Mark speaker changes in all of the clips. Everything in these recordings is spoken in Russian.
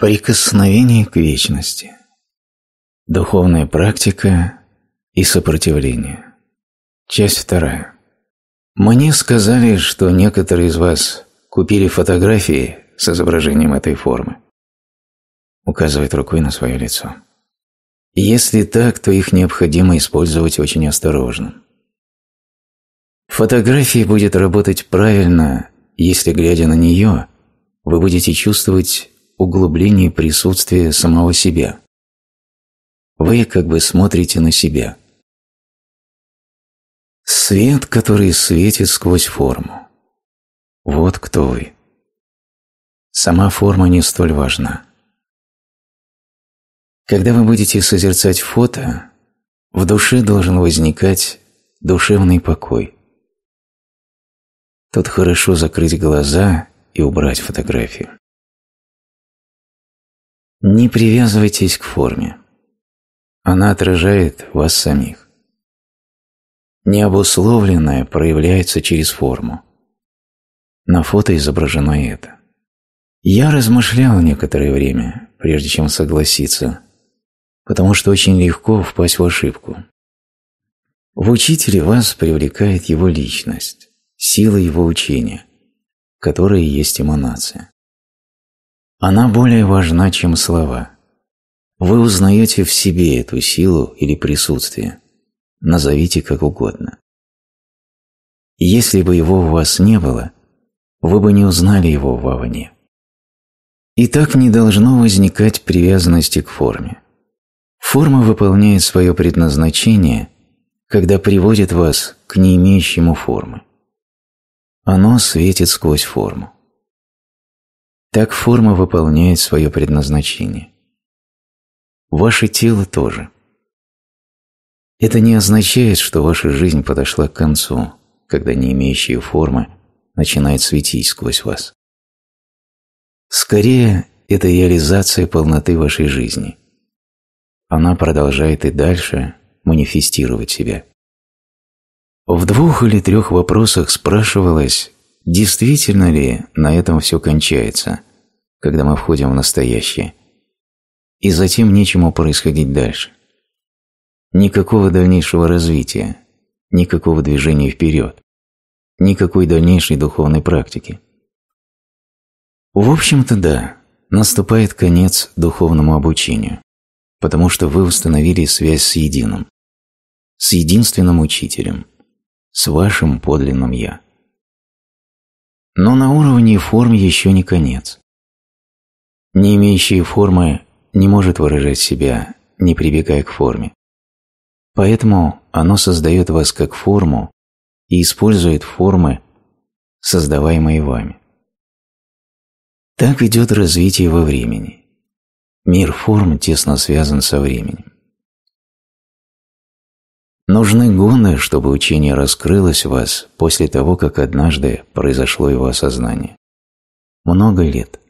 Speaker 1: Прикосновение к вечности. Духовная практика и сопротивление. Часть вторая. Мне сказали, что некоторые из вас купили фотографии с изображением этой формы. Указывает рукой на свое лицо. Если так, то их необходимо использовать очень осторожно. Фотография будет работать правильно, если, глядя на нее, вы будете чувствовать углублении присутствия самого себя. Вы как бы смотрите на себя. Свет,
Speaker 2: который светит сквозь форму. Вот кто вы.
Speaker 1: Сама форма не столь важна. Когда вы будете созерцать фото, в душе должен возникать душевный покой. Тут хорошо закрыть глаза и убрать фотографию.
Speaker 2: Не привязывайтесь к форме.
Speaker 1: Она отражает вас самих. Необусловленное проявляется через форму. На фото изображено это. Я размышлял некоторое время, прежде чем согласиться, потому что очень легко впасть в ошибку. В учителе вас привлекает его личность, сила его учения, которая есть эманация. Она более важна, чем слова. Вы узнаете в себе эту силу или присутствие. Назовите как угодно. Если бы его у вас не было, вы бы не узнали его вовне. И так не должно возникать привязанности к форме. Форма выполняет свое предназначение, когда приводит вас к не имеющему формы. Оно светит сквозь форму. Так форма выполняет свое предназначение. Ваше тело тоже. Это не означает, что ваша жизнь подошла к концу, когда не имеющая формы начинает светить сквозь вас. Скорее, это реализация полноты вашей жизни. Она продолжает и дальше манифестировать себя. В двух или трех вопросах спрашивалось, Действительно ли на этом все кончается, когда мы входим в настоящее? И затем нечему происходить дальше. Никакого дальнейшего развития, никакого движения вперед, никакой дальнейшей духовной практики. В общем-то, да, наступает конец духовному обучению, потому что вы установили связь с единым, с единственным учителем, с вашим подлинным «я». Но на уровне форм еще не конец. Не имеющий формы не может выражать себя, не прибегая к форме. Поэтому оно создает вас как форму и использует формы, создаваемые вами. Так идет развитие во времени. Мир форм тесно связан со временем. Нужны годы, чтобы учение раскрылось в вас после того, как однажды произошло его осознание. Много лет.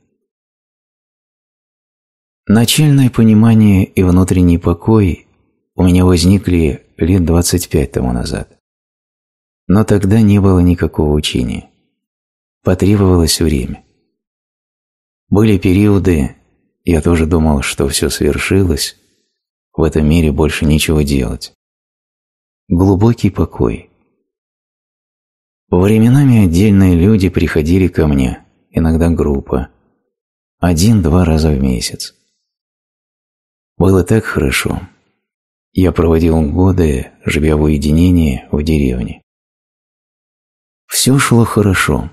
Speaker 1: Начальное понимание и внутренний покой у меня возникли лет 25 тому назад. Но тогда не было никакого учения. Потребовалось время. Были периоды, я тоже думал, что все свершилось, в этом мире больше нечего делать глубокий покой. Временами отдельные люди приходили ко мне, иногда группа, один-два раза в месяц. Было так хорошо. Я проводил годы, живя в уединении в деревне. Все шло хорошо,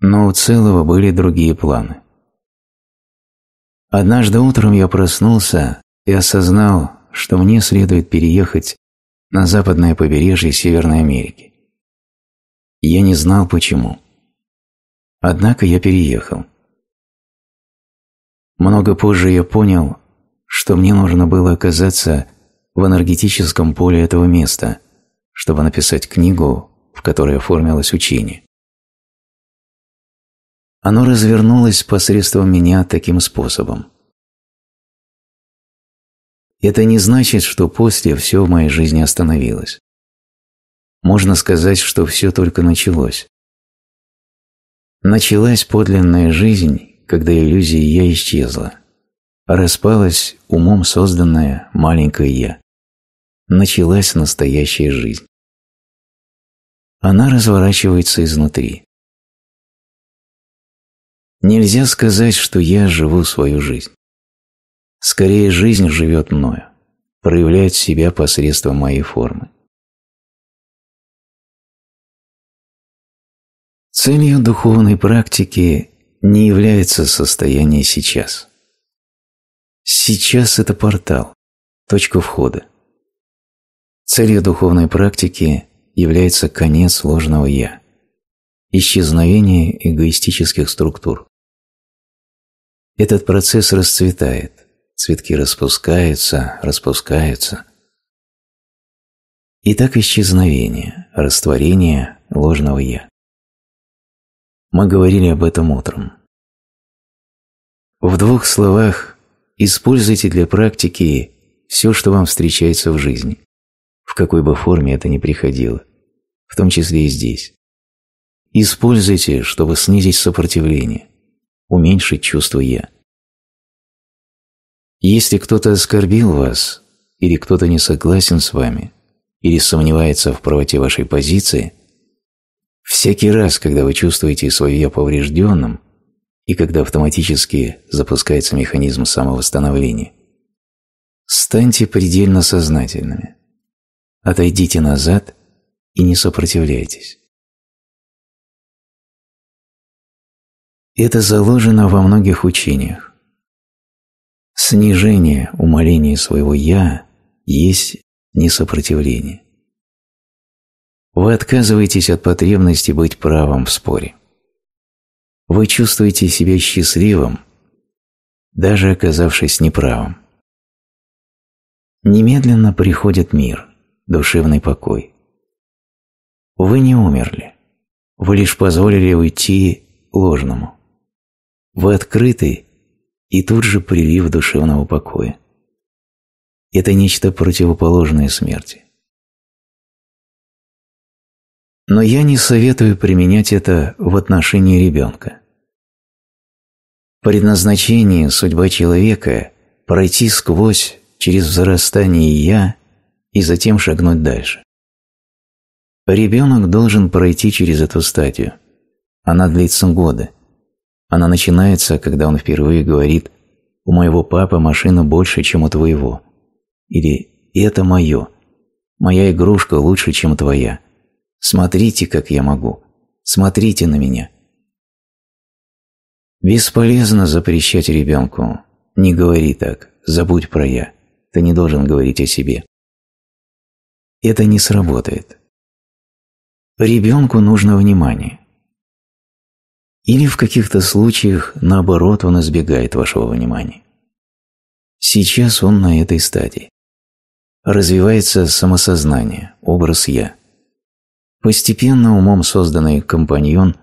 Speaker 1: но у целого были другие планы. Однажды утром я проснулся и осознал, что мне следует переехать на западное побережье Северной Америки. Я не знал почему. Однако я переехал. Много позже я понял, что мне нужно было оказаться в энергетическом поле этого места, чтобы написать книгу, в которой оформилось учение. Оно развернулось
Speaker 2: посредством меня таким способом
Speaker 1: это не значит, что после все в моей жизни остановилось. Можно сказать, что все только началось. Началась подлинная жизнь, когда иллюзия «я» исчезла, а распалась умом созданная маленькое «я». Началась настоящая жизнь.
Speaker 2: Она разворачивается изнутри. Нельзя
Speaker 1: сказать, что я живу свою жизнь. Скорее жизнь живет мною, проявляет себя посредством моей формы.
Speaker 2: Целью духовной практики не
Speaker 1: является состояние сейчас. Сейчас – это портал, точка входа. Целью духовной практики является конец ложного «я», исчезновение эгоистических структур. Этот процесс расцветает, цветки распускаются, распускаются. И так исчезновение, растворение
Speaker 2: ложного «я». Мы говорили об этом утром.
Speaker 1: В двух словах используйте для практики все, что вам встречается в жизни, в какой бы форме это ни приходило, в том числе и здесь. Используйте, чтобы снизить сопротивление, уменьшить чувство «я». Если кто-то оскорбил вас, или кто-то не согласен с вами, или сомневается в правоте вашей позиции, всякий раз, когда вы чувствуете свое «я» поврежденным, и когда автоматически запускается механизм самовосстановления, станьте предельно сознательными. Отойдите назад и не сопротивляйтесь.
Speaker 2: Это заложено
Speaker 1: во многих учениях. Снижение, умаление своего «я» есть несопротивление. Вы отказываетесь от потребности быть правым в споре. Вы чувствуете себя счастливым, даже оказавшись неправым. Немедленно приходит мир, душевный покой. Вы не умерли, вы лишь позволили уйти ложному. Вы открыты и тут же прилив душевного покоя.
Speaker 2: Это нечто противоположное смерти.
Speaker 1: Но я не советую применять это в отношении ребенка. Предназначение, судьба человека – пройти сквозь, через взрастание «я» и затем шагнуть дальше. Ребенок должен пройти через эту стадию. Она длится годы – она начинается, когда он впервые говорит «У моего папы машина больше, чем у твоего» или «Это мое», «Моя игрушка лучше, чем твоя», «Смотрите, как я могу», «Смотрите на меня». Бесполезно запрещать ребенку. Не говори так, забудь про «я». Ты не должен говорить о себе. Это не сработает. Ребенку нужно внимание. Или в каких-то случаях, наоборот, он избегает вашего внимания. Сейчас он на этой стадии. Развивается самосознание, образ «я». Постепенно умом созданный компаньон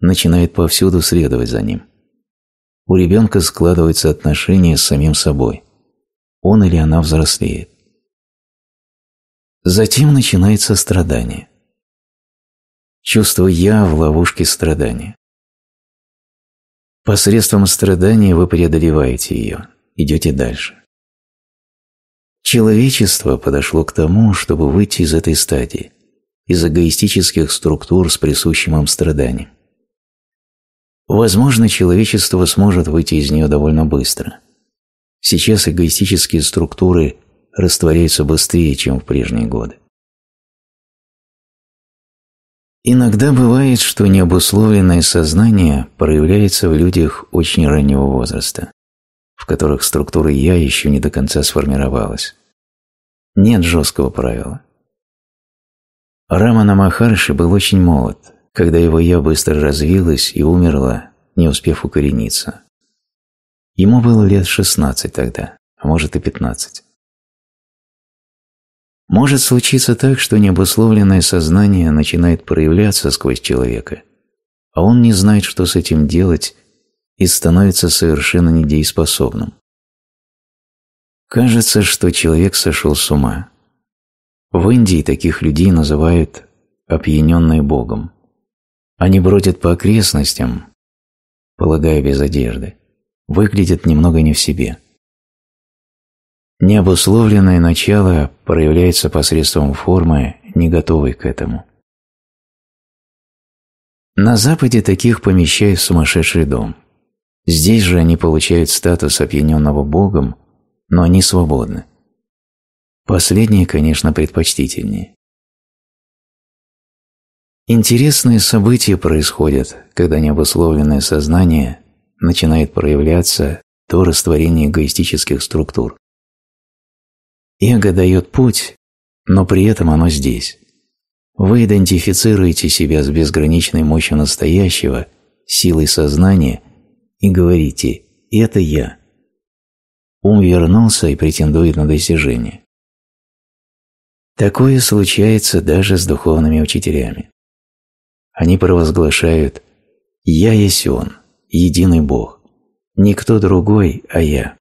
Speaker 1: начинает повсюду следовать за ним. У ребенка складываются отношения с самим собой. Он или она взрослеет. Затем начинается страдание.
Speaker 2: Чувство «я» в ловушке страдания. Посредством
Speaker 1: страдания вы преодолеваете ее, идете дальше. Человечество подошло к тому, чтобы выйти из этой стадии, из эгоистических структур с присущим им страданием. Возможно, человечество сможет выйти из нее довольно быстро. Сейчас эгоистические структуры растворяются быстрее, чем в прежние годы. Иногда бывает, что необусловленное сознание проявляется в людях очень раннего возраста, в которых структура «я» еще не до конца сформировалась. Нет жесткого правила. Рамана Махарши был очень молод, когда его «я» быстро развилось и умерло, не успев укорениться. Ему было лет 16 тогда, а может и 15. Может случиться так, что необусловленное сознание начинает проявляться сквозь человека, а он не знает, что с этим делать, и становится совершенно недееспособным. Кажется, что человек сошел с ума. В Индии таких людей называют «опьяненные Богом». Они бродят по окрестностям, полагая без одежды, выглядят немного не в себе – Необусловленное начало проявляется посредством формы, не готовой к этому. На Западе таких помещают в сумасшедший дом. Здесь же они получают статус опьяненного Богом, но они свободны. Последнее, конечно, предпочтительнее. Интересные события происходят, когда необусловленное сознание начинает проявляться до растворения эгоистических структур, Эго дает путь, но при этом оно здесь. Вы идентифицируете себя с безграничной мощью настоящего, силой сознания и говорите «это я». Ум вернулся и претендует на достижение. Такое случается даже с духовными учителями. Они провозглашают «Я есть Он, единый Бог, никто другой, а Я».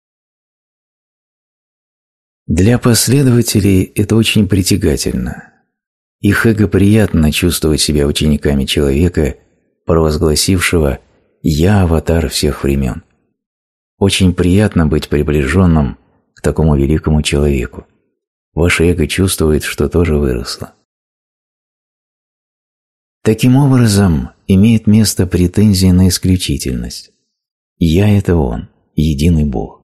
Speaker 1: Для последователей это очень притягательно. Их эго приятно чувствовать себя учениками человека, провозгласившего «Я аватар всех времен». Очень приятно быть приближенным к такому великому человеку. Ваше эго чувствует, что тоже выросло. Таким образом, имеет место претензия на исключительность. «Я – это Он, единый Бог».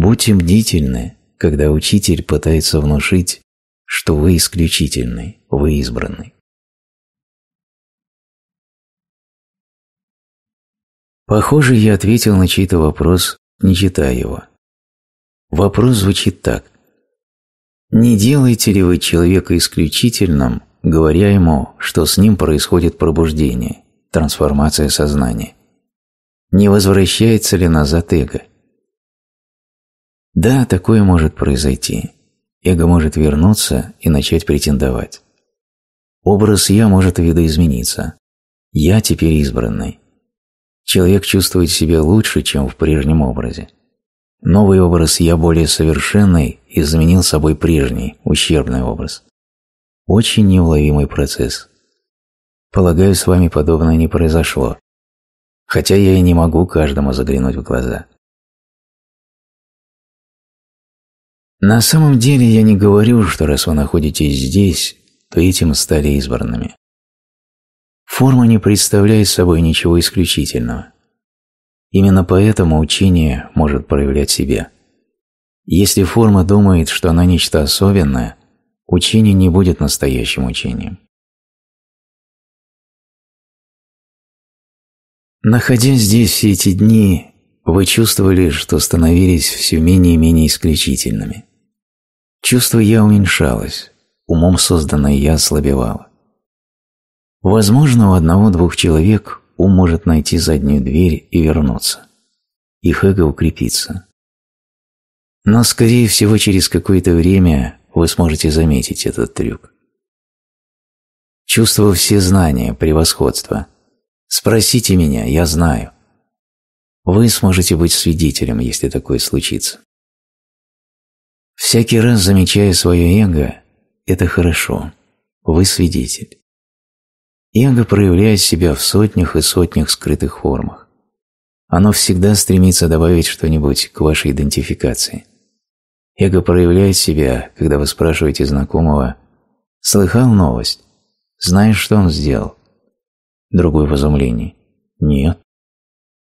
Speaker 1: Будьте бдительны, когда учитель пытается внушить, что вы исключительный, вы избранный. Похоже, я ответил на чей-то вопрос, не читая его. Вопрос звучит так. Не делаете ли вы человека исключительным, говоря ему, что с ним происходит пробуждение, трансформация сознания? Не возвращается ли назад эго? Да, такое может произойти. Эго может вернуться и начать претендовать. Образ «я» может видоизмениться. «Я» теперь избранный. Человек чувствует себя лучше, чем в прежнем образе. Новый образ «я» более совершенный и заменил собой прежний, ущербный образ. Очень неуловимый процесс. Полагаю, с вами подобное не произошло. Хотя я и не
Speaker 2: могу каждому заглянуть в глаза.
Speaker 1: На самом деле я не говорю, что раз вы находитесь здесь, то этим стали избранными. Форма не представляет собой ничего исключительного. Именно поэтому учение может проявлять себя. Если форма думает, что она нечто особенное, учение не будет настоящим учением.
Speaker 2: Находясь здесь
Speaker 1: все эти дни, вы чувствовали, что становились все менее и менее исключительными. Чувство «я» уменьшалось, умом созданное «я» ослабевало. Возможно, у одного-двух человек ум может найти заднюю дверь и вернуться. Их эго укрепится. Но, скорее всего, через какое-то время вы сможете заметить этот трюк. Чувство всезнания, превосходства. Спросите меня, я знаю. Вы сможете быть свидетелем, если такое случится. Всякий раз замечая свое эго, это хорошо, вы свидетель. Эго проявляет себя в сотнях и сотнях скрытых формах. Оно всегда стремится добавить что-нибудь к вашей идентификации. Эго проявляет себя, когда вы спрашиваете знакомого «Слыхал новость? Знаешь, что он сделал?» Другой в изумлении «Нет».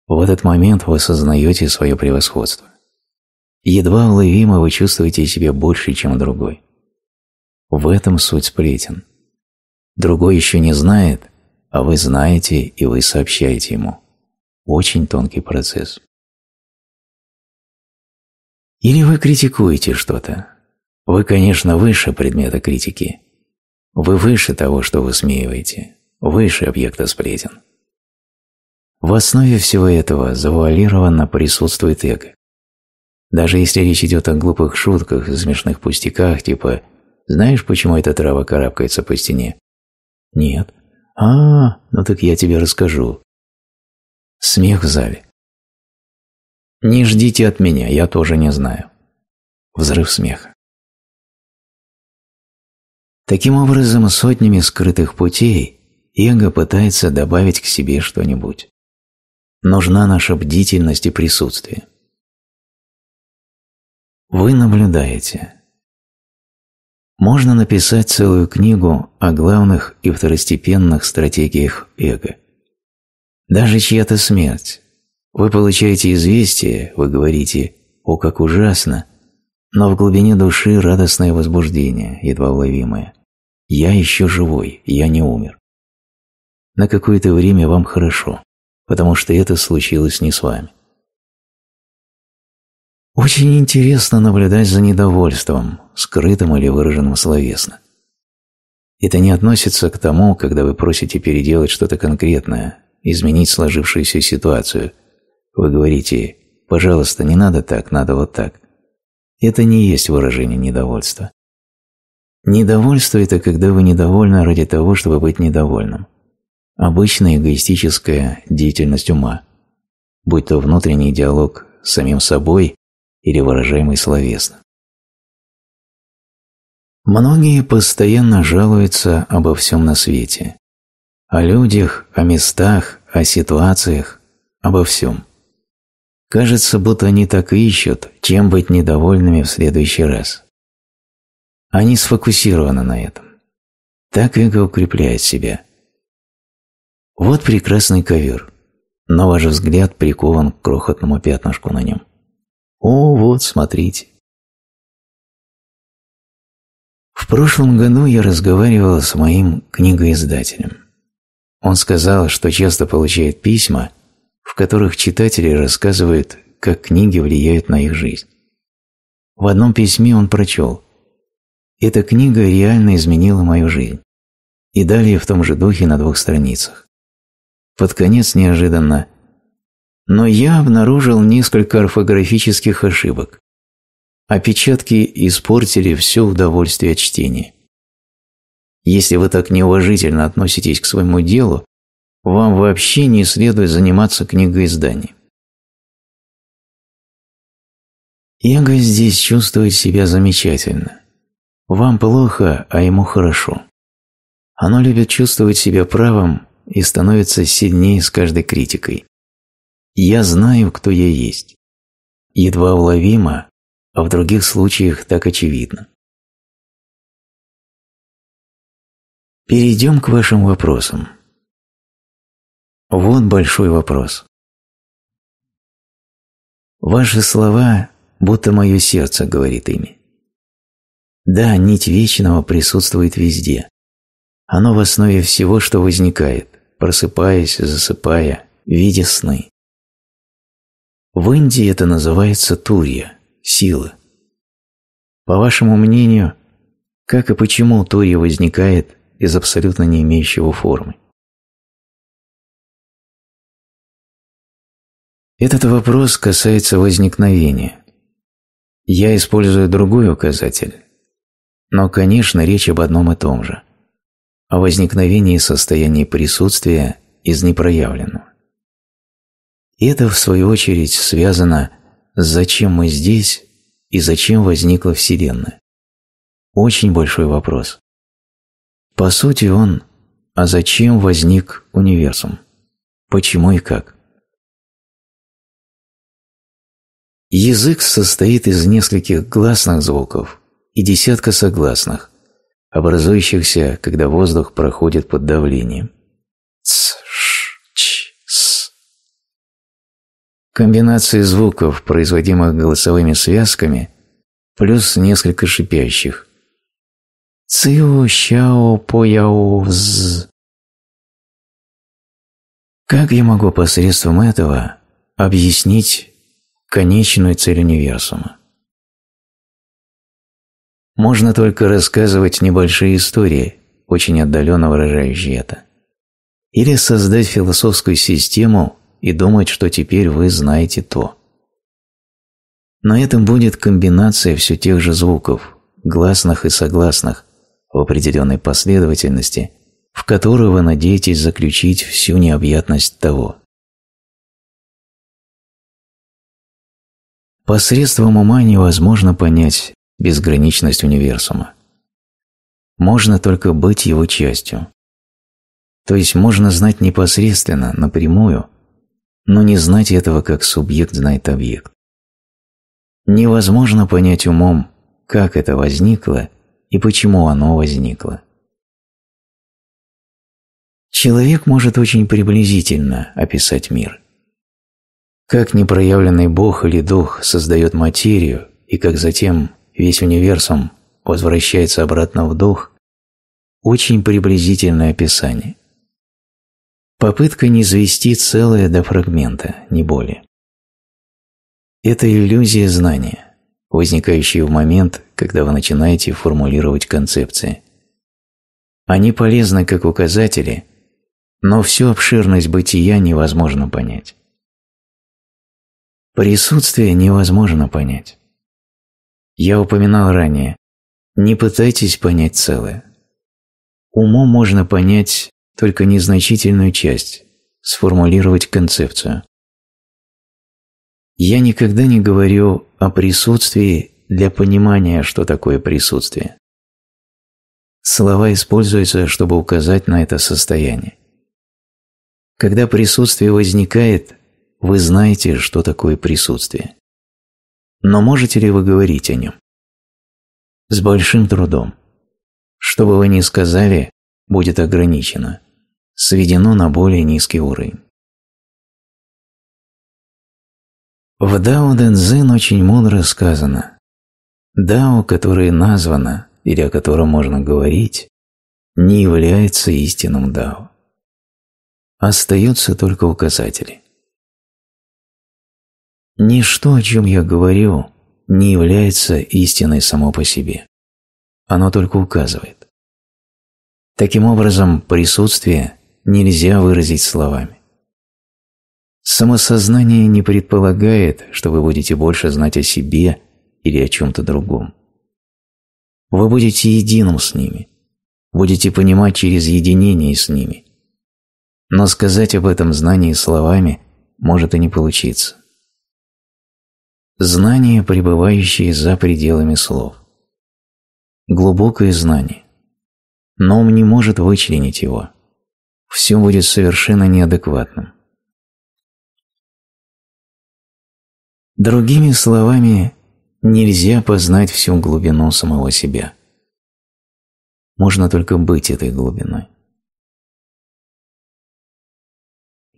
Speaker 1: В этот момент вы сознаете свое превосходство едва уловимо вы чувствуете себя больше, чем другой. В этом суть сплетен. Другой еще не знает, а вы знаете и вы сообщаете ему. Очень тонкий процесс. Или вы критикуете что-то. Вы, конечно, выше предмета критики. Вы выше того, что вы смеиваете, выше объекта сплетен. В основе всего этого завуалированно присутствует эго. Даже если речь идет о глупых шутках, смешных пустяках, типа «Знаешь, почему эта трава карабкается по стене?»
Speaker 2: «Нет». «А,
Speaker 1: ну так я тебе расскажу». Смех в
Speaker 2: зале. «Не ждите от меня, я тоже не знаю». Взрыв смеха. Таким образом, сотнями скрытых
Speaker 1: путей эго пытается добавить к себе что-нибудь. Нужна наша бдительность и присутствие. Вы наблюдаете. Можно написать целую книгу о главных и второстепенных стратегиях эго. Даже чья-то смерть. Вы получаете известие, вы говорите «О, как ужасно!», но в глубине души радостное возбуждение, едва уловимое. «Я еще живой, я не умер». На какое-то время вам хорошо, потому что это случилось не с вами. Очень интересно наблюдать за недовольством, скрытым или выраженным словесно. Это не относится к тому, когда вы просите переделать что-то конкретное, изменить сложившуюся ситуацию. Вы говорите «пожалуйста, не надо так, надо вот так». Это не есть выражение недовольства. Недовольство – это когда вы недовольны ради того, чтобы быть недовольным. Обычная эгоистическая деятельность ума, будь то внутренний диалог с самим собой или выражаемый словесно. Многие постоянно жалуются обо всем на свете. О людях, о местах, о ситуациях, обо всем. Кажется, будто они так и ищут, чем быть недовольными в следующий раз. Они сфокусированы на этом. Так эго укрепляет себя. Вот прекрасный ковер, но ваш взгляд прикован к крохотному пятнышку на нем. О, вот, смотрите. В прошлом году я разговаривал с моим книгоиздателем. Он сказал, что часто получает письма, в которых читатели рассказывают, как книги влияют на их жизнь. В одном письме он прочел «Эта книга реально изменила мою жизнь» и далее в том же духе на двух страницах. Под конец неожиданно но я обнаружил несколько орфографических ошибок. Опечатки испортили все удовольствие от чтения. Если вы так неуважительно относитесь к своему делу, вам вообще не следует заниматься книгоизданием.
Speaker 2: Эго здесь чувствует себя
Speaker 1: замечательно. Вам плохо, а ему хорошо. Оно любит чувствовать себя правым и становится сильнее с каждой критикой. Я знаю, кто я есть. Едва уловимо, а в других случаях
Speaker 2: так очевидно. Перейдем к вашим вопросам. Вот большой вопрос.
Speaker 1: Ваши слова, будто мое сердце говорит ими. Да, нить вечного присутствует везде. Оно в основе всего, что возникает, просыпаясь, засыпая, видя сны. В Индии это называется турья – сила. По вашему мнению, как и почему турья возникает из абсолютно не
Speaker 2: имеющего формы?
Speaker 1: Этот вопрос касается возникновения. Я использую другой указатель, но, конечно, речь об одном и том же – о возникновении состояния присутствия из непроявленного. И это, в свою очередь, связано с «зачем мы здесь» и «зачем возникла Вселенная». Очень большой вопрос. По сути он «а зачем возник универсум?» Почему и как? Язык состоит из нескольких гласных звуков и десятка согласных, образующихся, когда воздух проходит под давлением. Комбинации звуков, производимых голосовыми связками, плюс несколько шипящих. Циу, щао, пояу, з. Как я могу посредством этого объяснить конечную цель универсума? Можно только рассказывать небольшие истории, очень отдаленно выражающие это, или создать философскую систему, и думать, что теперь вы знаете то. На этом будет комбинация все тех же звуков, гласных и согласных, в определенной последовательности, в которую вы надеетесь заключить всю необъятность того.
Speaker 2: Посредством ума невозможно понять
Speaker 1: безграничность универсума. Можно только быть его частью. То есть можно знать непосредственно, напрямую, но не знать этого как субъект знает объект. Невозможно понять умом, как это возникло и почему оно возникло. Человек может очень приблизительно описать мир. Как непроявленный Бог или Дух создает материю, и как затем весь универсум возвращается обратно в Дух – очень приблизительное описание – Попытка не завести целое до фрагмента, не более. Это иллюзия знания, возникающая в момент, когда вы начинаете формулировать концепции. Они полезны как указатели, но всю обширность бытия невозможно понять. Присутствие невозможно понять. Я упоминал ранее, не пытайтесь понять целое. Умом можно понять только незначительную часть, сформулировать концепцию. Я никогда не говорю о присутствии для понимания, что такое присутствие. Слова используются, чтобы указать на это состояние. Когда присутствие возникает, вы знаете, что такое присутствие. Но можете ли вы говорить о нем? С большим трудом. Что бы вы ни сказали, будет
Speaker 2: ограничено сведено на более низкий уровень.
Speaker 1: В Дао Дэнзин очень мудро сказано «Дао, которое названо или о котором можно говорить, не является истинным Дао. Остаются только указатели».
Speaker 2: Ничто, о чем я говорю, не является истиной само
Speaker 1: по себе. Оно только указывает. Таким образом, присутствие нельзя выразить словами. Самосознание не предполагает, что вы будете больше знать о себе или о чем-то другом. Вы будете единым с ними, будете понимать через единение с ними. Но сказать об этом знании словами может и не получиться. Знание, пребывающее за пределами слов. Глубокое знание. Но он не может вычленить
Speaker 2: его – все будет совершенно неадекватным.
Speaker 1: Другими словами, нельзя познать всю глубину самого себя. Можно только быть этой глубиной.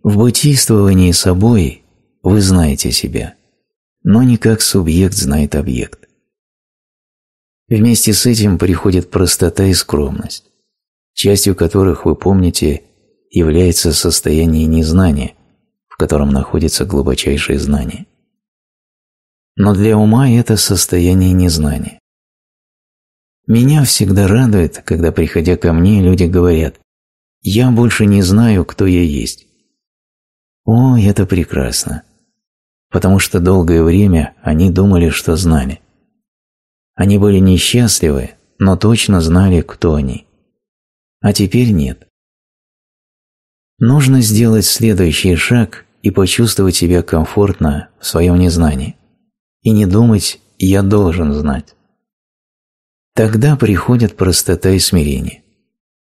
Speaker 2: В бытийствовании собой
Speaker 1: вы знаете себя, но не как субъект знает объект. Вместе с этим приходит простота и скромность, частью которых вы помните является состояние незнания, в котором находится глубочайшее знание. Но для ума это состояние незнания. Меня всегда радует, когда, приходя ко мне, люди говорят «Я больше не знаю, кто я есть». О, это прекрасно! Потому что долгое время они думали, что знали. Они были несчастливы, но точно знали, кто они. А теперь нет. Нужно сделать следующий шаг и почувствовать себя комфортно в своем незнании. И не думать «я должен знать». Тогда приходит простота и смирение.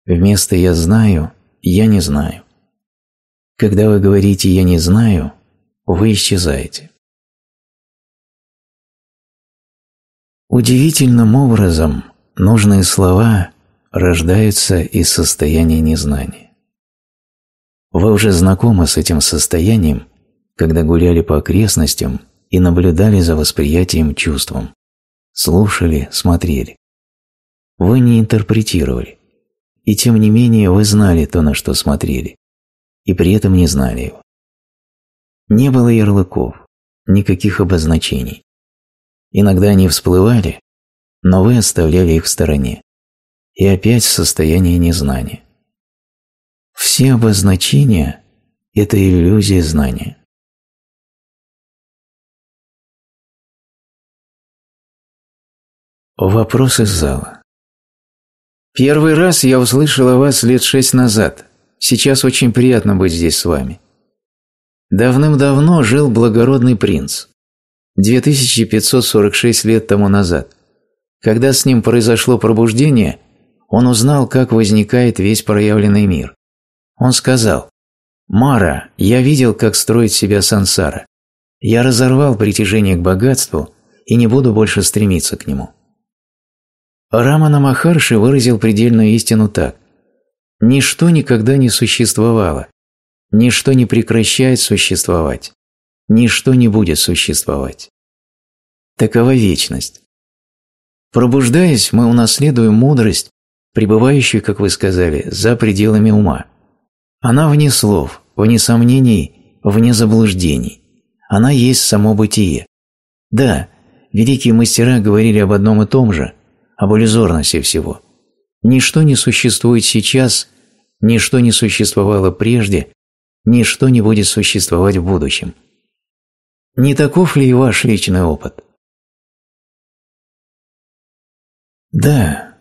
Speaker 1: Вместо «я знаю» – «я не знаю». Когда вы говорите «я не знаю», вы
Speaker 2: исчезаете. Удивительным
Speaker 1: образом нужные слова рождаются из состояния незнания. Вы уже знакомы с этим состоянием, когда гуляли по окрестностям и наблюдали за восприятием чувством, слушали, смотрели. Вы не интерпретировали, и тем не менее вы знали
Speaker 2: то, на что смотрели, и при этом не знали его. Не было
Speaker 1: ярлыков, никаких обозначений. Иногда они всплывали, но вы оставляли их в стороне. И опять состояние незнания. Все обозначения – это иллюзия знания. Вопрос из зала. Первый раз я услышал о вас лет шесть назад. Сейчас очень приятно быть здесь с вами. Давным-давно жил благородный принц. 2546 лет тому назад. Когда с ним произошло пробуждение, он узнал, как возникает весь проявленный мир. Он сказал, «Мара, я видел, как строит себя сансара. Я разорвал притяжение к богатству и не буду больше стремиться к нему». Рамана Махарши выразил предельную истину так. «Ничто никогда не существовало. Ничто не прекращает существовать. Ничто не будет существовать». Такова вечность. Пробуждаясь, мы унаследуем мудрость, пребывающую, как вы сказали, за пределами ума. Она вне слов, вне сомнений, вне заблуждений. Она есть само бытие. Да, великие мастера говорили об одном и том же, об иллюзорности всего. Ничто не существует сейчас, ничто не существовало прежде, ничто не будет существовать в будущем. Не таков ли и ваш личный опыт? Да,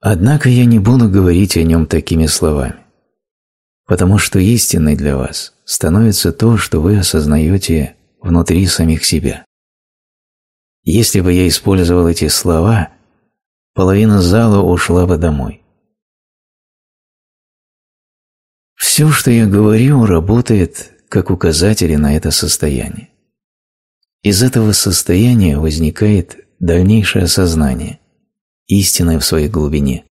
Speaker 1: однако я не буду говорить о нем такими словами потому что истинной для вас становится то, что вы осознаете внутри самих себя. Если бы я использовал эти слова, половина зала ушла бы домой. Все, что я говорю, работает как указатели на это состояние. Из этого состояния возникает дальнейшее осознание, истинное в своей глубине,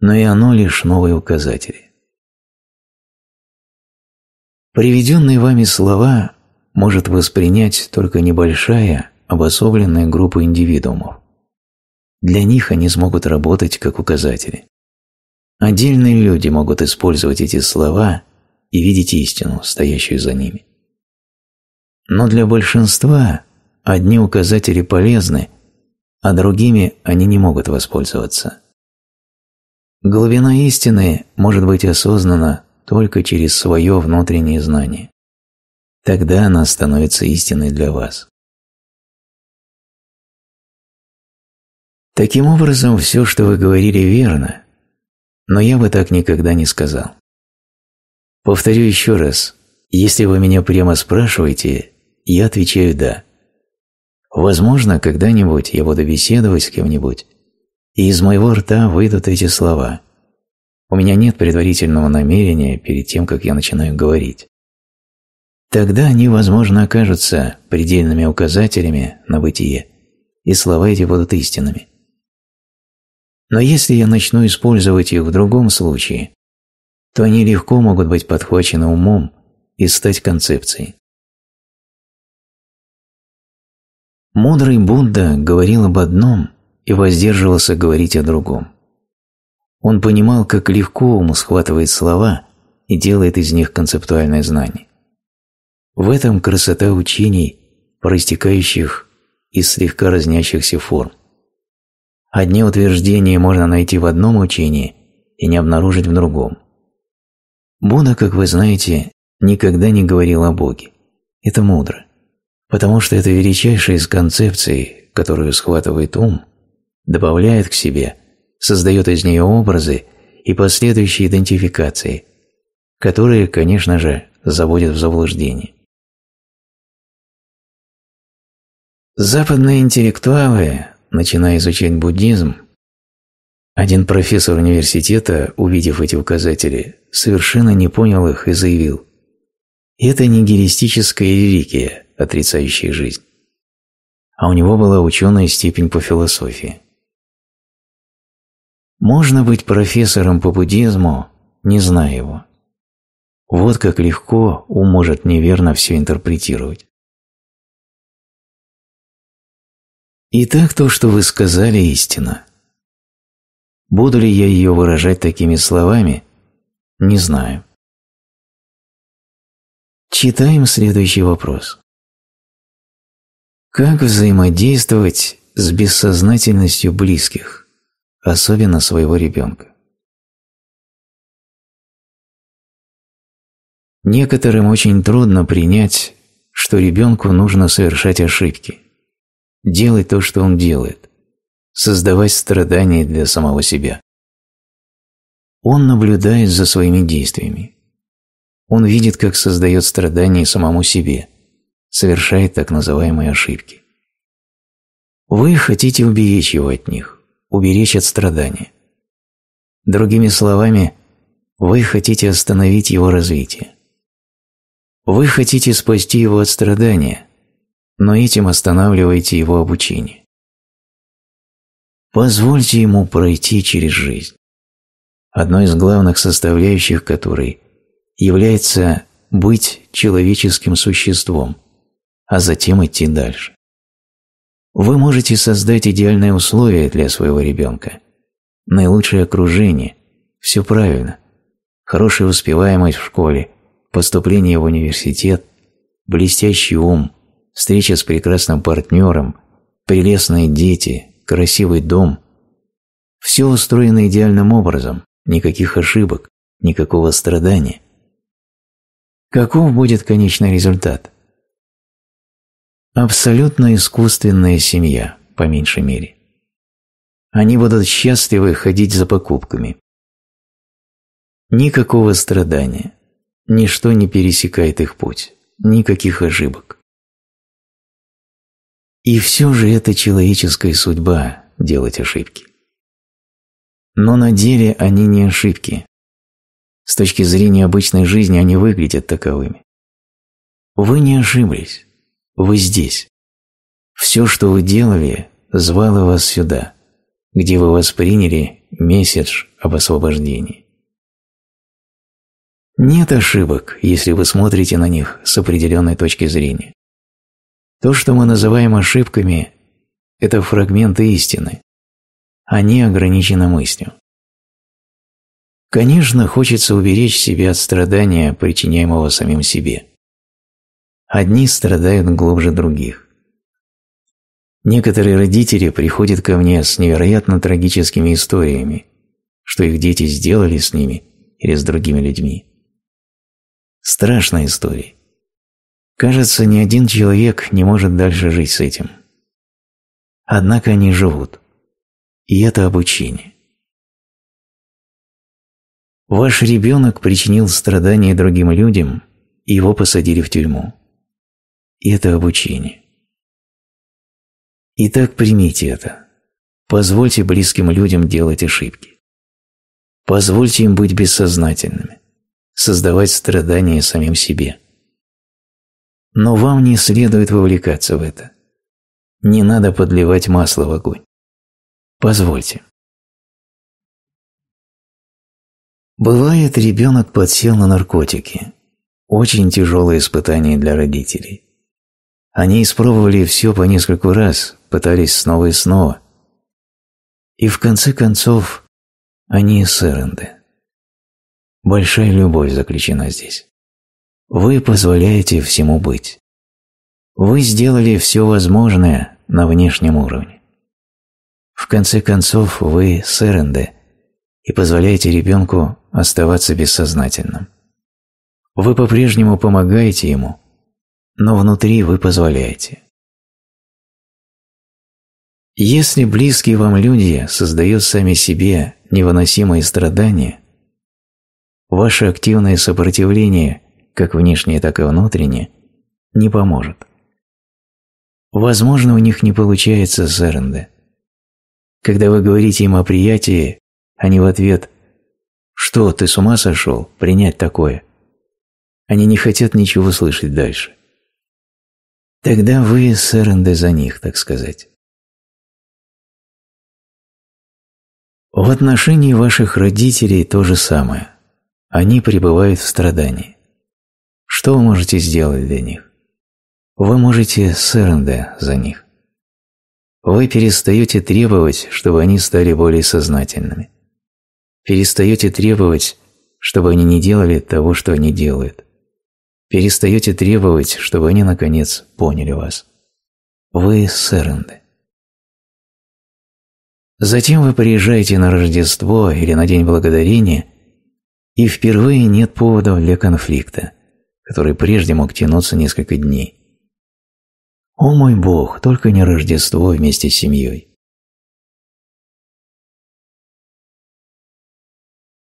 Speaker 1: но и оно лишь новые указатели. Приведенные вами слова может воспринять только небольшая, обособленная группа индивидуумов. Для них они смогут работать как указатели. Отдельные люди могут использовать эти слова и видеть истину, стоящую за ними. Но для большинства одни указатели полезны, а другими они не могут воспользоваться. Глубина истины может быть осознана только через свое внутреннее знание. Тогда она
Speaker 2: становится истиной для вас.
Speaker 1: Таким образом, все, что вы говорили, верно, но я бы так никогда не сказал. Повторю еще раз, если вы меня прямо спрашиваете, я отвечаю «да». Возможно, когда-нибудь я буду беседовать с кем-нибудь, и из моего рта выйдут эти слова – у меня нет предварительного намерения перед тем, как я начинаю говорить. Тогда они, возможно, окажутся предельными указателями на бытие, и слова эти будут истинными. Но если я начну использовать их в другом случае, то они легко могут быть подхвачены умом и стать концепцией. Мудрый Будда говорил об одном и воздерживался говорить о другом. Он понимал, как легко ум схватывает слова и делает из них концептуальное знание. В этом красота учений, проистекающих из слегка разнящихся форм. Одни утверждения можно найти в одном учении и не обнаружить в другом. Будда, как вы знаете, никогда не говорил о Боге. Это мудро, потому что это величайшая из концепций, которую схватывает ум, добавляет к себе – создает из нее образы и последующие идентификации, которые, конечно же, заводят в заблуждение. Западные интеллектуалы, начиная изучать буддизм, один профессор университета, увидев эти указатели, совершенно не понял их и заявил «Это нигилистическая религия, отрицающая жизнь» а у него была ученая степень по философии. Можно быть профессором по буддизму, не зная его. Вот как легко ум может неверно все интерпретировать.
Speaker 2: Итак, то, что вы сказали, истина. Буду ли я ее выражать такими словами, не знаю. Читаем следующий вопрос. Как взаимодействовать с бессознательностью близких? особенно своего ребенка.
Speaker 1: Некоторым очень трудно принять, что ребенку нужно совершать ошибки, делать то, что он делает, создавать страдания для самого себя. Он наблюдает за своими действиями. Он видит, как создает страдания самому себе, совершает так называемые ошибки. Вы хотите уберечь его от них, уберечь от страдания. Другими словами, вы хотите остановить его развитие. Вы хотите спасти его от страдания, но этим останавливаете его обучение. Позвольте ему пройти через жизнь, одной из главных составляющих которой является быть человеческим существом, а затем идти дальше. Вы можете создать идеальные условия для своего ребенка, наилучшее окружение, все правильно, хорошая успеваемость в школе, поступление в университет, блестящий ум, встреча с прекрасным партнером, прелестные дети, красивый дом. Все устроено идеальным образом, никаких ошибок, никакого страдания. Каков будет конечный результат? Абсолютно искусственная семья, по меньшей мере. Они будут счастливы ходить за покупками. Никакого страдания. Ничто не пересекает их путь. Никаких ошибок. И все же это человеческая судьба – делать
Speaker 2: ошибки. Но на деле они не ошибки.
Speaker 1: С точки зрения обычной жизни они выглядят таковыми. Вы не ошиблись. Вы здесь. Все, что вы делали, звало вас сюда, где вы восприняли месяц об освобождении. Нет ошибок, если вы смотрите на них с определенной точки зрения. То, что мы называем ошибками, это фрагменты истины. Они ограничены мыслью. Конечно, хочется уберечь себя от страдания, причиняемого самим себе – Одни страдают глубже других. Некоторые родители приходят ко мне с невероятно трагическими историями, что их дети сделали с ними или с другими людьми. Страшная история. Кажется, ни один человек не может дальше жить с этим. Однако они живут.
Speaker 2: И это обучение. Ваш ребенок
Speaker 1: причинил страдания другим людям, и его посадили в тюрьму это обучение. Итак, примите это. Позвольте близким людям делать ошибки. Позвольте им быть бессознательными, создавать страдания самим себе. Но вам не следует вовлекаться в это. Не надо подливать масло в огонь.
Speaker 2: Позвольте. Бывает, ребенок
Speaker 1: подсел на наркотики. Очень тяжелое испытание для родителей. Они испробовали все по нескольку раз, пытались снова и снова. И в конце концов, они из Большая любовь заключена здесь. Вы позволяете всему быть. Вы сделали все возможное на внешнем уровне. В конце концов, вы сэренды и позволяете ребенку оставаться бессознательным. Вы по-прежнему помогаете ему но внутри вы позволяете. Если близкие вам люди создают сами себе невыносимые страдания, ваше активное сопротивление, как внешнее, так и внутреннее, не поможет. Возможно, у них не получается зернда. Когда вы говорите им о приятии, они в ответ «Что, ты с ума сошел? Принять такое?» Они не хотят ничего слышать дальше.
Speaker 2: Тогда вы с за них, так сказать.
Speaker 1: В отношении ваших родителей то же самое. Они пребывают в страдании. Что вы можете сделать для них? Вы можете с за них. Вы перестаете требовать, чтобы они стали более сознательными. Перестаете требовать, чтобы они не делали того, что они делают перестаете требовать, чтобы они, наконец, поняли вас. Вы – сэренды. Затем вы приезжаете на Рождество или на День Благодарения, и впервые нет поводов для конфликта, который прежде мог тянуться несколько дней. «О мой Бог, только не Рождество вместе с семьей!»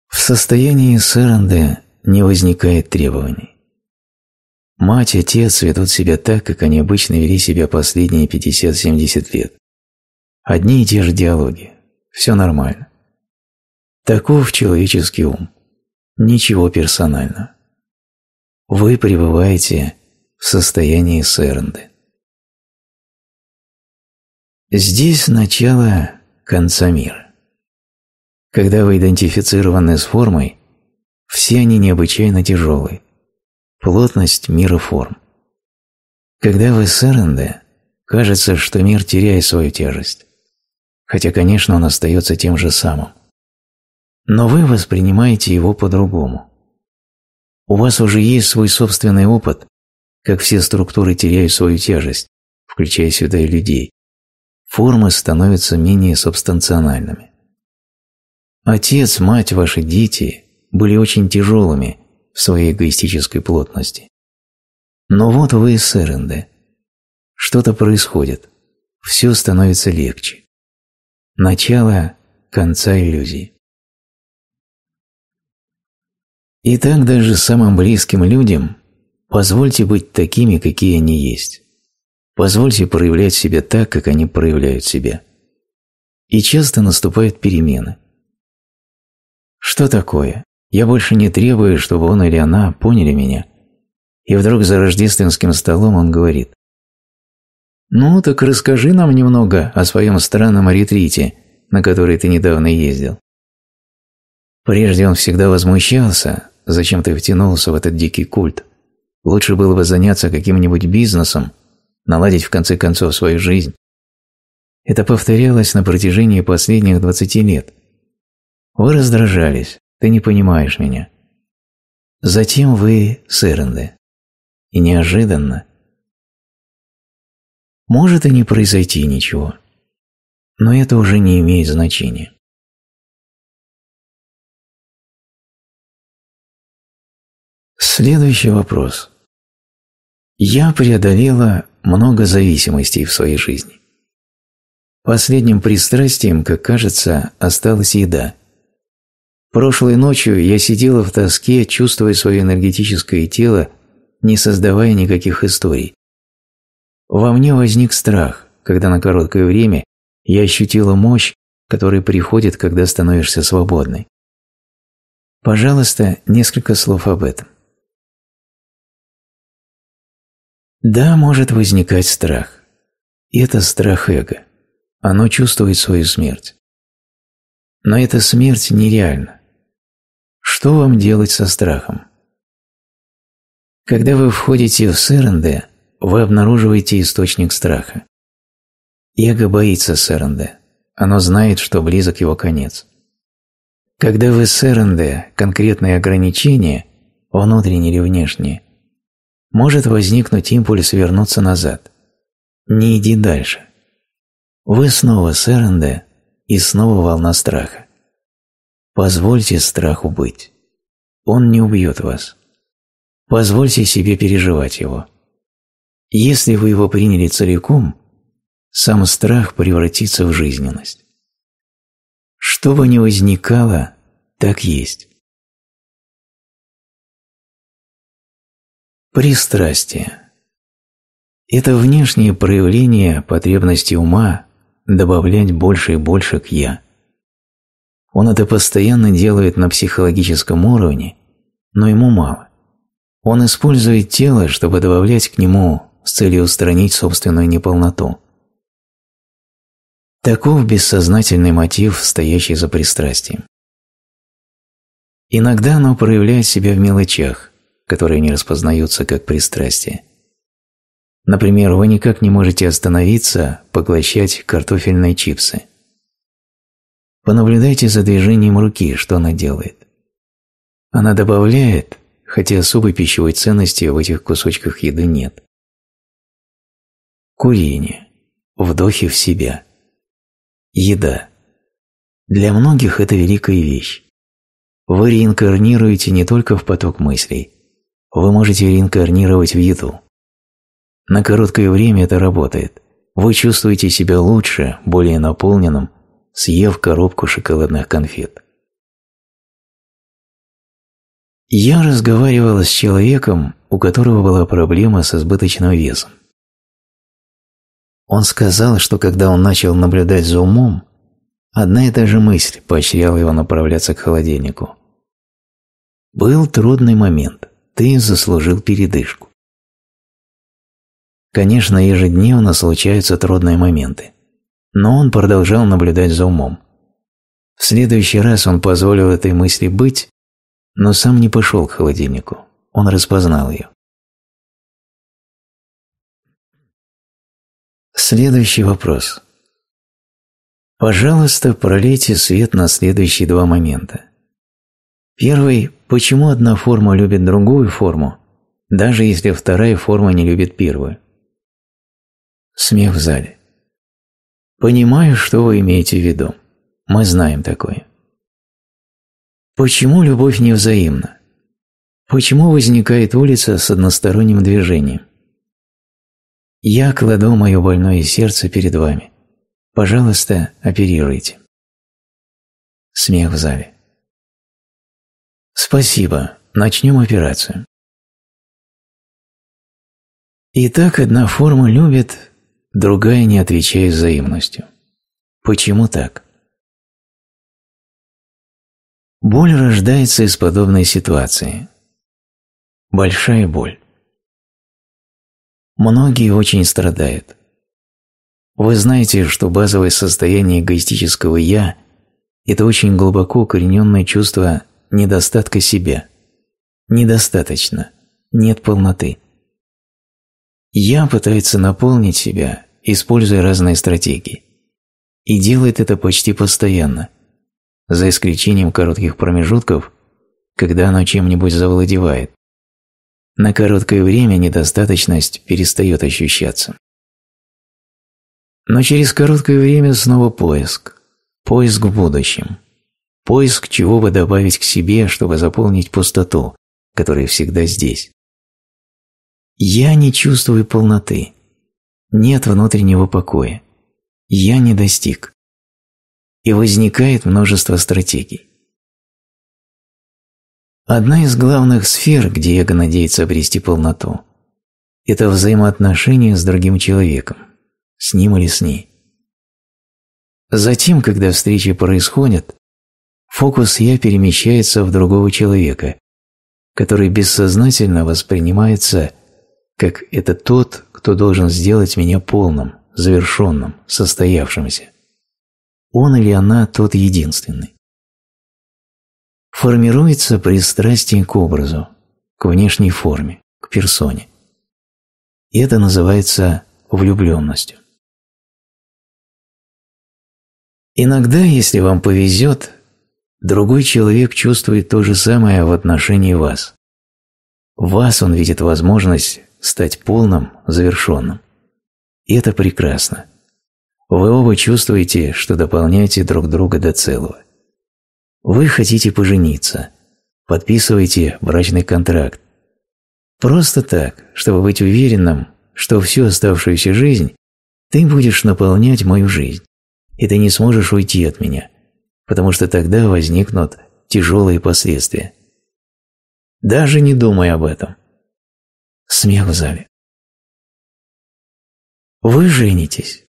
Speaker 2: В состоянии сэренды
Speaker 1: не возникает требований. Мать и отец ведут себя так, как они обычно вели себя последние 50-70 лет. Одни и те же диалоги. Все нормально. Таков человеческий ум. Ничего персонально. Вы пребываете в состоянии сэрнды.
Speaker 2: Здесь начало
Speaker 1: конца мира. Когда вы идентифицированы с формой, все они необычайно тяжелые, плотность мира форм. Когда вы сэрэнде, кажется, что мир теряет свою тяжесть, хотя, конечно, он остается тем же самым. Но вы воспринимаете его по-другому. У вас уже есть свой собственный опыт, как все структуры теряют свою тяжесть, включая сюда и людей. Формы становятся менее субстанциональными. Отец, мать, ваши дети были очень тяжелыми – в своей эгоистической плотности. Но вот вы из Эренде. Что-то происходит. Все становится легче. Начало конца иллюзии. И так даже самым близким людям позвольте быть такими, какие они есть. Позвольте проявлять себя так, как они проявляют себя. И часто наступают перемены. Что такое? Я больше не требую, чтобы он или она поняли меня. И вдруг за рождественским столом он говорит. «Ну, так расскажи нам немного о своем странном ретрите, на который ты недавно ездил». Прежде он всегда возмущался, зачем ты втянулся в этот дикий культ. Лучше было бы заняться каким-нибудь бизнесом, наладить в конце концов свою жизнь. Это повторялось на протяжении последних 20 лет. Вы раздражались, ты не понимаешь меня. Затем вы с И неожиданно.
Speaker 2: Может и не произойти ничего, но это уже не имеет значения.
Speaker 1: Следующий вопрос. Я преодолела много зависимостей в своей жизни. Последним пристрастием, как кажется, осталась еда – Прошлой ночью я сидела в тоске, чувствуя свое энергетическое тело, не создавая никаких историй. Во мне возник страх, когда на короткое время я ощутила мощь, которая приходит, когда становишься свободной. Пожалуйста, несколько
Speaker 2: слов об этом. Да, может
Speaker 1: возникать страх. И это страх эго. Оно чувствует свою смерть. Но эта смерть нереальна. Что вам делать со страхом? Когда вы входите в сэренде, вы обнаруживаете источник страха. Эго боится сэренде. Оно знает, что близок его конец. Когда вы сэренде, конкретные ограничения, внутренние или внешние, может возникнуть импульс вернуться назад. Не иди дальше. Вы снова сэренде и снова волна страха. Позвольте страху быть. Он не убьет вас. Позвольте себе переживать его. Если вы его приняли целиком, сам страх превратится в жизненность. Что бы ни возникало, так есть. Пристрастие. Это внешнее проявление потребности ума добавлять больше и больше к «я». Он это постоянно делает на психологическом уровне, но ему мало. Он использует тело, чтобы добавлять к нему с целью устранить собственную неполноту. Таков бессознательный мотив, стоящий за пристрастием. Иногда оно проявляет себя в мелочах, которые не распознаются как пристрастие. Например, вы никак не можете остановиться поглощать картофельные чипсы – Понаблюдайте за движением руки, что она делает. Она добавляет, хотя особой пищевой ценности в этих кусочках еды нет. Курение. Вдохи в себя. Еда. Для многих это великая вещь. Вы реинкарнируете не только в поток мыслей. Вы можете реинкарнировать в еду. На короткое время это работает. Вы чувствуете себя лучше, более наполненным – съев коробку шоколадных конфет. Я разговаривала с человеком, у которого была проблема с избыточным весом. Он сказал, что когда он начал наблюдать за умом, одна и та же мысль поощряла его направляться к холодильнику. «Был трудный момент. Ты заслужил передышку». Конечно, ежедневно случаются трудные моменты но он продолжал наблюдать за умом. В следующий раз он позволил этой мысли быть, но сам не пошел
Speaker 2: к холодильнику, он распознал ее.
Speaker 1: Следующий вопрос. Пожалуйста, пролейте свет на следующие два момента. Первый – почему одна форма любит другую форму, даже если вторая форма не любит первую? Смех в зале. Понимаю, что вы имеете в виду. Мы знаем такое. Почему любовь не взаимна? Почему возникает улица с односторонним движением? Я кладу мое больное сердце перед вами. Пожалуйста, оперируйте. Смех в зале. Спасибо. Начнем операцию. Итак, одна форма любит, другая не отвечает взаимностью. Почему так? Боль рождается из подобной ситуации. Большая боль. Многие очень страдают. Вы знаете, что базовое состояние эгоистического «я» – это очень глубоко укорененное чувство недостатка себя. Недостаточно. Нет полноты. Я пытается наполнить себя, используя разные стратегии. И делает это почти постоянно, за исключением коротких промежутков, когда оно чем-нибудь завладевает. На короткое время недостаточность перестает ощущаться. Но через короткое время снова поиск. Поиск в будущем. Поиск, чего бы добавить к себе, чтобы заполнить пустоту, которая всегда здесь. Я не чувствую полноты.
Speaker 2: Нет внутреннего покоя. Я не достиг. И
Speaker 1: возникает множество стратегий. Одна из главных сфер, где эго надеется обрести полноту, это взаимоотношения с другим человеком, с ним или с ней. Затем, когда встречи происходят, фокус «я» перемещается в другого человека, который бессознательно воспринимается как это тот, кто должен сделать меня полным, завершенным, состоявшимся. Он или она тот единственный. Формируется пристрастие к образу, к внешней форме, к персоне. это называется влюбленностью. Иногда, если вам повезет, другой человек чувствует то же самое в отношении вас. В вас он видит возможность стать полным, завершенным. И это прекрасно. Вы оба чувствуете, что дополняете друг друга до целого. Вы хотите пожениться, подписываете брачный контракт. Просто так, чтобы быть уверенным, что всю оставшуюся жизнь ты будешь наполнять мою жизнь, и ты не сможешь уйти от меня, потому что тогда возникнут тяжелые последствия.
Speaker 2: Даже не думай об этом. Смех в зале. Вы женитесь.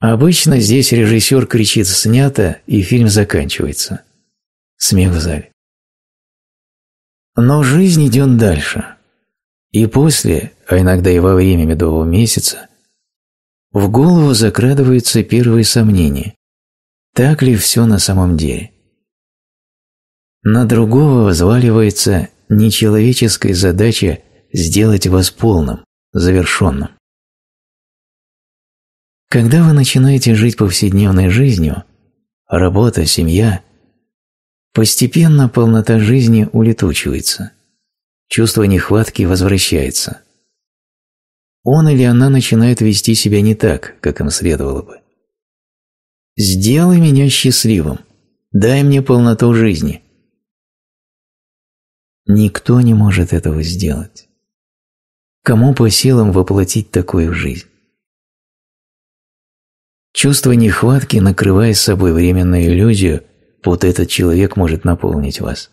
Speaker 2: Обычно здесь режиссер кричит
Speaker 1: «снято» и фильм заканчивается. Смех в зале. Но жизнь идет дальше. И после, а иногда и во время медового месяца, в голову закрадываются первые сомнения. Так ли все на самом деле? На другого взваливается нечеловеческой задача сделать вас полным, завершенным. Когда вы начинаете жить повседневной жизнью, работа, семья, постепенно полнота жизни улетучивается, чувство нехватки возвращается. Он или она начинает вести себя не так, как им следовало бы. «Сделай меня счастливым, дай мне полноту жизни, Никто не может этого сделать. Кому по силам воплотить такое в жизнь? Чувство нехватки, накрывая собой временную иллюзию, вот этот человек может наполнить вас.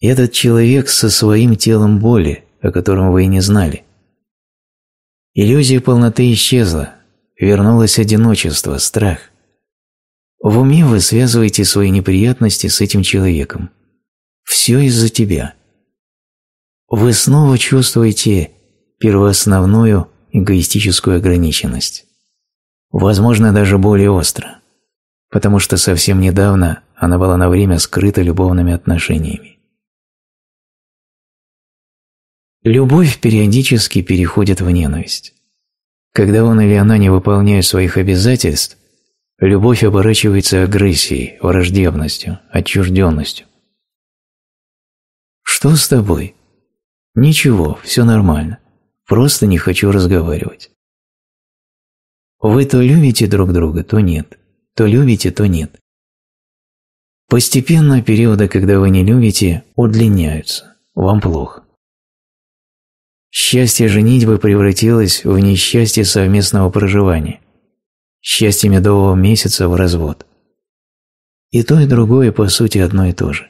Speaker 1: Этот человек со своим телом боли, о котором вы и не знали. Иллюзия полноты исчезла, вернулось одиночество, страх. В уме вы связываете свои неприятности с этим человеком – все из-за тебя. Вы снова чувствуете первоосновную эгоистическую ограниченность. Возможно, даже более остро, потому что совсем недавно она была на время скрыта любовными отношениями. Любовь периодически переходит в ненависть. Когда он или она не выполняют своих обязательств, любовь оборачивается агрессией, враждебностью, отчужденностью. Что с тобой? Ничего, все нормально. Просто не хочу разговаривать. Вы то любите друг друга, то нет. То любите, то нет. Постепенно периоды, когда вы не любите, удлиняются. Вам плохо. Счастье женитьбы превратилось в несчастье совместного проживания. Счастье медового месяца в развод. И то, и другое, по сути, одно и то же.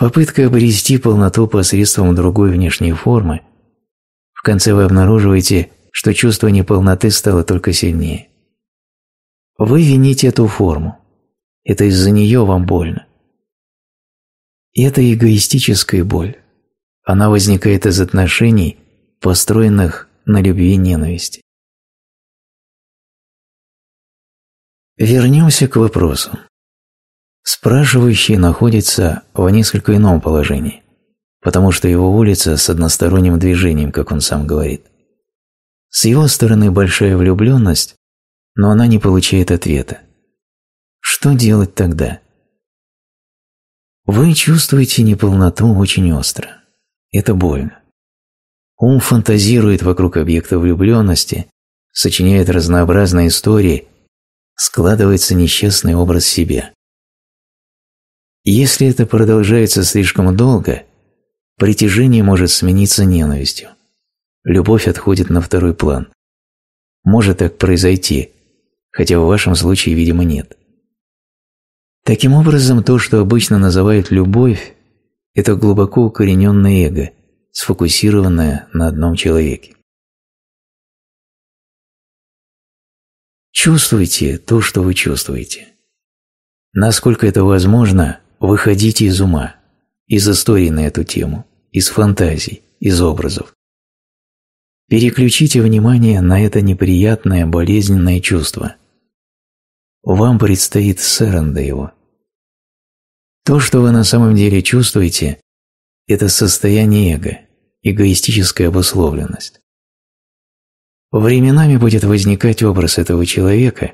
Speaker 1: Попытка обрести полноту посредством другой внешней формы, в конце вы обнаруживаете, что чувство неполноты стало только сильнее. Вы вините эту форму. Это из-за нее вам больно. это эгоистическая боль. Она возникает из отношений,
Speaker 2: построенных на любви и ненависти.
Speaker 1: Вернемся к вопросу. Спрашивающий находится в несколько ином положении, потому что его улица с односторонним движением, как он сам говорит. С его стороны большая влюбленность, но она не получает
Speaker 2: ответа. Что делать тогда? Вы
Speaker 1: чувствуете неполноту очень остро. Это больно. Ум фантазирует вокруг объекта влюбленности, сочиняет разнообразные истории, складывается несчастный образ себя. Если это продолжается слишком долго, притяжение может смениться ненавистью. Любовь отходит на второй план. Может так произойти, хотя в вашем случае, видимо, нет. Таким образом, то, что обычно называют любовь, это глубоко укорененное эго, сфокусированное на одном человеке.
Speaker 2: Чувствуйте то,
Speaker 1: что вы чувствуете. Насколько это возможно, Выходите из ума, из истории на эту тему, из фантазий, из образов. Переключите внимание на это неприятное, болезненное чувство. Вам предстоит сэренда его. То, что вы на самом деле чувствуете, это состояние эго, эгоистическая обусловленность. Временами будет возникать образ этого человека,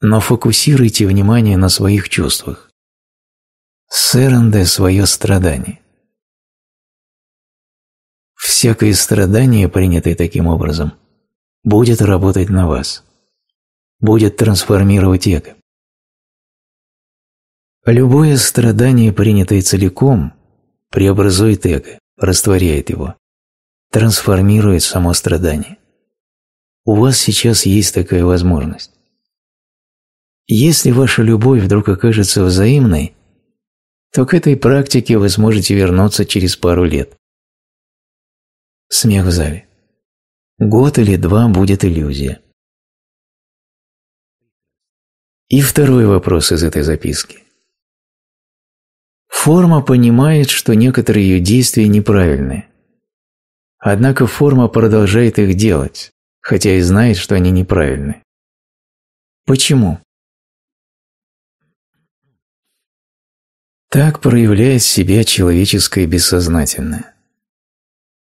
Speaker 1: но фокусируйте внимание на своих чувствах с свое страдание. Всякое страдание, принятое таким образом, будет работать на вас, будет трансформировать эго. Любое страдание, принятое целиком, преобразует эго, растворяет его, трансформирует само страдание. У вас сейчас есть такая возможность. Если ваша любовь вдруг окажется взаимной, то к этой практике вы сможете вернуться через пару лет. Смех в зале.
Speaker 2: Год или два будет иллюзия.
Speaker 1: И второй вопрос из этой записки. Форма понимает, что некоторые ее действия неправильны, Однако форма продолжает их делать, хотя и знает, что они неправильны.
Speaker 2: Почему? Так проявляет
Speaker 1: себя человеческое бессознательное.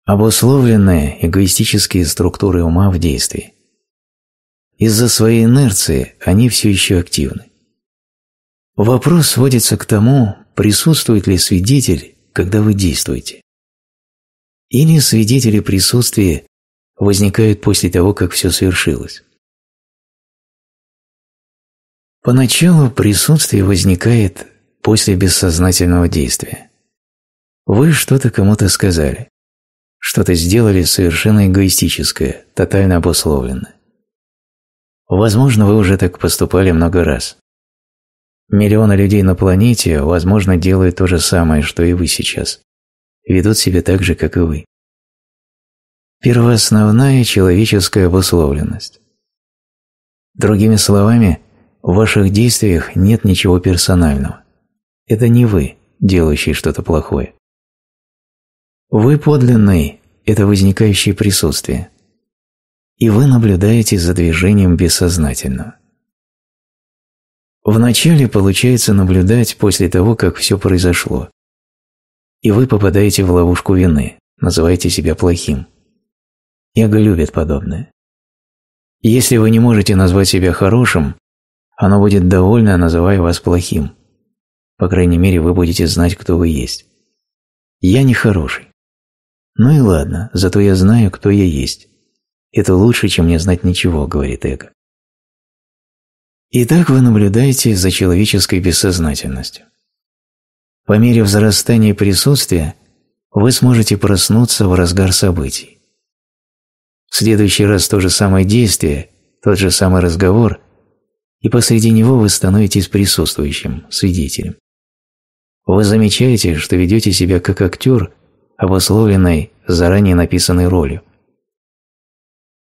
Speaker 1: Обусловленные эгоистические структуры ума в действии. Из-за своей инерции они все еще активны. Вопрос сводится к тому, присутствует ли свидетель, когда вы действуете. Или свидетели присутствия возникают после того, как все свершилось. Поначалу присутствие возникает После бессознательного действия. Вы что-то кому-то сказали, что-то сделали совершенно эгоистическое, тотально обусловленное. Возможно, вы уже так поступали много раз. Миллионы людей на планете, возможно, делают то же самое, что и вы сейчас. Ведут себя так же, как и вы. Первоосновная человеческая обусловленность. Другими словами, в ваших действиях нет ничего персонального это не вы, делающий что-то плохое. Вы подлинный – это возникающее присутствие. И вы наблюдаете за движением бессознательного. Вначале получается наблюдать после того, как все произошло. И вы попадаете в ловушку вины, называете себя плохим. Эго любит подобное. Если вы не можете назвать себя хорошим, оно будет довольно, называя вас плохим. По крайней мере, вы будете знать, кто вы есть. Я не хороший. Ну и ладно, зато я знаю, кто я есть. Это лучше, чем не знать ничего, говорит эго. Итак, вы наблюдаете за человеческой бессознательностью. По мере взрастания присутствия вы сможете проснуться в разгар событий. В следующий раз то же самое действие, тот же самый разговор, и посреди него вы становитесь присутствующим, свидетелем. Вы замечаете, что ведете себя как актер, обусловленный заранее написанной ролью.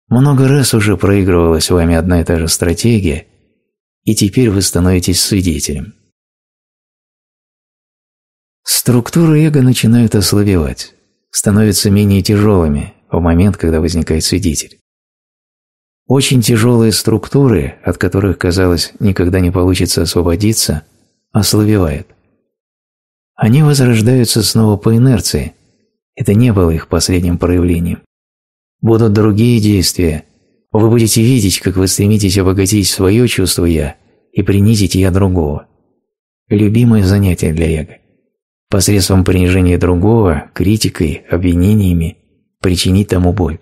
Speaker 1: Много раз уже проигрывалась вами одна и та же стратегия, и теперь вы становитесь свидетелем. Структуры эго начинают ослабевать, становятся менее тяжелыми в момент, когда возникает свидетель. Очень тяжелые структуры, от которых, казалось, никогда не получится освободиться, ослабевают – они возрождаются снова по инерции. Это не было их последним проявлением. Будут другие действия. Вы будете видеть, как вы стремитесь обогатить свое чувство «я» и принизить «я» другого. Любимое занятие для эго. Посредством принижения другого, критикой, обвинениями причинить тому боль.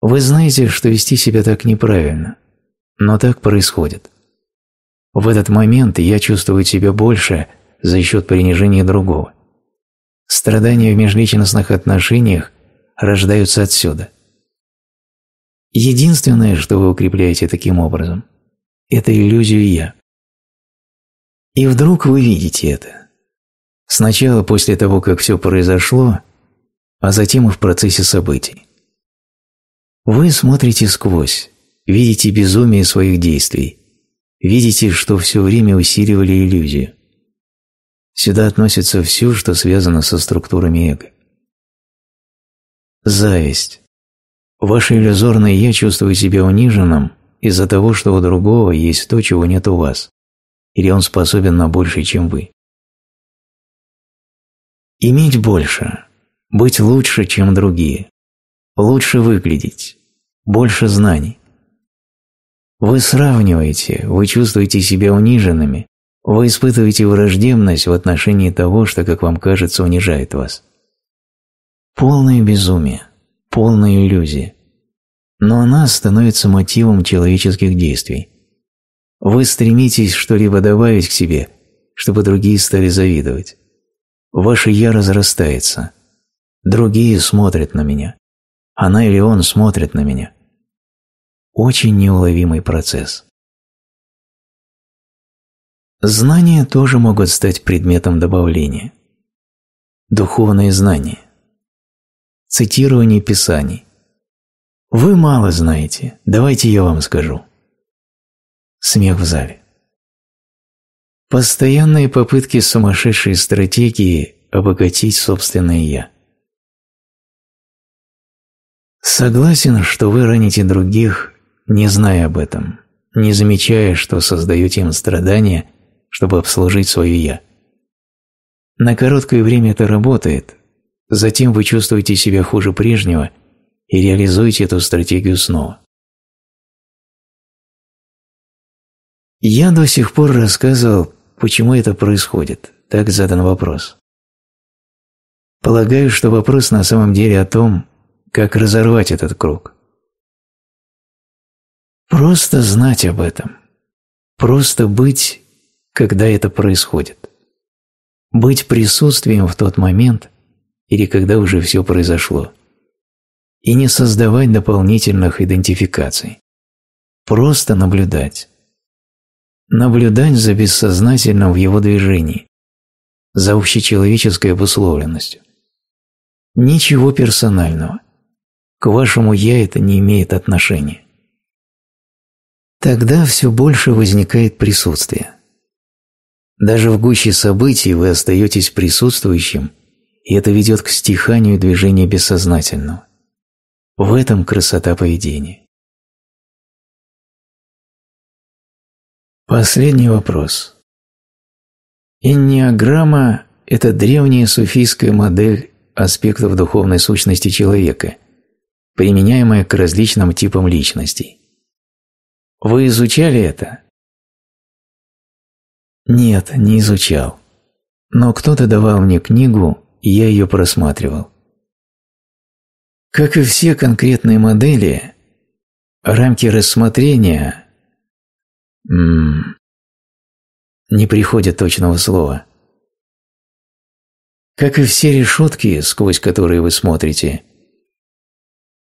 Speaker 1: Вы знаете, что вести себя так неправильно, но так происходит. В этот момент я чувствую себя больше – за счет принижения другого. Страдания в межличностных отношениях рождаются отсюда. Единственное, что вы укрепляете таким образом, это иллюзию «я». И вдруг вы видите это. Сначала после того, как все произошло, а затем и в процессе событий. Вы смотрите сквозь, видите безумие своих действий, видите, что все время усиливали иллюзию. Сюда относится все, что связано со структурами эго. Зависть. Ваше иллюзорное «я» чувствует себя униженным из-за того, что у другого есть то, чего нет у вас, или он способен на больше, чем вы.
Speaker 2: Иметь больше, быть лучше, чем другие,
Speaker 1: лучше выглядеть, больше знаний. Вы сравниваете, вы чувствуете себя униженными, вы испытываете враждебность в отношении того, что, как вам кажется, унижает вас. Полное безумие, полная иллюзия. Но она становится мотивом человеческих действий. Вы стремитесь что-либо добавить к себе, чтобы другие стали завидовать. Ваше «я» разрастается. Другие смотрят на меня. Она или он смотрит на меня. Очень неуловимый процесс. Знания тоже могут стать предметом добавления.
Speaker 2: Духовные знания. Цитирование Писаний.
Speaker 1: Вы мало знаете, давайте я вам скажу. Смех в зале. Постоянные попытки сумасшедшей
Speaker 2: стратегии
Speaker 1: обогатить собственное «я». Согласен, что вы раните других, не зная об этом, не замечая, что создаете им страдания чтобы обслужить свое «я». На короткое время это работает, затем вы чувствуете себя хуже прежнего и реализуете эту стратегию снова. Я до сих пор рассказывал, почему это происходит. Так задан вопрос. Полагаю, что вопрос на самом деле о том, как
Speaker 2: разорвать этот круг. Просто знать об этом.
Speaker 1: Просто быть когда это происходит. Быть присутствием в тот момент или когда уже все произошло. И не создавать дополнительных идентификаций. Просто наблюдать. Наблюдать за бессознательным в его движении, за общечеловеческой обусловленностью. Ничего персонального. К вашему «я» это не имеет отношения. Тогда все больше возникает присутствие. Даже в гуще событий вы остаетесь присутствующим, и это ведет к стиханию движения бессознательного.
Speaker 2: В этом красота поведения.
Speaker 1: Последний вопрос. Инниаграмма – это древняя суфийская модель аспектов духовной сущности человека, применяемая к различным типам личностей. Вы изучали это?
Speaker 2: Нет, не изучал. Но кто-то давал
Speaker 1: мне книгу, и я ее просматривал. Как и все конкретные модели, рамки рассмотрения...
Speaker 2: М -м, не приходит точного
Speaker 1: слова. Как и все решетки, сквозь которые вы смотрите.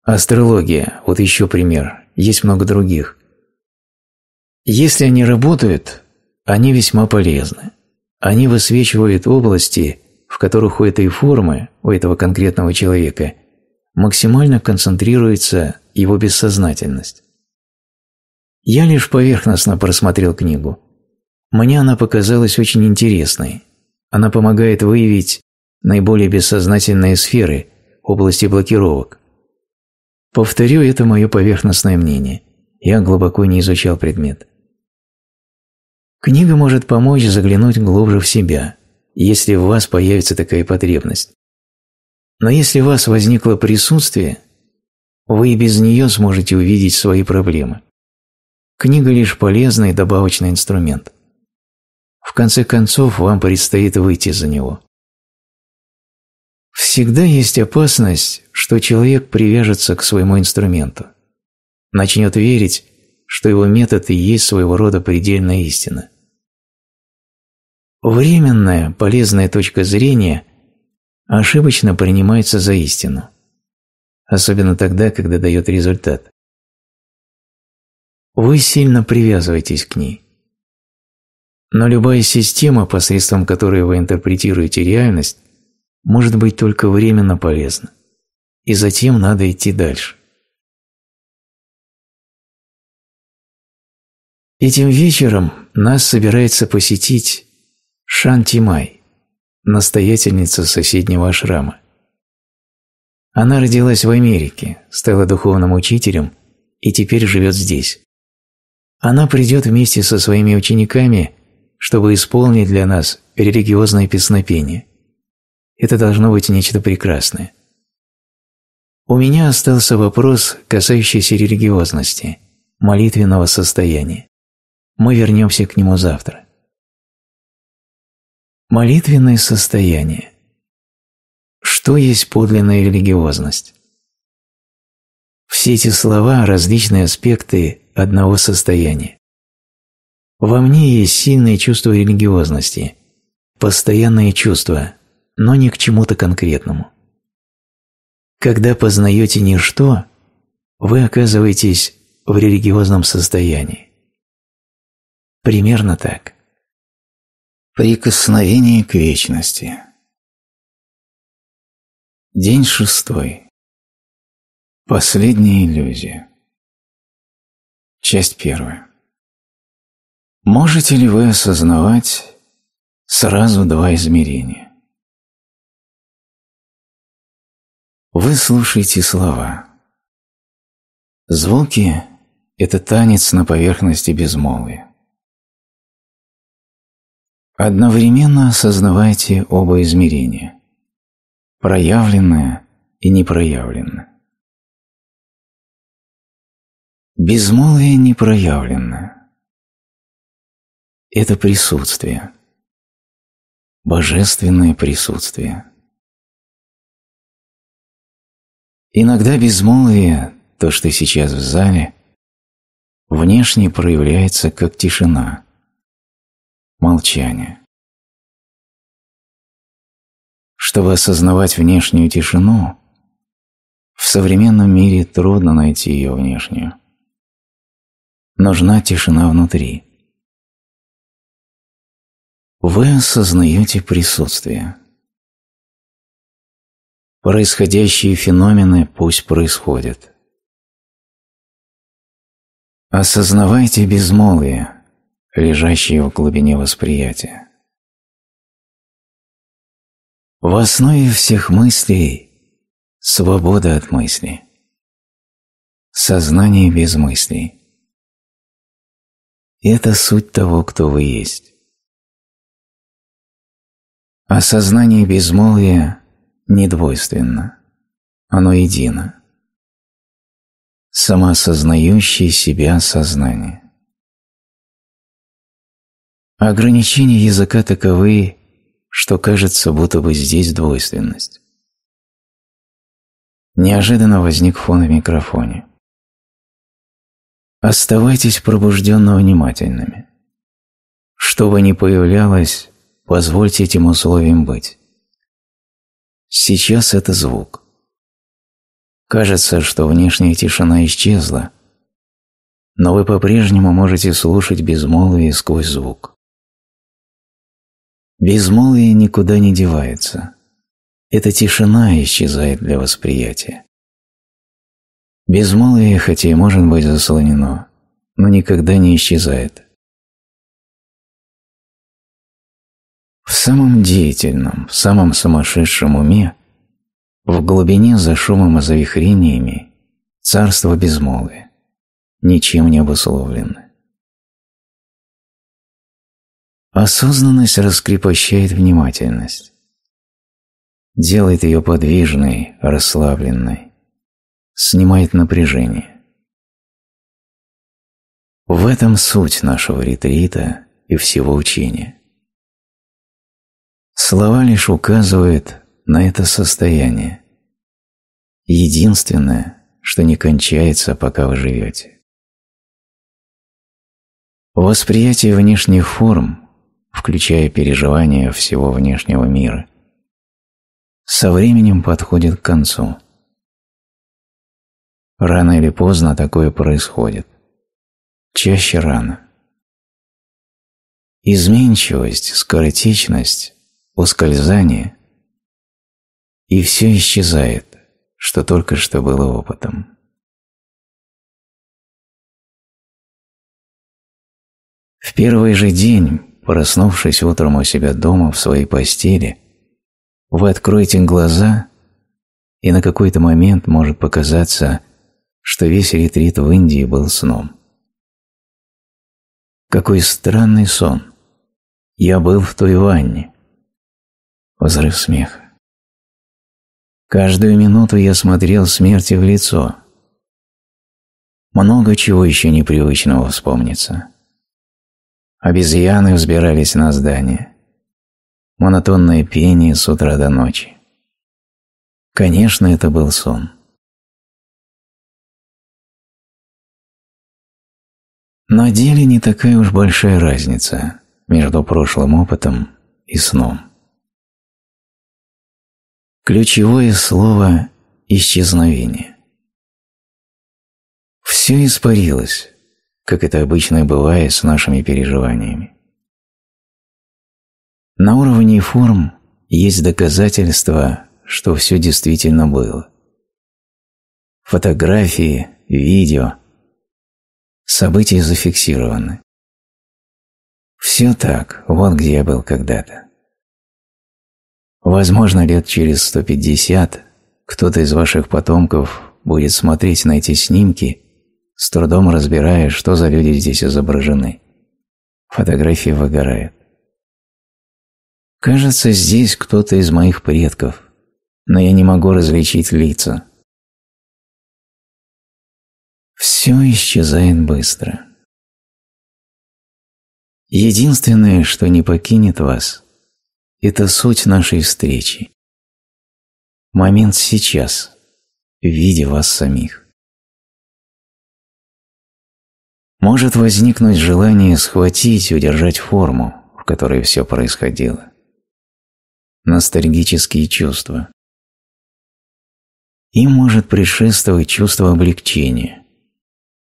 Speaker 1: Астрология, вот еще пример, есть много других. Если они работают, они весьма полезны. Они высвечивают области, в которых у этой формы, у этого конкретного человека, максимально концентрируется его бессознательность. Я лишь поверхностно просмотрел книгу. Мне она показалась очень интересной. Она помогает выявить наиболее бессознательные сферы, области блокировок. Повторю, это мое поверхностное мнение. Я глубоко не изучал предмет. Книга может помочь заглянуть глубже в себя, если в вас появится такая потребность. Но если у вас возникло присутствие, вы и без нее сможете увидеть свои проблемы. Книга лишь полезный добавочный инструмент. В конце концов, вам предстоит выйти за него. Всегда есть опасность, что человек привяжется к своему инструменту, начнет верить, что его метод и есть своего рода предельная истина. Временная полезная точка зрения ошибочно принимается за истину, особенно тогда, когда дает результат. Вы сильно привязываетесь к ней. Но любая система, посредством которой вы интерпретируете реальность, может быть только временно полезна. И затем надо идти дальше. Этим вечером нас собирается посетить Шанти Май, настоятельница соседнего ашрама. Она родилась в Америке, стала духовным учителем и теперь живет здесь. Она придет вместе со своими учениками, чтобы исполнить для нас религиозное песнопение. Это должно быть нечто прекрасное. У меня остался вопрос, касающийся религиозности, молитвенного состояния. Мы вернемся к нему завтра. Молитвенное состояние. Что есть подлинная религиозность? Все эти слова – различные аспекты одного состояния. Во мне есть сильное чувство религиозности, постоянное чувство, но не к чему-то конкретному. Когда познаете ничто, вы оказываетесь в религиозном состоянии. Примерно так. Прикосновение к вечности.
Speaker 2: День шестой. Последняя иллюзия. Часть первая. Можете ли вы осознавать сразу два измерения? Вы слушаете слова. Звуки – это танец на поверхности безмолвия. Одновременно осознавайте оба измерения – проявленное и непроявленное. Безмолвие непроявленное – это присутствие, божественное присутствие. Иногда безмолвие, то, что сейчас в зале, внешне проявляется как тишина – Молчание.
Speaker 1: Чтобы осознавать внешнюю тишину, в современном мире трудно найти ее внешнюю. Нужна тишина внутри.
Speaker 2: Вы осознаете присутствие. Происходящие феномены пусть происходят. Осознавайте безмолвие, лежащие в глубине восприятия. В основе всех мыслей – свобода от мысли, сознание без мыслей. это суть того, кто вы есть. А сознание
Speaker 1: безмолвия недвойственно, оно едино. Самоосознающее себя сознание. Ограничения языка таковы, что кажется, будто бы здесь двойственность. Неожиданно возник фон в микрофоне. Оставайтесь пробужденно внимательными. Что бы ни появлялось, позвольте этим условиям быть. Сейчас это звук. Кажется, что внешняя тишина исчезла, но вы по-прежнему можете слушать безмолвие сквозь звук. Безмолвие никуда не девается. Эта тишина исчезает для восприятия. Безмолвие, хотя и может быть заслонено, но никогда не исчезает.
Speaker 2: В самом деятельном, в самом
Speaker 1: сумасшедшем уме, в глубине за шумом и завихрениями царство безмолвия, ничем не обусловлено.
Speaker 2: Осознанность раскрепощает внимательность, делает ее подвижной, расслабленной, снимает напряжение. В этом суть нашего
Speaker 1: ретрита и всего учения. Слова лишь указывают на это состояние, единственное, что не кончается, пока вы живете. Восприятие внешних форм – включая переживания всего внешнего мира, со временем подходит к концу. Рано или поздно такое происходит. Чаще рано. Изменчивость, скоротечность, ускользание – и все исчезает, что только что было опытом. В первый же день проснувшись утром у себя дома в своей постели, вы откроете глаза, и на какой-то момент может показаться, что весь ретрит в Индии был сном. Какой странный сон. Я был в той ванне. Взрыв смеха. Каждую минуту я смотрел смерти в лицо. Много чего еще непривычного вспомнится. Обезьяны взбирались на здание. Монотонное пение с
Speaker 2: утра до ночи. Конечно, это был сон. На деле не такая уж большая разница между прошлым опытом и сном.
Speaker 1: Ключевое слово – исчезновение. Все испарилось, как это обычно бывает с нашими переживаниями. На уровне форм есть доказательства, что все действительно было. Фотографии, видео, события зафиксированы. Все так, вот где я был когда-то. Возможно, лет через 150 кто-то из ваших потомков будет смотреть на эти снимки с трудом разбирая, что за люди здесь изображены. Фотографии выгорают. Кажется, здесь кто-то из
Speaker 2: моих предков, но я не могу различить лица. Все исчезает быстро.
Speaker 1: Единственное, что не покинет вас, это суть нашей встречи. Момент сейчас, в виде вас самих.
Speaker 2: может возникнуть желание схватить
Speaker 1: и удержать форму, в которой все происходило. Ностальгические чувства. Им может предшествовать чувство облегчения.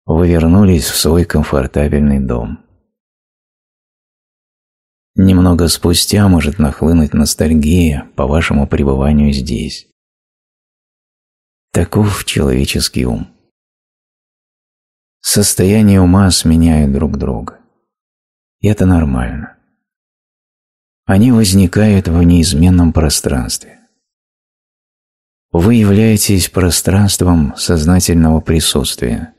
Speaker 1: Вы вернулись в свой комфортабельный дом. Немного спустя может нахлынуть ностальгия по
Speaker 2: вашему пребыванию здесь. Таков человеческий ум. Состояния ума сменяют друг друга.
Speaker 1: И это нормально. Они возникают в неизменном пространстве. Вы являетесь пространством сознательного
Speaker 2: присутствия.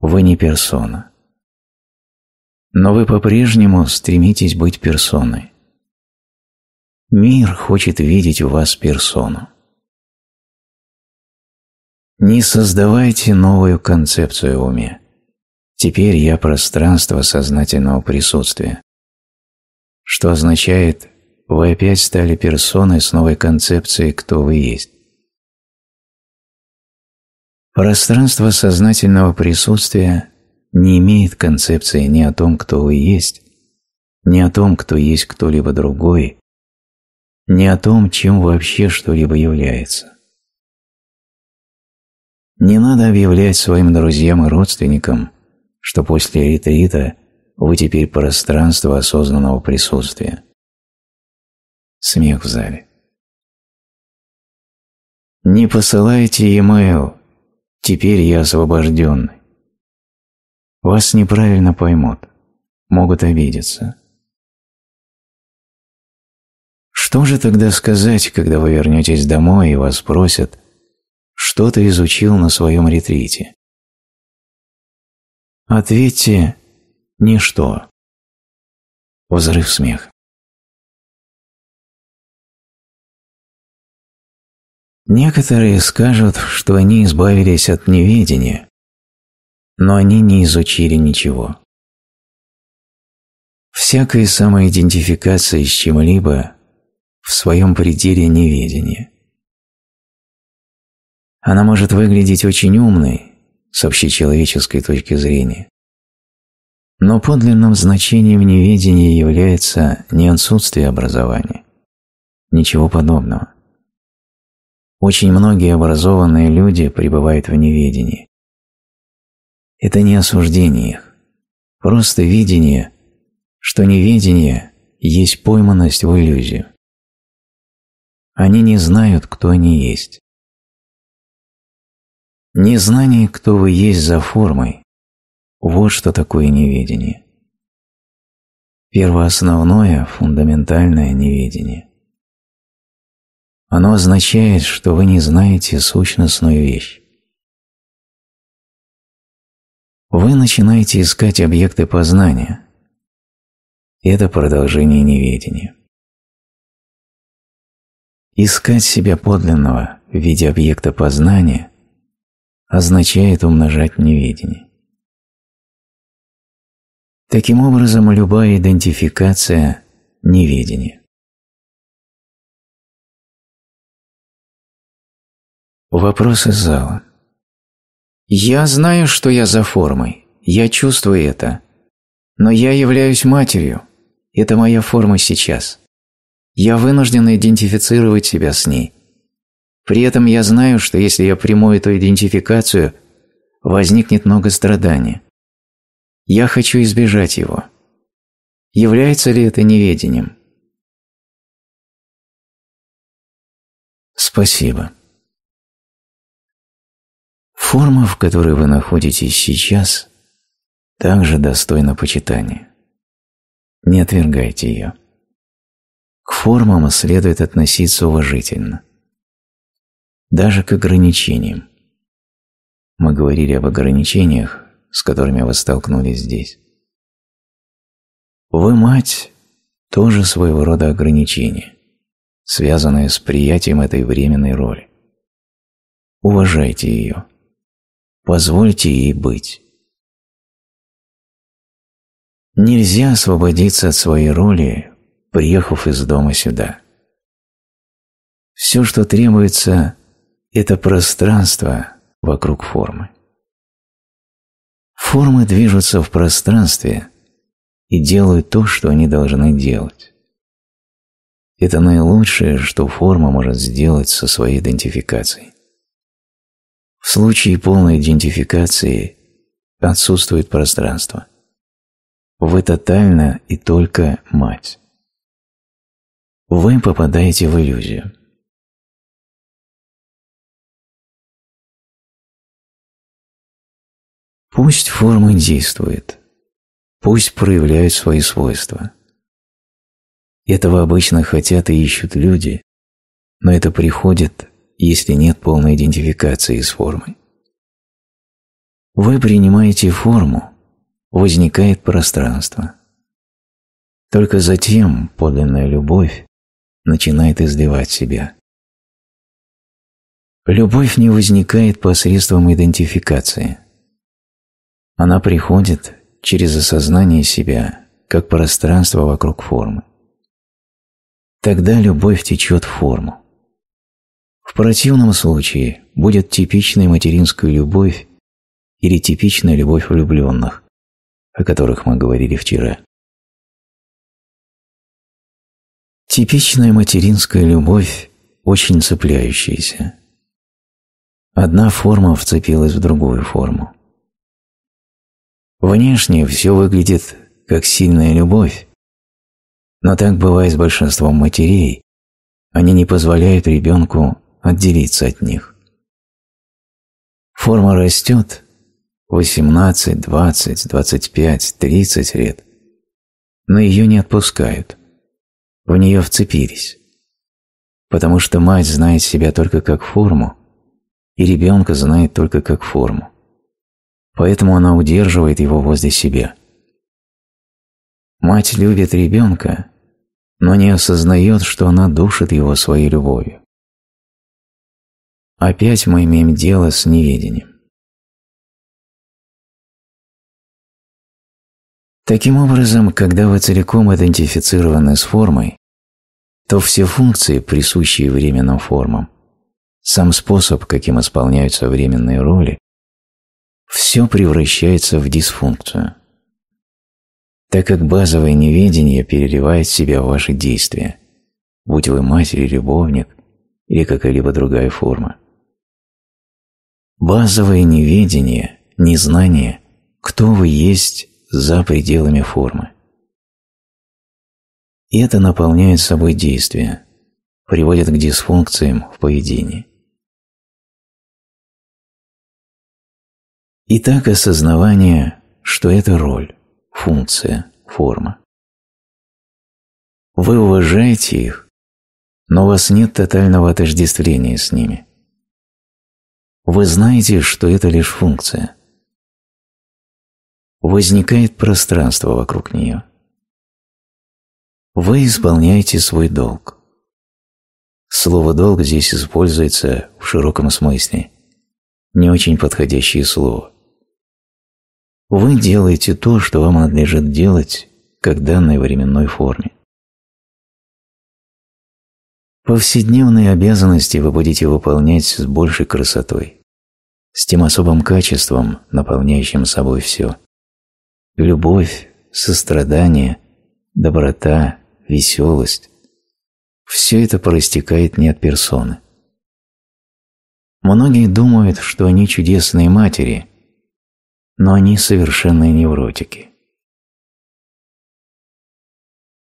Speaker 2: Вы не персона. Но вы по-прежнему стремитесь быть персоной. Мир хочет
Speaker 1: видеть в вас персону. Не создавайте новую концепцию в уме. Теперь я пространство сознательного присутствия. Что означает, вы опять стали персоной с новой концепцией «кто вы есть». Пространство сознательного присутствия не имеет концепции ни о том, кто вы есть, ни о том, кто есть кто-либо другой, ни о том, чем вообще что-либо является. Не надо объявлять своим друзьям и родственникам, что после ретрита вы теперь пространство осознанного присутствия. Смех в зале.
Speaker 2: Не посылайте e-mail «Теперь я освобожденный». Вас неправильно поймут,
Speaker 1: могут обидеться. Что же тогда сказать, когда вы вернетесь домой и вас просят – что ты изучил на своем ретрите? Ответьте «Ничто».
Speaker 2: Взрыв смех. Некоторые скажут, что они избавились от
Speaker 1: неведения, но они не изучили ничего. Всякая самоидентификация с чем-либо в своем пределе неведения. Она может выглядеть очень умной с общечеловеческой точки зрения, но подлинным значением неведения является не отсутствие образования. Ничего подобного. Очень многие образованные люди пребывают в неведении. Это не осуждение их, просто видение,
Speaker 2: что неведение есть пойманность в иллюзию. Они не знают, кто они есть. Незнание,
Speaker 1: кто вы есть за формой, вот что такое неведение. Первоосновное, фундаментальное неведение. Оно означает, что вы не знаете сущностную вещь.
Speaker 2: Вы начинаете искать объекты познания. Это продолжение неведения. Искать себя подлинного в виде объекта познания – означает умножать неведение. Таким образом, любая идентификация – неведение. Вопрос из зала.
Speaker 1: «Я знаю, что я за формой, я чувствую это, но я являюсь матерью, это моя форма сейчас. Я вынужден идентифицировать себя с ней, при этом я знаю, что если я приму эту идентификацию, возникнет много страданий. Я хочу избежать его.
Speaker 2: Является ли это неведением? Спасибо. Форма,
Speaker 1: в которой вы находитесь сейчас, также достойна почитания. Не отвергайте ее. К формам следует относиться
Speaker 2: уважительно даже к ограничениям.
Speaker 1: Мы говорили об ограничениях, с которыми вы столкнулись здесь. Вы, мать, тоже своего рода ограничение, связанное с приятием этой временной роли. Уважайте ее.
Speaker 2: Позвольте ей быть. Нельзя
Speaker 1: освободиться от своей роли, приехав из дома сюда. Все, что требуется, это пространство вокруг формы. Формы движутся в пространстве и делают то, что они должны делать. Это наилучшее, что форма может сделать со своей идентификацией. В случае полной идентификации отсутствует пространство. Вы тотально и только мать. Вы попадаете в иллюзию.
Speaker 2: Пусть форма действует, пусть проявляют
Speaker 1: свои свойства. Этого обычно хотят и ищут люди, но это приходит, если нет полной идентификации с формой. Вы принимаете форму, возникает пространство. Только затем подлинная любовь начинает изливать себя. Любовь не возникает посредством идентификации – она приходит через осознание себя, как пространство вокруг формы. Тогда любовь течет в форму. В противном случае будет типичная материнская любовь или типичная любовь влюбленных, о которых мы говорили вчера.
Speaker 2: Типичная материнская любовь
Speaker 1: очень цепляющаяся. Одна форма вцепилась в другую форму. Внешне все выглядит как сильная
Speaker 2: любовь, но так бывает с большинством матерей. Они не
Speaker 1: позволяют ребенку отделиться от них. Форма растет 18, 20, 25, 30 лет, но ее не отпускают, в нее вцепились, потому что мать знает себя только как форму, и ребенка знает только как форму поэтому она удерживает его возле себя. Мать любит ребенка, но не осознает, что она душит его своей любовью. Опять мы имеем дело с неведением.
Speaker 2: Таким образом,
Speaker 1: когда вы целиком идентифицированы с формой, то все функции, присущие временным формам, сам способ, каким исполняются временные роли, все превращается в дисфункцию. Так как базовое неведение переливает себя в ваши действия, будь вы мать или любовник, или какая-либо другая форма. Базовое неведение, незнание, кто вы есть за пределами формы. И это наполняет собой действия, приводит к
Speaker 2: дисфункциям в поведении. Итак, осознавание, что это роль, функция, форма. Вы уважаете их, но у вас нет
Speaker 1: тотального отождествления с ними. Вы знаете, что это лишь функция. Возникает пространство вокруг нее. Вы исполняете свой долг. Слово «долг» здесь используется в широком смысле. Не очень подходящее слово. Вы делаете то, что вам надлежит делать,
Speaker 2: как данной временной форме. Повседневные
Speaker 1: обязанности вы будете выполнять с большей красотой, с тем особым качеством, наполняющим собой все. Любовь, сострадание, доброта, веселость – все это проистекает не от персоны. Многие думают, что они чудесные
Speaker 2: матери – но они совершенные невротики.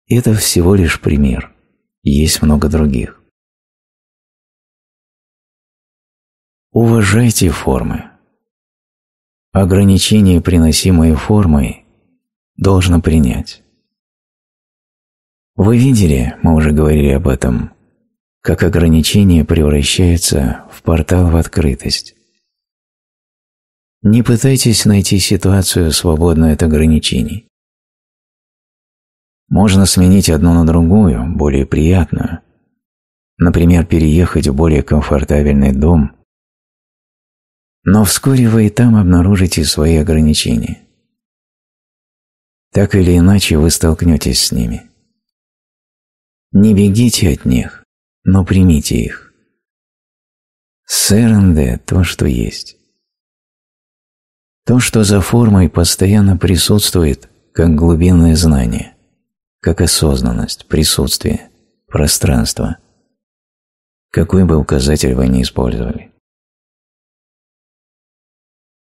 Speaker 2: Это всего лишь пример. Есть много других. Уважайте формы.
Speaker 1: Ограничение, приносимое формой, должно принять. Вы видели, мы уже говорили об этом, как ограничение превращается в портал в открытость. Не пытайтесь найти ситуацию, свободную от ограничений. Можно сменить одну на другую, более приятную. Например, переехать в более комфортабельный дом. Но вскоре вы и там обнаружите свои ограничения. Так или иначе вы
Speaker 2: столкнетесь с ними. Не бегите от них, но примите
Speaker 1: их. Сэрэнде то, что есть. То, что за формой постоянно присутствует, как глубинное знание, как осознанность, присутствие, пространство.
Speaker 2: Какой бы указатель вы ни использовали.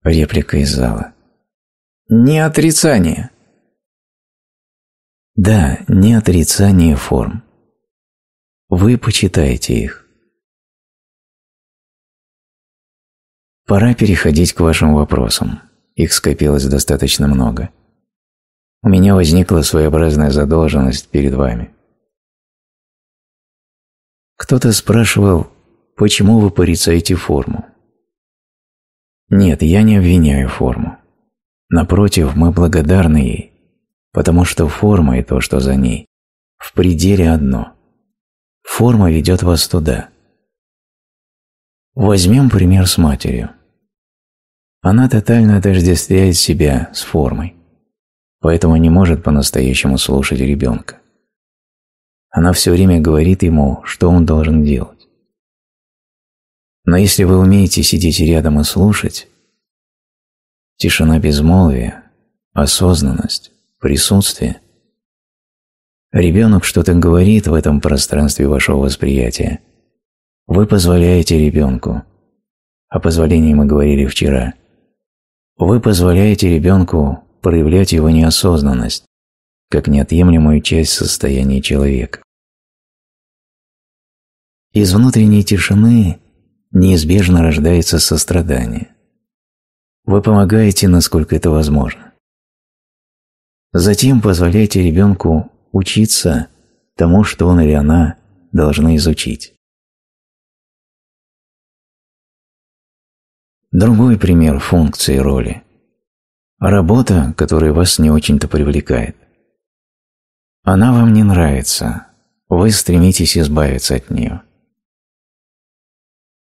Speaker 2: Реплика из зала. Не отрицание. Да, не отрицание форм. Вы почитаете их. Пора переходить к вашим вопросам. Их скопилось достаточно много. У меня возникла своеобразная задолженность перед вами. Кто-то
Speaker 1: спрашивал, почему вы порицаете форму? Нет, я не обвиняю форму. Напротив, мы благодарны ей, потому что форма и то, что за ней, в пределе одно. Форма ведет вас туда. Возьмем пример с матерью. Она тотально отождествляет себя с формой, поэтому не может по-настоящему слушать ребенка. Она все время говорит ему, что он должен делать. Но если вы умеете сидеть рядом и слушать, тишина безмолвия, осознанность, присутствие, ребенок что-то говорит в этом пространстве вашего восприятия, вы позволяете ребенку. О позволении мы говорили вчера – вы позволяете ребенку проявлять его неосознанность, как неотъемлемую часть состояния человека. Из внутренней тишины неизбежно рождается сострадание. Вы помогаете, насколько это возможно. Затем позволяйте ребенку учиться тому, что он или она должны изучить.
Speaker 2: Другой пример функции
Speaker 1: роли. Работа, которая вас не очень-то привлекает. Она вам не нравится, вы стремитесь избавиться от нее.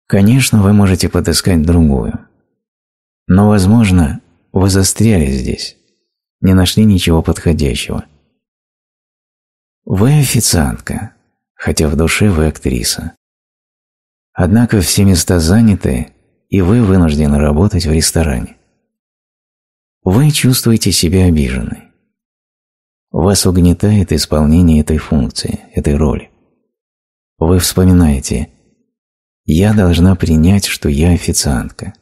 Speaker 1: Конечно, вы можете подыскать другую. Но, возможно, вы застряли здесь, не нашли ничего подходящего. Вы официантка, хотя в душе вы актриса. Однако все места заняты, и вы вынуждены работать в ресторане. Вы чувствуете себя обиженной. Вас угнетает исполнение этой функции, этой роли. Вы вспоминаете «Я должна принять, что я официантка».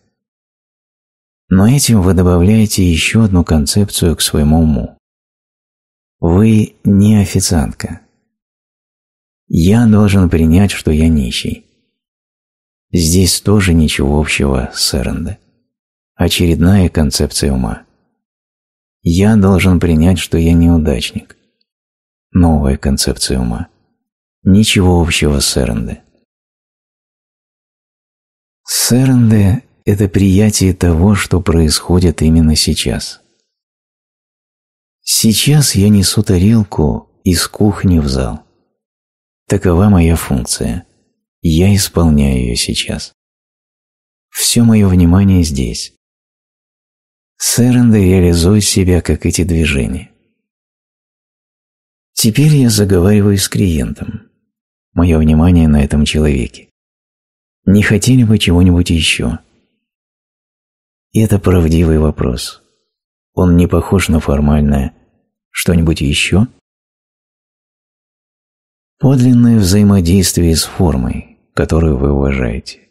Speaker 1: Но этим вы добавляете еще одну концепцию к своему уму. Вы не официантка. Я должен принять, что я нищий. Здесь тоже ничего общего с Эренде. Очередная концепция ума. Я должен принять, что я неудачник. Новая концепция ума. Ничего общего с Эренде.
Speaker 2: Сэренде – это приятие того, что
Speaker 1: происходит именно сейчас. Сейчас я несу тарелку из кухни в зал. Такова моя функция. Я исполняю ее сейчас. Все мое внимание здесь. Сэренда реализует себя, как эти движения. Теперь я заговариваю с клиентом. Мое внимание на этом человеке. Не хотели бы чего-нибудь еще? это правдивый вопрос. Он не похож на формальное «что-нибудь еще?» Подлинное взаимодействие с формой,
Speaker 2: которую вы уважаете.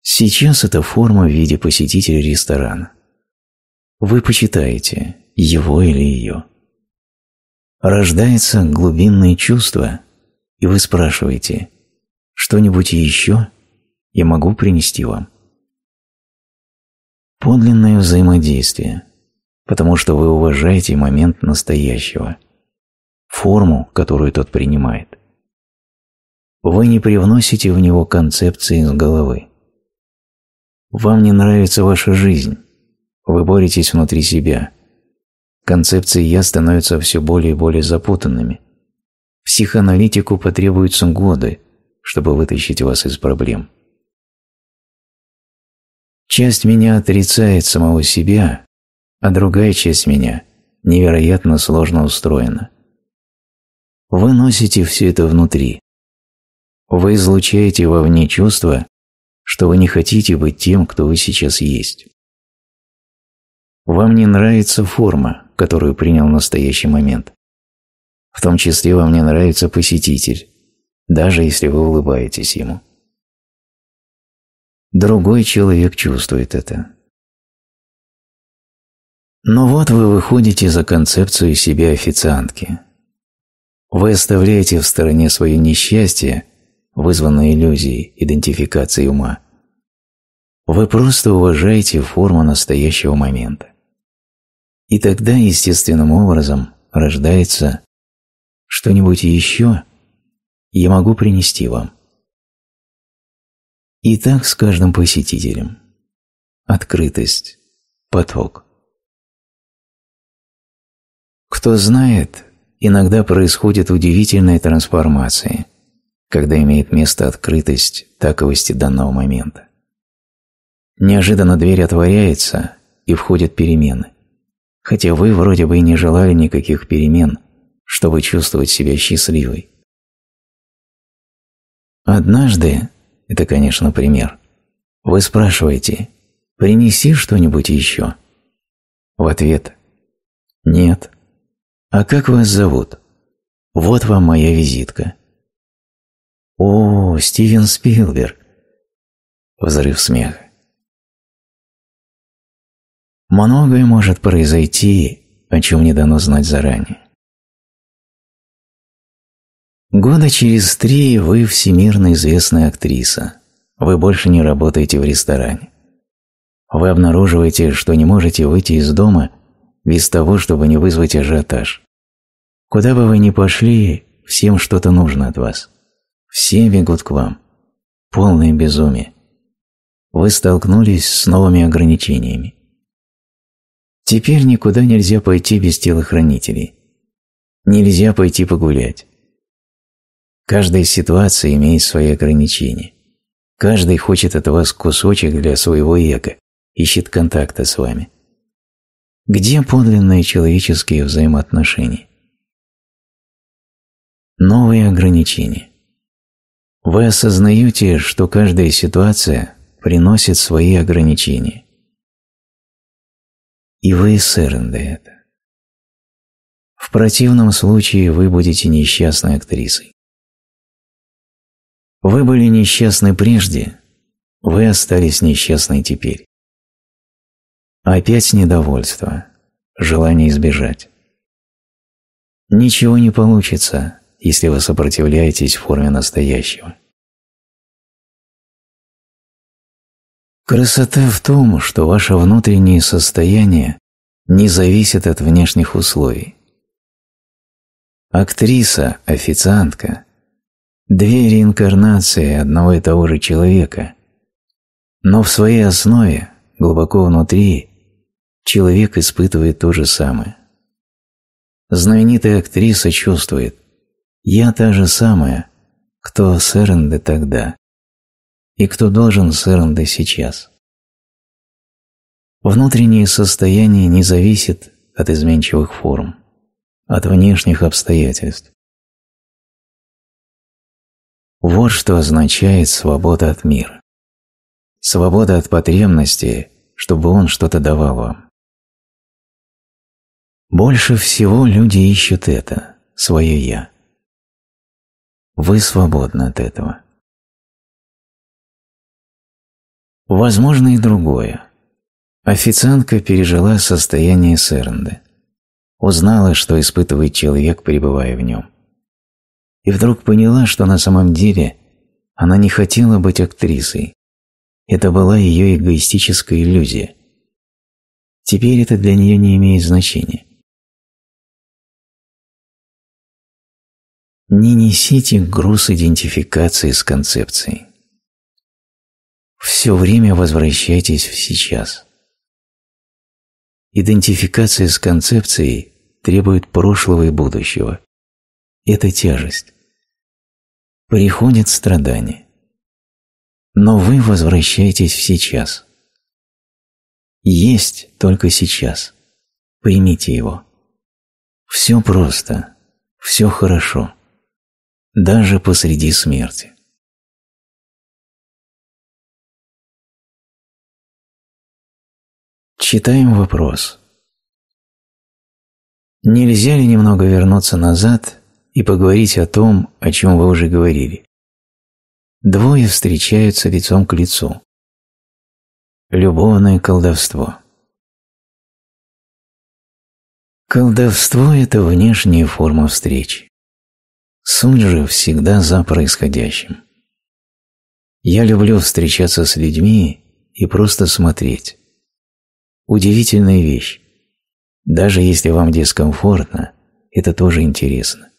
Speaker 2: Сейчас
Speaker 1: это форма в виде посетителя ресторана. Вы почитаете его или ее. Рождается глубинное чувство, и вы спрашиваете «Что-нибудь еще я могу принести вам?» Подлинное взаимодействие, потому что вы уважаете момент настоящего, форму, которую тот принимает вы не привносите в него концепции из головы. Вам не нравится ваша жизнь, вы боретесь внутри себя. Концепции «я» становятся все более и более запутанными. Психоаналитику потребуются годы, чтобы вытащить вас из проблем. Часть меня отрицает самого себя, а другая часть меня невероятно сложно устроена. Вы носите все это внутри, вы излучаете вовне чувство, что вы не хотите быть тем, кто вы сейчас есть. Вам не нравится форма, которую принял настоящий момент. В том числе вам не нравится посетитель, даже если вы улыбаетесь ему. Другой человек чувствует это. Но вот вы выходите за концепцию себя официантки. Вы оставляете в стороне свое несчастье вызванной иллюзией идентификации ума. Вы просто уважаете форму настоящего момента. И тогда естественным образом рождается что-нибудь еще я могу принести вам. И так с каждым посетителем. Открытость, поток. Кто знает, иногда происходят удивительные трансформации – когда имеет место открытость таковости данного момента. Неожиданно дверь отворяется, и входят перемены. Хотя вы вроде бы и не желали никаких перемен, чтобы чувствовать себя счастливой. Однажды, это, конечно, пример, вы спрашиваете «Принеси что-нибудь еще?» В ответ «Нет». «А как вас зовут?» «Вот вам моя визитка». «О, Стивен Спилберг!» Взрыв смеха.
Speaker 2: Многое может произойти,
Speaker 1: о чем не дано знать заранее. Года через три вы всемирно известная актриса. Вы больше не работаете в ресторане. Вы обнаруживаете, что не можете выйти из дома без того, чтобы не вызвать ажиотаж. Куда бы вы ни пошли, всем что-то нужно от вас. Все бегут к вам. Полное безумие. Вы столкнулись с новыми ограничениями. Теперь никуда нельзя пойти без телохранителей. Нельзя пойти погулять. Каждая ситуация имеет свои ограничения. Каждый хочет от вас кусочек для своего эго, ищет контакта с вами. Где подлинные человеческие взаимоотношения? Новые ограничения. Вы осознаете, что каждая ситуация приносит свои ограничения. И вы сэренды это.
Speaker 2: В противном случае вы будете несчастной актрисой. Вы были несчастны прежде, вы остались
Speaker 1: несчастны теперь. Опять недовольство, желание избежать. Ничего не получится, если вы сопротивляетесь
Speaker 2: форме настоящего.
Speaker 1: Красота в том, что ваше внутреннее состояние не зависит от внешних условий. Актриса, официантка – две реинкарнации одного и того же человека, но в своей основе, глубоко внутри, человек испытывает то же самое. Знаменитая актриса чувствует я та же самая, кто с тогда и кто должен с сейчас. Внутреннее состояние не зависит от
Speaker 2: изменчивых форм, от внешних обстоятельств. Вот что означает свобода от мира. Свобода от потребности, чтобы он что-то давал вам. Больше всего люди ищут это, свое «я». Вы свободны от этого.
Speaker 1: Возможно и другое. Официантка пережила состояние сэрнды. Узнала, что испытывает человек, пребывая в нем. И вдруг поняла, что на самом деле она не хотела быть актрисой. Это была ее эгоистическая иллюзия. Теперь это для нее не имеет значения.
Speaker 2: Не несите
Speaker 1: груз идентификации с концепцией. Все время возвращайтесь в сейчас. Идентификация с концепцией требует прошлого и будущего. Это тяжесть. Приходит страдание. Но вы возвращаетесь в
Speaker 2: сейчас. Есть только сейчас. Примите его. Все просто. Все хорошо даже посреди смерти. Читаем вопрос.
Speaker 1: Нельзя ли немного вернуться назад и поговорить о том, о чем вы уже говорили? Двое встречаются лицом к лицу.
Speaker 2: Любовное колдовство.
Speaker 1: Колдовство – это внешняя форма встречи. Суть же всегда за происходящим. Я люблю встречаться с людьми и просто смотреть. Удивительная вещь. Даже если вам дискомфортно, это тоже интересно.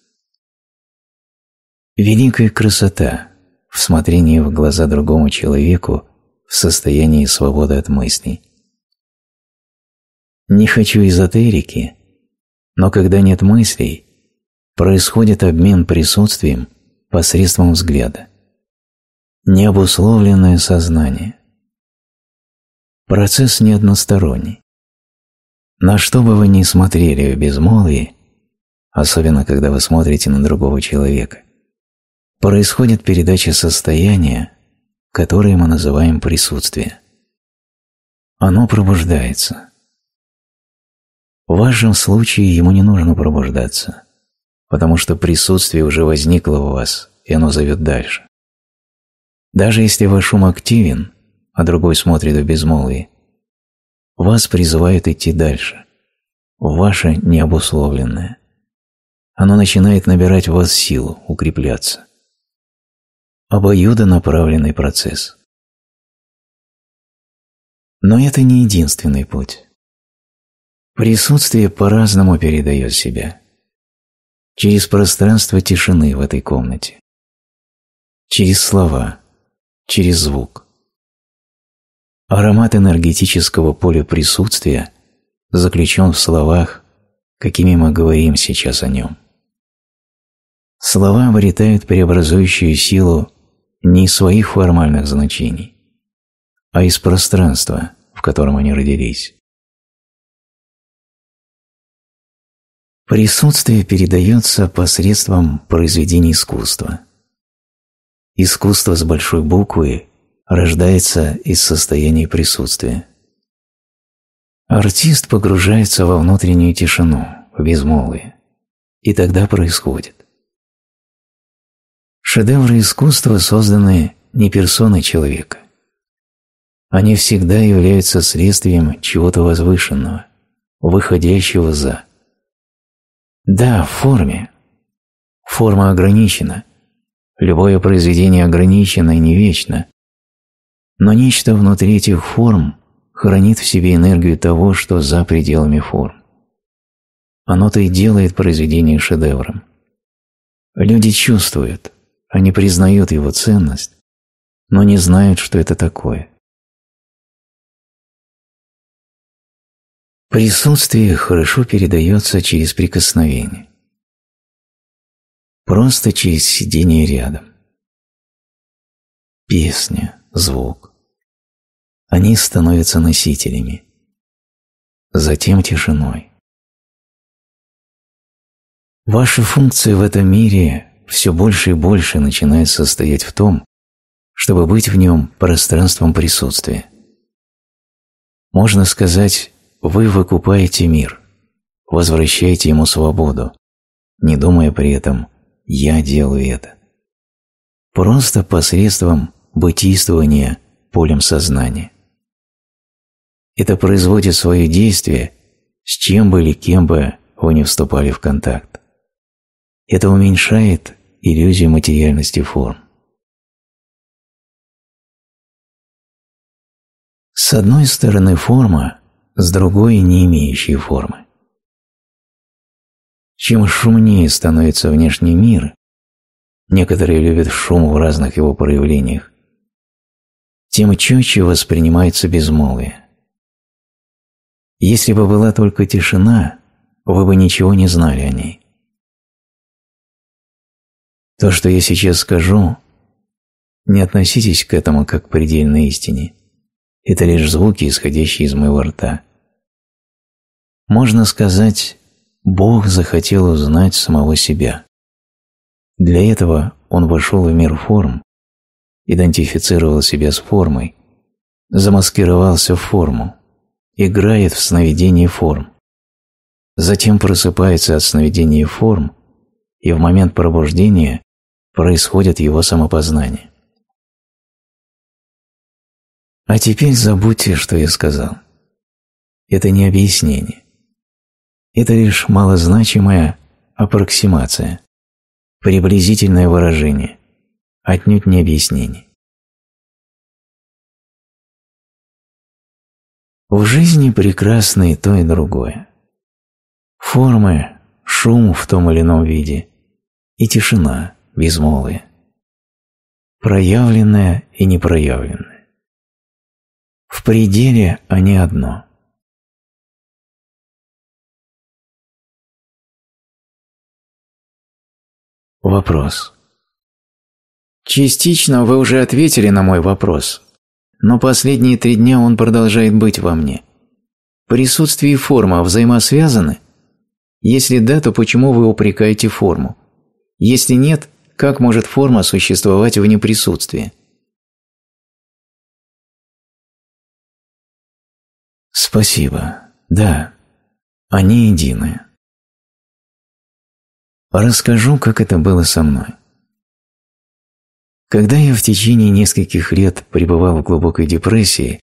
Speaker 1: Великая красота в смотрении в глаза другому человеку в состоянии свободы от мыслей. Не хочу эзотерики, но когда нет мыслей, происходит обмен присутствием посредством взгляда. Необусловленное сознание. Процесс не односторонний. На что бы вы ни смотрели в безмолвии, особенно когда вы смотрите на другого человека, происходит передача состояния, которое мы называем присутствие. Оно пробуждается. В вашем случае ему не нужно пробуждаться потому что присутствие уже возникло у вас, и оно зовет дальше. Даже если ваш ум активен, а другой смотрит в безмолвие, вас призывает идти дальше, ваше необусловленное. Оно начинает набирать в вас силу, укрепляться.
Speaker 2: Обоюдонаправленный процесс.
Speaker 1: Но это не единственный путь. Присутствие по-разному передает себя через пространство тишины в этой комнате, через слова, через звук. Аромат энергетического поля присутствия заключен в словах, какими мы говорим сейчас о нем. Слова обретают преобразующую силу не из своих формальных значений, а из
Speaker 2: пространства, в котором они родились.
Speaker 1: Присутствие передается посредством произведений искусства. Искусство с большой буквы рождается из состояния присутствия. Артист погружается во внутреннюю тишину, в безмолвие, и тогда происходит. Шедевры искусства созданы не персоной человека. Они всегда являются следствием чего-то возвышенного, выходящего за – да, в форме. Форма ограничена. Любое произведение ограничено и не вечно. Но нечто внутри этих форм хранит в себе энергию того, что за пределами форм. Оно-то и делает произведение шедевром. Люди чувствуют, они признают его ценность, но не знают, что это такое.
Speaker 2: Присутствие хорошо передается через прикосновение. Просто через сидение рядом. Песня, звук. Они становятся носителями. Затем тишиной.
Speaker 1: Ваши функции в этом мире все больше и больше начинают состоять в том, чтобы быть в нем пространством присутствия. Можно сказать, вы выкупаете мир, возвращаете ему свободу, не думая при этом «я делаю это». Просто посредством бытийствования полем сознания. Это производит свое действие, с чем бы или кем бы вы не вступали в контакт. Это уменьшает иллюзию
Speaker 2: материальности форм.
Speaker 1: С одной стороны, форма с другой, не имеющей формы. Чем шумнее становится внешний мир, некоторые любят шум в разных его проявлениях, тем четче воспринимается безмолвие. Если бы была только тишина,
Speaker 2: вы бы ничего не знали о ней. То, что я сейчас
Speaker 1: скажу, не относитесь к этому как к предельной истине –– это лишь звуки, исходящие из моего рта. Можно сказать, Бог захотел узнать самого себя. Для этого Он вошел в мир форм, идентифицировал себя с формой, замаскировался в форму, играет в сновидении форм. Затем просыпается от сновидений форм, и в момент пробуждения происходит его самопознание. А теперь забудьте, что я сказал. Это не объяснение. Это лишь малозначимая аппроксимация, приблизительное выражение,
Speaker 2: отнюдь не объяснение.
Speaker 1: В жизни прекрасны и то, и другое. Формы, шум в том или ином виде и тишина, безмолвие. Проявленное и непроявленное.
Speaker 2: В пределе они а одно. Вопрос.
Speaker 1: Частично вы уже ответили на мой вопрос, но последние три дня он продолжает быть во мне. Присутствие и форма взаимосвязаны? Если да, то почему вы упрекаете форму? Если нет, как может форма существовать в неприсутствии?
Speaker 2: Спасибо. Да, они едины. Расскажу, как это было со мной.
Speaker 1: Когда я в течение нескольких лет пребывал в глубокой депрессии,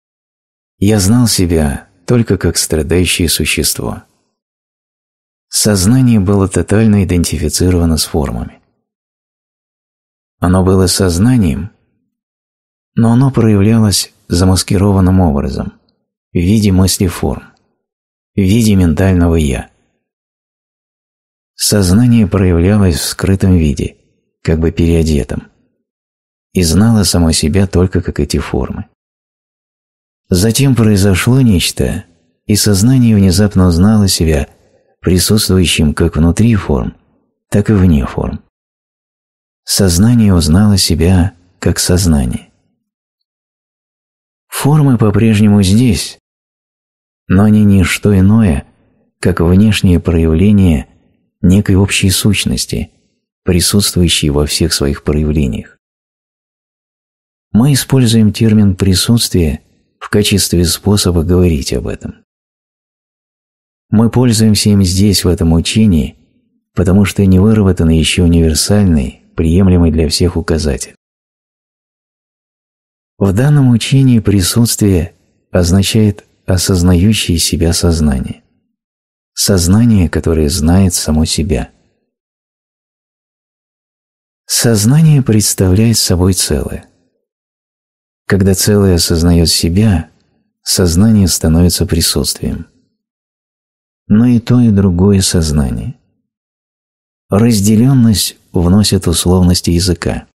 Speaker 1: я знал себя только как страдающее существо. Сознание было тотально идентифицировано с формами. Оно было сознанием, но оно проявлялось замаскированным образом – в виде мысли форм, в виде ментального «я». Сознание проявлялось в скрытом виде, как бы переодетом, и знало само себя только как эти формы. Затем произошло нечто, и сознание внезапно узнало себя присутствующим как внутри форм, так и вне форм. Сознание узнало себя как сознание. Формы по-прежнему здесь, но они не что иное, как внешнее проявление некой общей сущности, присутствующей во всех своих проявлениях. Мы используем термин «присутствие» в качестве способа говорить об этом. Мы пользуемся им здесь, в этом учении, потому что не выработан еще универсальный, приемлемый для всех указатель. В данном учении присутствие означает осознающее себя сознание. Сознание, которое знает само себя. Сознание представляет собой целое. Когда целое осознает себя, сознание становится присутствием. Но и то, и другое сознание. Разделенность вносит условности языка.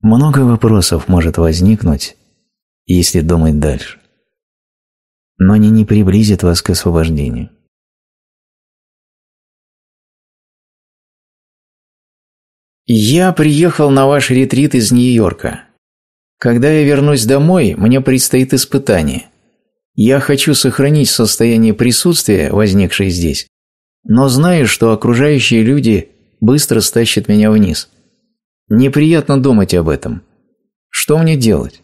Speaker 1: Много вопросов может возникнуть,
Speaker 2: если думать дальше. Но они не приблизят вас к освобождению.
Speaker 1: Я приехал на ваш ретрит из Нью-Йорка. Когда я вернусь домой, мне предстоит испытание. Я хочу сохранить состояние присутствия, возникшее здесь, но знаю, что окружающие люди быстро стащат меня вниз. Неприятно думать об этом. Что мне делать?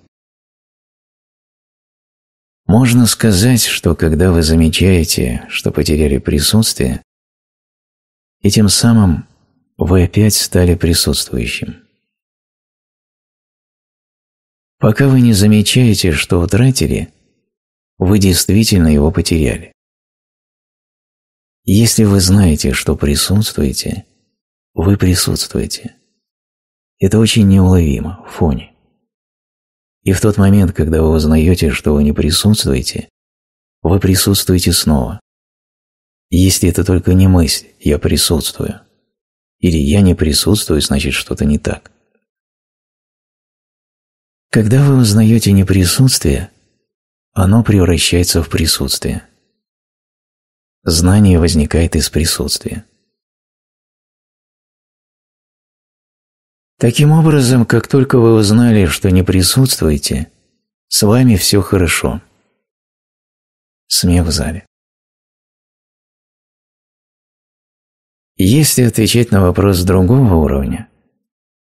Speaker 1: Можно сказать, что когда вы замечаете, что потеряли присутствие, и тем самым вы опять стали
Speaker 2: присутствующим. Пока вы не замечаете,
Speaker 1: что утратили, вы действительно его потеряли. Если вы знаете, что присутствуете, вы присутствуете. Это очень неуловимо в фоне. И в тот момент, когда вы узнаете, что вы не присутствуете, вы присутствуете снова. Если это только не мысль «я присутствую», или «я не присутствую», значит что-то не так.
Speaker 2: Когда вы узнаете неприсутствие, оно превращается в присутствие. Знание возникает из присутствия.
Speaker 1: Таким образом, как только вы узнали, что не присутствуете, с вами все хорошо. Смех в зале. Если отвечать на вопрос другого уровня,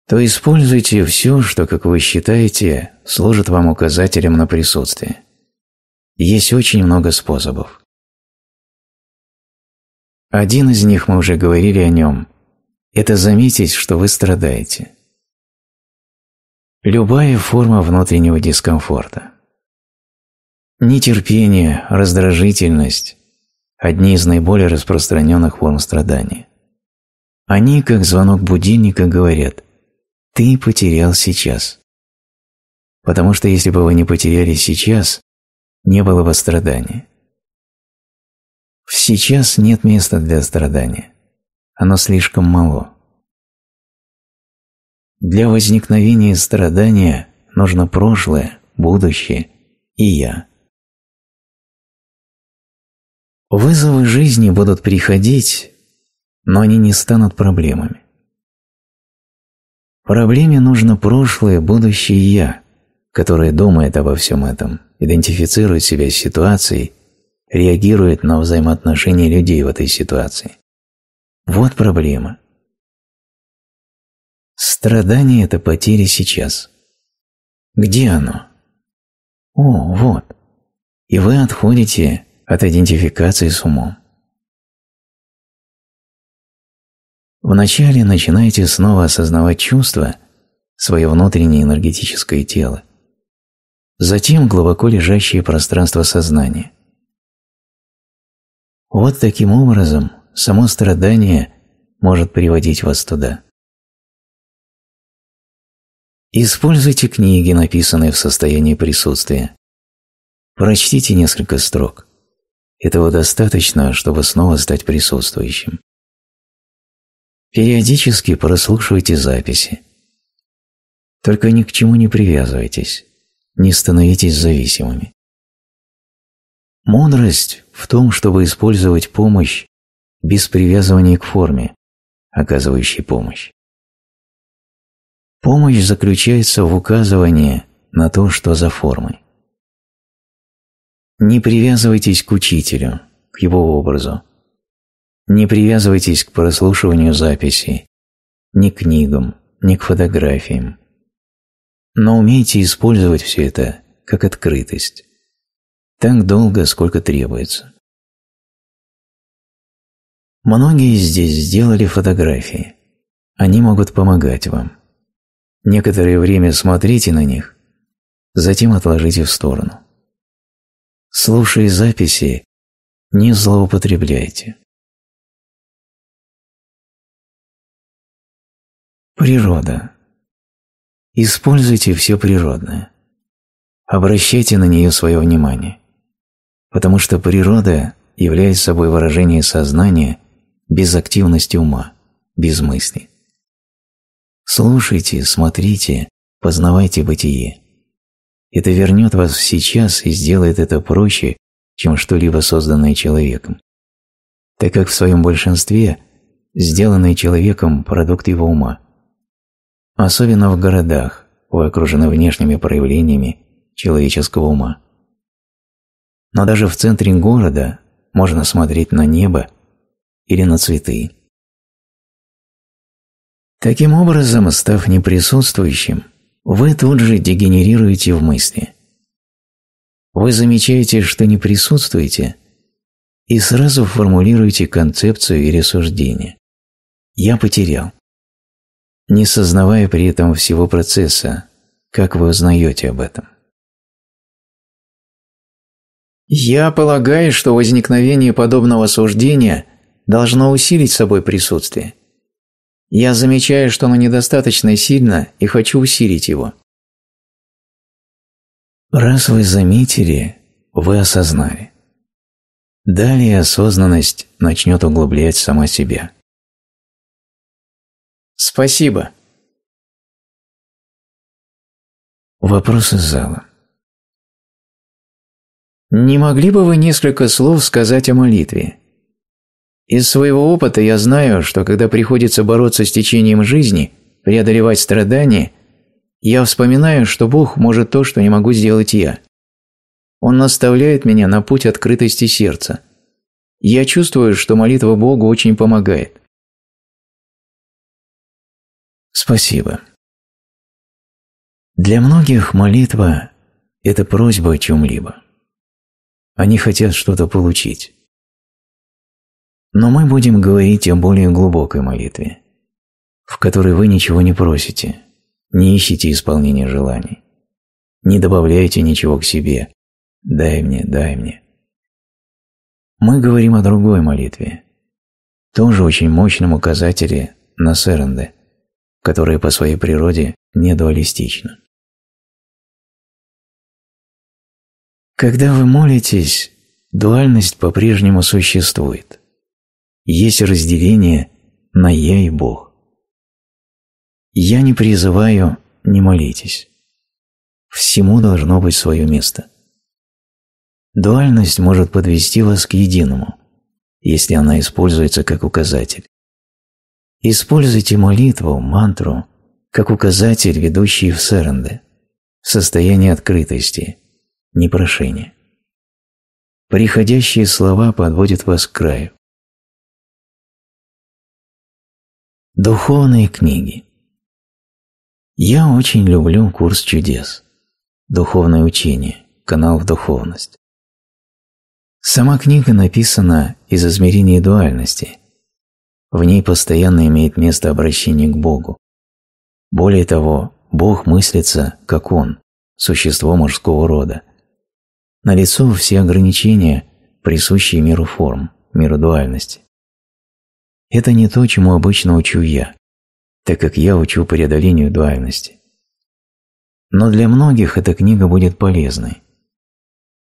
Speaker 1: то используйте все, что, как вы считаете, служит вам указателем на присутствие. Есть очень много способов. Один из них мы уже говорили о нем. Это заметить, что вы страдаете. Любая форма внутреннего дискомфорта. Нетерпение, раздражительность – одни из наиболее распространенных форм страдания. Они, как звонок будильника, говорят «ты потерял сейчас». Потому что если бы вы не потеряли сейчас, не было бы страдания. В сейчас нет места для страдания. Оно слишком мало. Для возникновения страдания нужно прошлое,
Speaker 2: будущее и я. Вызовы
Speaker 1: жизни будут приходить, но они не станут проблемами. Проблеме нужно прошлое, будущее и я, которое думает обо всем этом, идентифицирует себя с ситуацией, реагирует на взаимоотношения людей в этой ситуации. Вот проблема – Страдание – это потеря сейчас. Где оно? О, вот. И вы отходите от идентификации с умом.
Speaker 2: Вначале начинаете снова
Speaker 1: осознавать чувства, свое внутреннее энергетическое тело, затем глубоко лежащее пространство сознания. Вот таким образом само страдание может приводить вас туда. Используйте книги, написанные в состоянии присутствия. Прочтите несколько строк. Этого достаточно, чтобы снова стать присутствующим. Периодически прослушивайте записи. Только ни к чему не привязывайтесь, не становитесь зависимыми. Мудрость в том, чтобы использовать помощь без привязывания к форме, оказывающей помощь. Помощь заключается в указывании на то, что за формой. Не привязывайтесь к учителю, к его образу. Не привязывайтесь к прослушиванию записи, ни к книгам, ни к фотографиям. Но умейте использовать все это как открытость. Так долго, сколько требуется. Многие здесь сделали фотографии. Они могут помогать вам. Некоторое время смотрите на них, затем отложите в сторону. Слушая записи, не
Speaker 2: злоупотребляйте.
Speaker 1: Природа. Используйте все природное. Обращайте на нее свое внимание, потому что природа является собой выражение сознания без активности ума, без мысли. Слушайте, смотрите, познавайте бытие. Это вернет вас в сейчас и сделает это проще, чем что-либо созданное человеком, так как в своем большинстве сделанный человеком продукт его ума. Особенно в городах вы окружены внешними проявлениями человеческого ума. Но даже в центре города можно смотреть на небо или на цветы. Таким образом, став неприсутствующим, вы тут же дегенерируете в мысли. Вы замечаете, что не присутствуете, и сразу формулируете концепцию и рассуждение. «Я потерял», не сознавая при этом всего процесса, как вы узнаете об этом. Я полагаю, что возникновение подобного суждения должно усилить собой присутствие – я замечаю, что оно недостаточно сильно и хочу усилить его. Раз вы заметили, вы осознали. Далее осознанность начнет углублять сама себя. Спасибо.
Speaker 2: Вопрос из зала.
Speaker 1: Не могли бы вы несколько слов сказать о молитве? Из своего опыта я знаю, что когда приходится бороться с течением жизни, преодолевать страдания, я вспоминаю, что Бог может то, что не могу сделать я. Он наставляет меня на путь открытости сердца. Я
Speaker 2: чувствую, что молитва Богу очень помогает. Спасибо. Для многих молитва – это
Speaker 1: просьба о чем-либо. Они хотят что-то получить. Но мы будем говорить о более глубокой молитве, в которой вы ничего не просите, не ищите исполнения желаний, не добавляете ничего к себе «дай мне, дай мне». Мы говорим о другой молитве, тоже очень мощном указателе на Серенде,
Speaker 2: которая по своей природе не дуалистична.
Speaker 1: Когда вы молитесь, дуальность по-прежнему существует – есть разделение на «я» и «Бог». «Я не призываю, не молитесь». Всему должно быть свое место. Дуальность может подвести вас к единому, если она используется как указатель. Используйте молитву, мантру, как указатель, ведущий в саранде, состояние открытости, непрошения. Приходящие слова подводят вас к
Speaker 2: краю. Духовные книги.
Speaker 1: Я очень люблю курс чудес. Духовное учение. Канал в духовность. Сама книга написана из измерения дуальности. В ней постоянно имеет место обращение к Богу. Более того, Бог мыслится, как Он, существо мужского рода. Налицо все ограничения, присущие миру форм, миру дуальности. Это не то, чему обычно учу я, так как я учу преодолению дуальности. Но для многих эта книга будет полезной.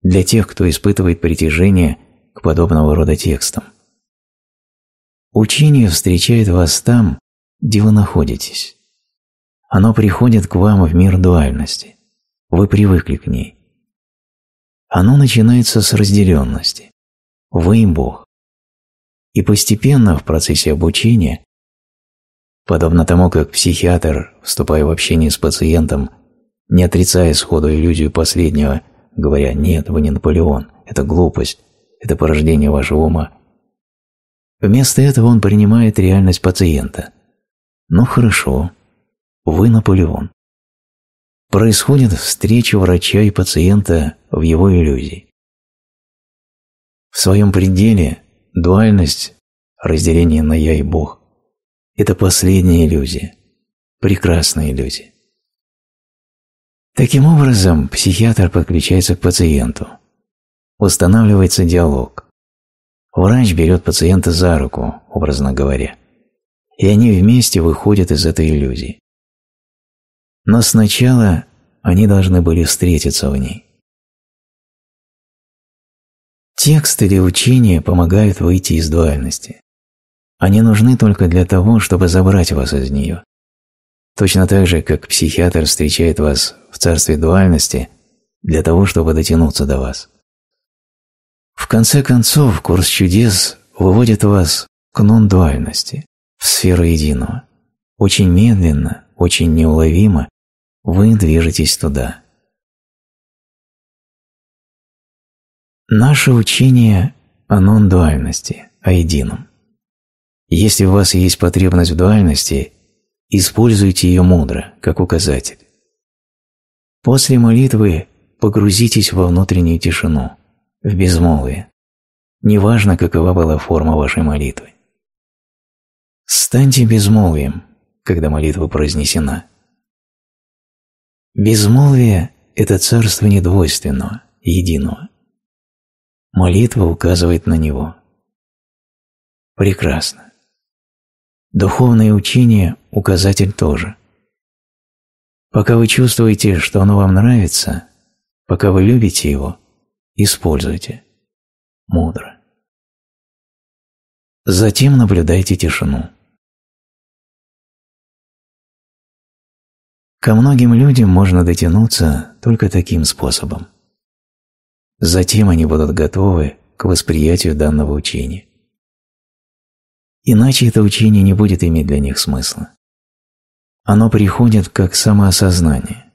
Speaker 1: Для тех, кто испытывает притяжение к подобного рода текстам. Учение встречает вас там, где вы находитесь. Оно приходит к вам в мир дуальности. Вы привыкли к ней. Оно начинается с разделенности. Вы и Бог и постепенно в процессе обучения, подобно тому, как психиатр, вступая в общение с пациентом, не отрицая сходу иллюзию последнего, говоря «нет, вы не Наполеон, это глупость, это порождение вашего ума», вместо этого он принимает реальность пациента. «Ну хорошо, вы Наполеон». Происходит встреча врача и пациента в его иллюзии. В своем пределе Дуальность, разделение на «я» и «Бог» – это последняя иллюзия, прекрасная иллюзия. Таким образом, психиатр подключается к пациенту. Устанавливается диалог. Врач берет пациента за руку, образно говоря, и они вместе выходят из этой иллюзии. Но сначала они должны были встретиться в ней.
Speaker 2: Тексты или учения помогают выйти
Speaker 1: из дуальности. Они нужны только для того, чтобы забрать вас из нее. Точно так же, как психиатр встречает вас в царстве дуальности для того, чтобы дотянуться до вас. В конце концов, курс чудес выводит вас к нон-дуальности, в сферу единого. Очень медленно, очень неуловимо вы движетесь туда.
Speaker 2: Наше учение
Speaker 1: о нон-дуальности, о едином. Если у вас есть потребность в дуальности, используйте ее мудро, как указатель. После молитвы погрузитесь во внутреннюю тишину, в безмолвие. Неважно, какова была форма вашей молитвы. Станьте безмолвием, когда молитва произнесена. Безмолвие – это царство недвойственного, единого. Молитва указывает на него. Прекрасно. Духовное учение – указатель тоже. Пока вы чувствуете, что оно вам нравится, пока
Speaker 2: вы любите его, используйте. Мудро. Затем наблюдайте тишину.
Speaker 1: Ко многим людям можно дотянуться только таким способом. Затем они будут готовы к восприятию данного учения. Иначе это учение не будет иметь для них смысла. Оно приходит как самоосознание,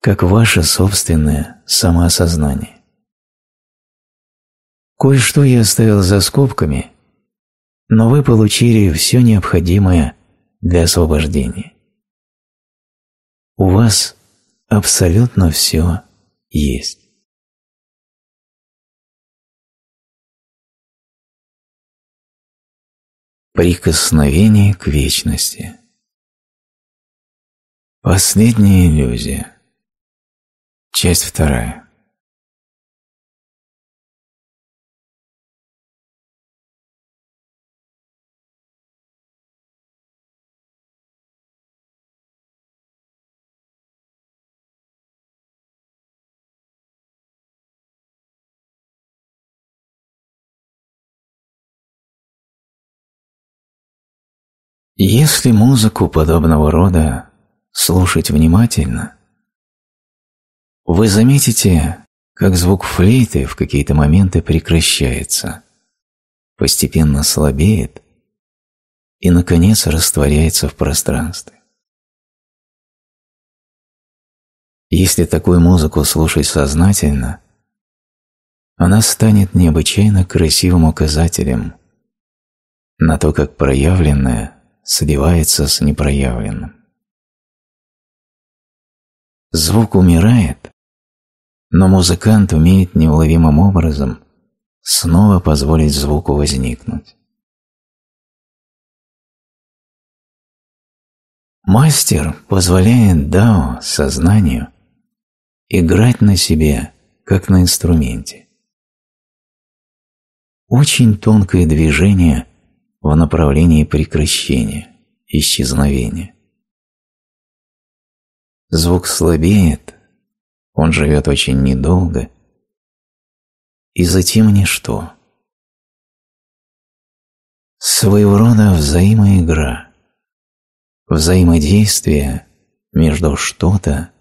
Speaker 1: как ваше собственное самоосознание. Кое-что я оставил за скобками, но вы получили все необходимое для освобождения. У вас абсолютно все есть.
Speaker 2: Прикосновение к вечности. Последняя иллюзия. Часть вторая. Если музыку подобного
Speaker 1: рода слушать внимательно, вы заметите, как звук флейты в какие-то моменты прекращается, постепенно слабеет и, наконец, растворяется в пространстве.
Speaker 2: Если такую музыку слушать сознательно,
Speaker 1: она станет необычайно красивым указателем на то, как проявленное сливается с непроявленным.
Speaker 2: Звук умирает, но музыкант умеет неуловимым образом снова позволить звуку возникнуть.
Speaker 1: Мастер позволяет Дао, сознанию, играть на себе, как на инструменте. Очень тонкое движение в направлении прекращения, исчезновения. Звук слабеет, он живет очень
Speaker 2: недолго, и затем ничто. Своего рода взаимоигра, взаимодействие между что-то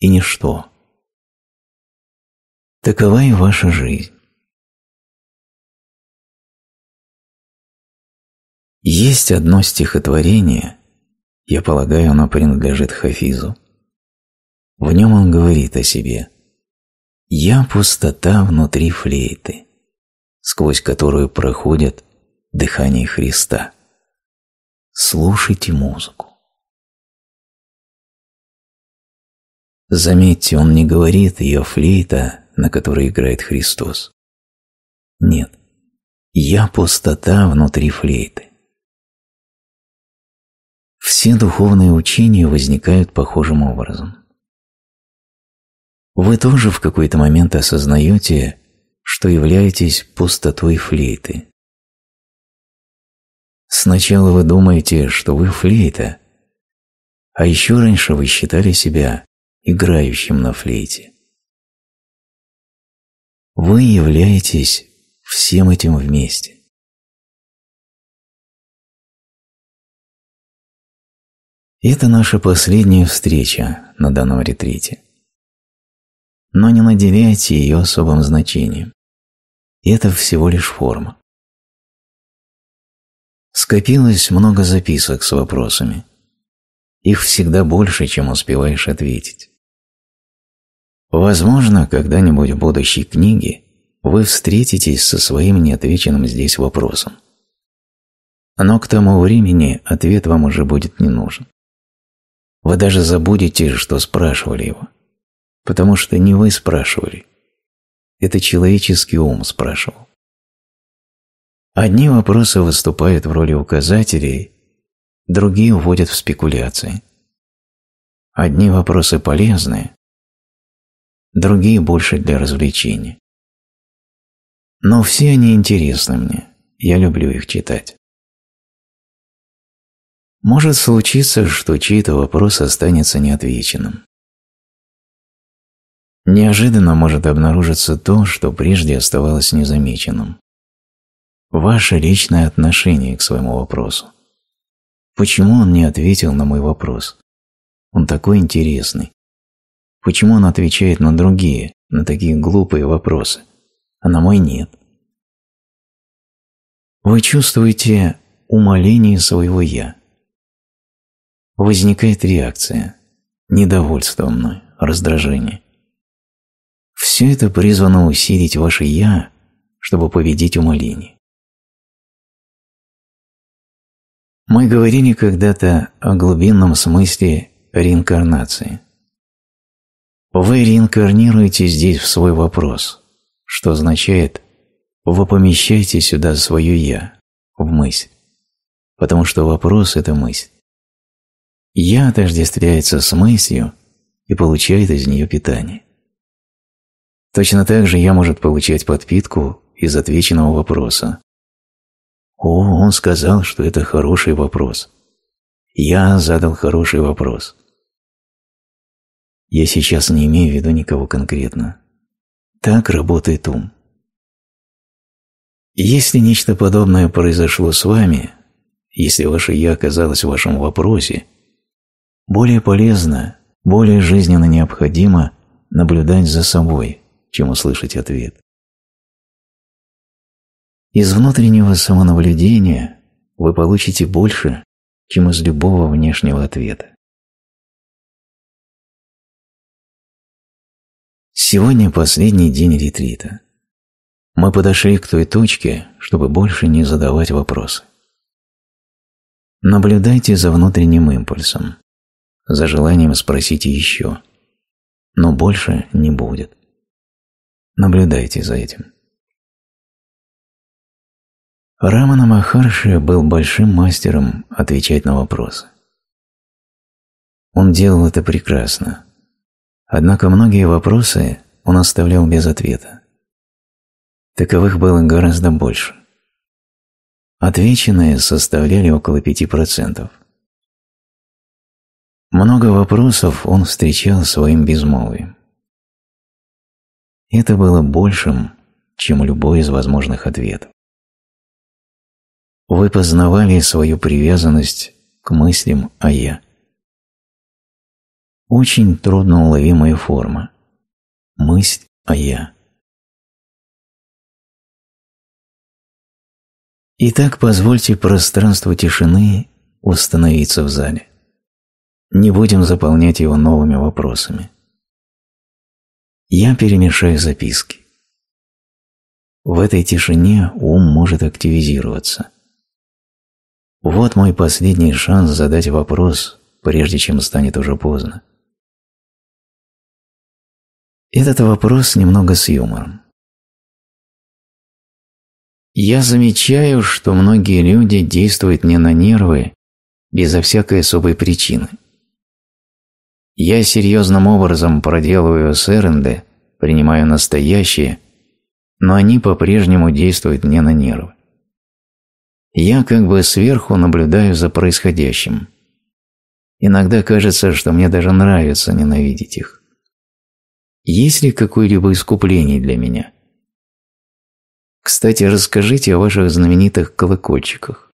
Speaker 2: и ничто. Такова и ваша жизнь. Есть одно стихотворение, я полагаю,
Speaker 1: оно принадлежит Хафизу. В нем он говорит о себе «Я пустота внутри флейты, сквозь которую проходит дыхание Христа. Слушайте музыку».
Speaker 2: Заметьте, он не говорит «я флейта, на которой играет Христос». Нет, «я пустота внутри флейты». Все духовные
Speaker 1: учения возникают похожим образом. Вы тоже в какой-то момент осознаете, что являетесь пустотой флейты. Сначала вы думаете, что вы флейта,
Speaker 2: а еще раньше вы считали себя играющим на флейте. Вы являетесь всем этим вместе. это
Speaker 1: наша последняя встреча на данном ретрите. Но не наделяйте ее особым значением. это всего лишь форма.
Speaker 2: Скопилось много записок с вопросами. Их
Speaker 1: всегда больше, чем успеваешь ответить. Возможно, когда-нибудь в будущей книге вы встретитесь со своим неотвеченным здесь вопросом. Но к тому времени ответ вам уже будет не нужен. Вы даже забудете, что спрашивали его. Потому что не вы спрашивали. Это человеческий ум спрашивал. Одни вопросы выступают в роли указателей, другие уводят в спекуляции. Одни вопросы полезны, другие больше
Speaker 2: для развлечения. Но все они интересны мне, я люблю их читать. Может случиться, что чей-то
Speaker 1: вопрос останется неотвеченным. Неожиданно может обнаружиться то, что прежде оставалось незамеченным. Ваше личное отношение к своему вопросу. Почему он не ответил на мой вопрос? Он такой интересный. Почему он отвечает на другие, на
Speaker 2: такие глупые вопросы, а на мой нет? Вы
Speaker 1: чувствуете умоление своего «я», возникает реакция – недовольство мной, раздражение. Все это призвано усилить ваше «я», чтобы победить умоление. Мы говорили когда-то о глубинном смысле реинкарнации. Вы реинкарнируете здесь в свой вопрос, что означает «вы помещаете сюда свое «я», в мысль, потому что вопрос – это мысль. Я отождествляется с мыслью и получает из нее питание. Точно так же я может получать подпитку из отвеченного вопроса. О, он сказал, что это хороший вопрос. Я задал хороший вопрос. Я сейчас не имею в виду никого конкретно. Так работает ум. Если нечто подобное произошло с вами, если ваше «я» оказалось в вашем вопросе – более полезно, более жизненно необходимо наблюдать за собой, чем услышать ответ. Из внутреннего
Speaker 2: самонаблюдения вы получите больше, чем из любого внешнего ответа. Сегодня
Speaker 1: последний день ретрита. Мы подошли к той точке, чтобы больше не задавать вопросы. Наблюдайте за внутренним импульсом за желанием спросите еще. Но больше не будет.
Speaker 2: Наблюдайте за этим. Рамана
Speaker 1: Махарши был большим мастером отвечать на вопросы. Он делал это прекрасно. Однако многие вопросы он оставлял без ответа. Таковых было гораздо больше.
Speaker 2: Отвеченные составляли около 5%. Много вопросов он встречал своим безмолвием.
Speaker 1: Это было большим, чем любой из возможных ответов. Вы познавали свою привязанность к мыслям о «я». Очень трудно уловимая форма. Мысль о «я». Итак, позвольте пространству тишины установиться в зале не будем заполнять его новыми вопросами. Я перемешаю записки. В этой тишине ум может активизироваться. Вот мой последний шанс задать вопрос, прежде чем
Speaker 2: станет уже поздно. Этот вопрос немного
Speaker 1: с юмором. Я замечаю, что многие люди действуют не на нервы безо всякой особой причины – я серьезным образом проделываю сэренды, принимаю настоящие, но они по-прежнему действуют мне на нервы. Я как бы сверху наблюдаю за происходящим. Иногда кажется, что мне даже нравится ненавидеть их. Есть ли какое-либо искупление для меня? Кстати, расскажите о ваших знаменитых
Speaker 2: колокольчиках.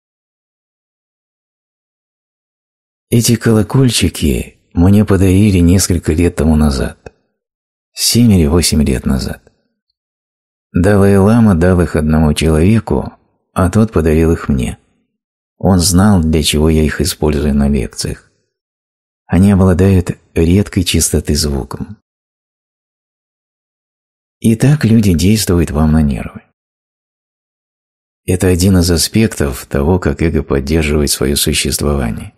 Speaker 2: Эти колокольчики
Speaker 1: мне подарили несколько лет тому назад. Семь или восемь лет назад. Далай-лама дал их одному человеку, а тот подарил их мне. Он знал, для чего я их использую на лекциях.
Speaker 2: Они обладают редкой чистоты звуком.
Speaker 1: И так люди действуют вам на нервы. Это один из аспектов того, как эго поддерживает свое существование.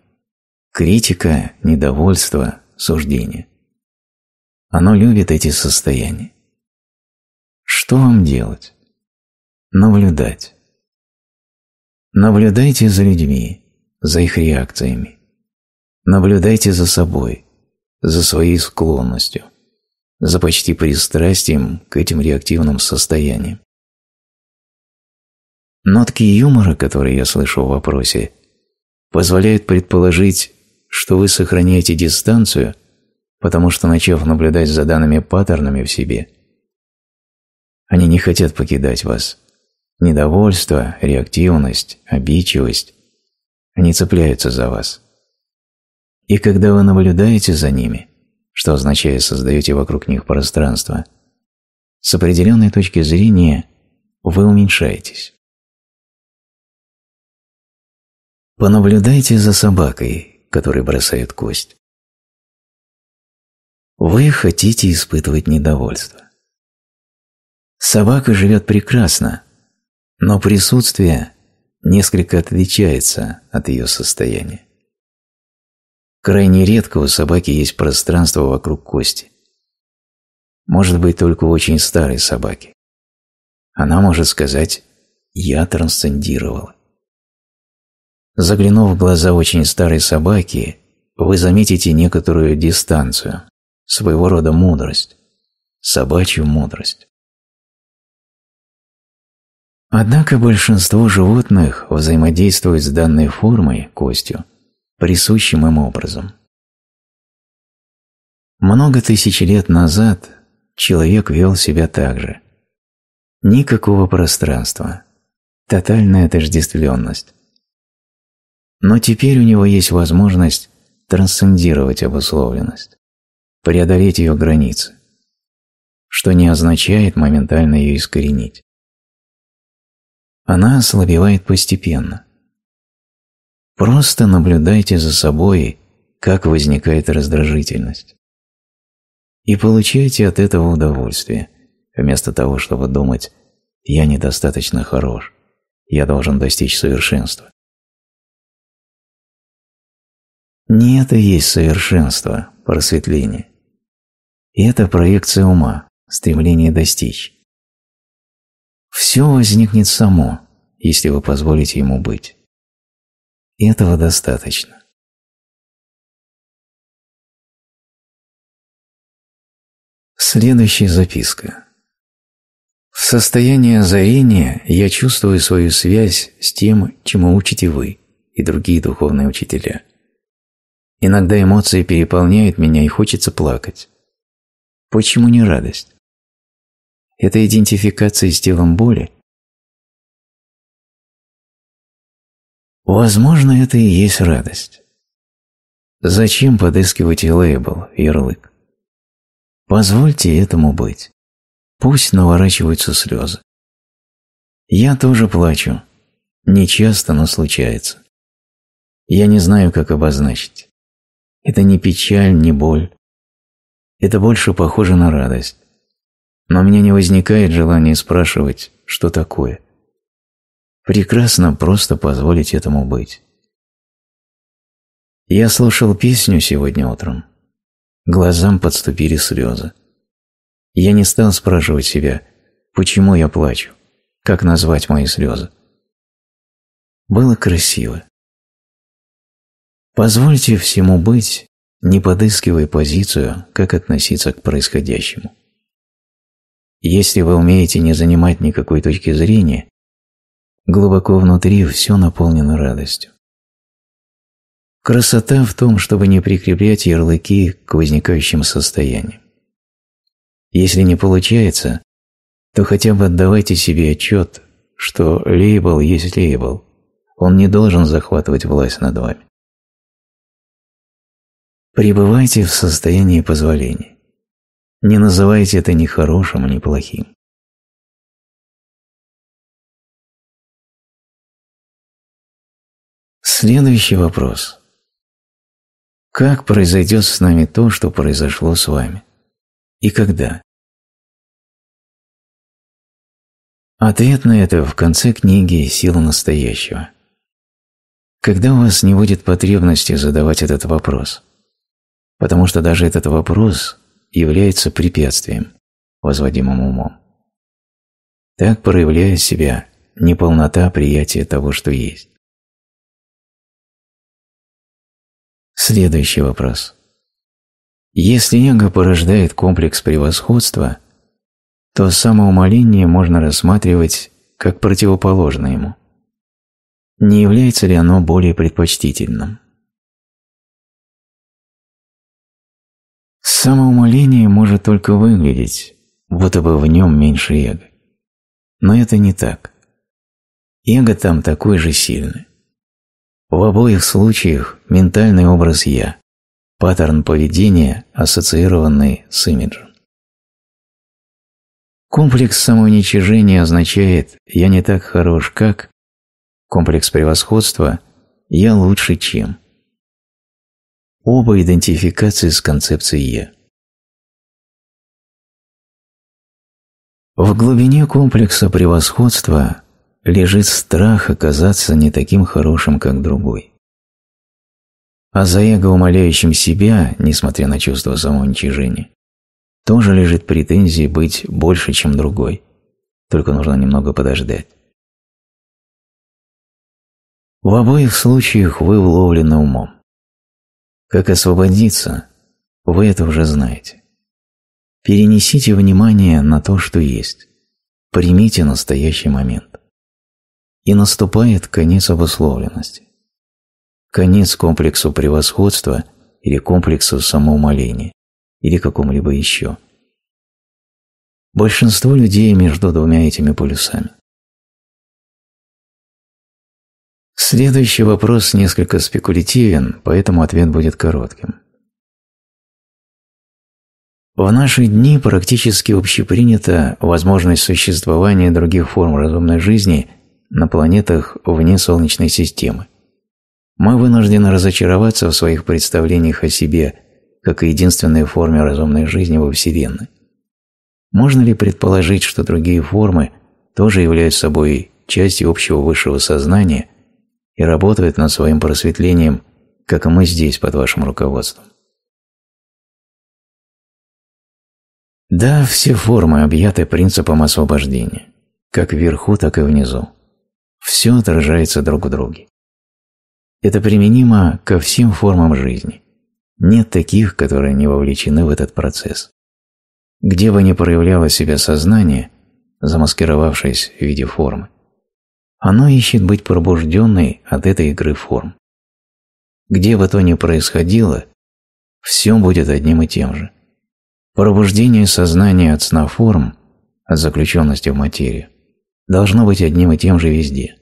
Speaker 1: Критика, недовольство, суждение. Оно любит эти состояния.
Speaker 2: Что вам делать? Наблюдать.
Speaker 1: Наблюдайте за людьми, за их реакциями. Наблюдайте за собой, за своей склонностью, за почти пристрастием к этим реактивным состояниям. Нотки юмора, которые я слышу в вопросе, позволяют предположить, что вы сохраняете дистанцию, потому что, начав наблюдать за данными паттернами в себе, они не хотят покидать вас. Недовольство, реактивность, обидчивость – они цепляются за вас. И когда вы наблюдаете за ними, что означает создаете вокруг них пространство, с определенной точки зрения вы уменьшаетесь.
Speaker 2: Понаблюдайте за собакой, который бросает кость. Вы хотите испытывать недовольство.
Speaker 1: Собака живет прекрасно, но присутствие несколько отличается от ее состояния. Крайне редко у собаки есть пространство вокруг кости. Может быть, только у очень старой собаки. Она может сказать «я трансцендировала». Заглянув в глаза очень старой собаки, вы заметите некоторую дистанцию, своего рода мудрость, собачью мудрость. Однако большинство животных взаимодействует с данной формой, костью, присущим им образом. Много тысяч лет назад человек вел себя так же. Никакого пространства, тотальная отождествленность. Но теперь у него есть возможность трансцендировать обусловленность, преодолеть ее границы, что не означает моментально ее искоренить. Она ослабевает постепенно. Просто наблюдайте за собой, как возникает раздражительность. И получайте от этого удовольствие, вместо того, чтобы думать «я недостаточно хорош, я должен достичь
Speaker 2: совершенства». Не это есть
Speaker 1: совершенство, просветление. И это проекция ума, стремление достичь. Все возникнет само, если вы позволите
Speaker 2: ему быть. И этого достаточно. Следующая записка.
Speaker 1: В состоянии озарения я чувствую свою связь с тем, чему учите вы и другие духовные учителя – Иногда эмоции переполняют меня и хочется плакать. Почему не радость?
Speaker 2: Это идентификация с телом боли? Возможно, это и есть радость. Зачем
Speaker 1: подыскивать и лейбл, ярлык? Позвольте этому быть. Пусть наворачиваются слезы. Я тоже плачу. Не часто, но случается. Я не знаю, как обозначить. Это не печаль, не боль. Это больше похоже на радость. Но у меня не возникает желания спрашивать, что такое. Прекрасно просто позволить этому быть. Я слушал песню сегодня утром. Глазам подступили слезы. Я не стал спрашивать себя, почему я плачу, как назвать мои слезы.
Speaker 2: Было красиво. Позвольте всему быть,
Speaker 1: не подыскивая позицию, как относиться к происходящему. Если вы умеете не занимать никакой точки зрения, глубоко внутри все наполнено радостью. Красота в том, чтобы не прикреплять ярлыки к возникающим состояниям. Если не получается, то хотя бы отдавайте себе отчет, что лейбл есть лейбл, он не должен захватывать власть над вами. Пребывайте в состоянии позволения. Не называйте это ни хорошим, ни
Speaker 2: плохим. Следующий вопрос. Как произойдет с нами то, что произошло с вами? И когда?
Speaker 1: Ответ на это в конце книги «Сила настоящего». Когда у вас не будет потребности задавать этот вопрос – потому что даже этот вопрос является препятствием, возводимым умом. Так проявляет себя неполнота приятия того, что
Speaker 2: есть. Следующий вопрос.
Speaker 1: Если эго порождает комплекс превосходства, то самоумоление можно рассматривать как противоположное ему. Не является ли оно более предпочтительным? Самоумоление может только выглядеть, будто бы в нем меньше эго. Но это не так. Эго там такой же сильный. В обоих случаях ментальный образ «я», паттерн поведения, ассоциированный с имиджем. Комплекс самоуничижения означает «я не так хорош как», комплекс превосходства «я лучше чем» оба
Speaker 2: идентификации с концепцией «я».
Speaker 1: В глубине комплекса превосходства лежит страх оказаться не таким хорошим, как другой. А за эго, умоляющим себя, несмотря на чувство самоуничижения, тоже лежит претензии быть больше, чем другой, только нужно немного подождать. В обоих случаях вы уловлены умом. Как освободиться, вы это уже знаете. Перенесите внимание на то, что есть. Примите настоящий момент. И наступает конец обусловленности. Конец комплексу превосходства или комплексу самоумоления или какому-либо еще. Большинство людей между двумя этими полюсами. Следующий вопрос несколько спекулятивен, поэтому ответ будет коротким. В наши дни практически общепринята возможность существования других форм разумной жизни на планетах вне Солнечной системы. Мы вынуждены разочароваться в своих представлениях о себе как о единственной форме разумной жизни во Вселенной. Можно ли предположить, что другие формы тоже являются собой частью общего высшего сознания – и работают над своим просветлением, как и мы здесь под вашим руководством.
Speaker 2: Да, все формы объяты
Speaker 1: принципом освобождения, как вверху, так и внизу. Все отражается друг в друге. Это применимо ко всем формам жизни. Нет таких, которые не вовлечены в этот процесс. Где бы ни проявляло себя сознание, замаскировавшись в виде формы, оно ищет быть пробужденной от этой игры форм. Где бы то ни происходило, все будет одним и тем же. Пробуждение сознания от сна форм, от заключенности в материю, должно быть одним и тем же везде.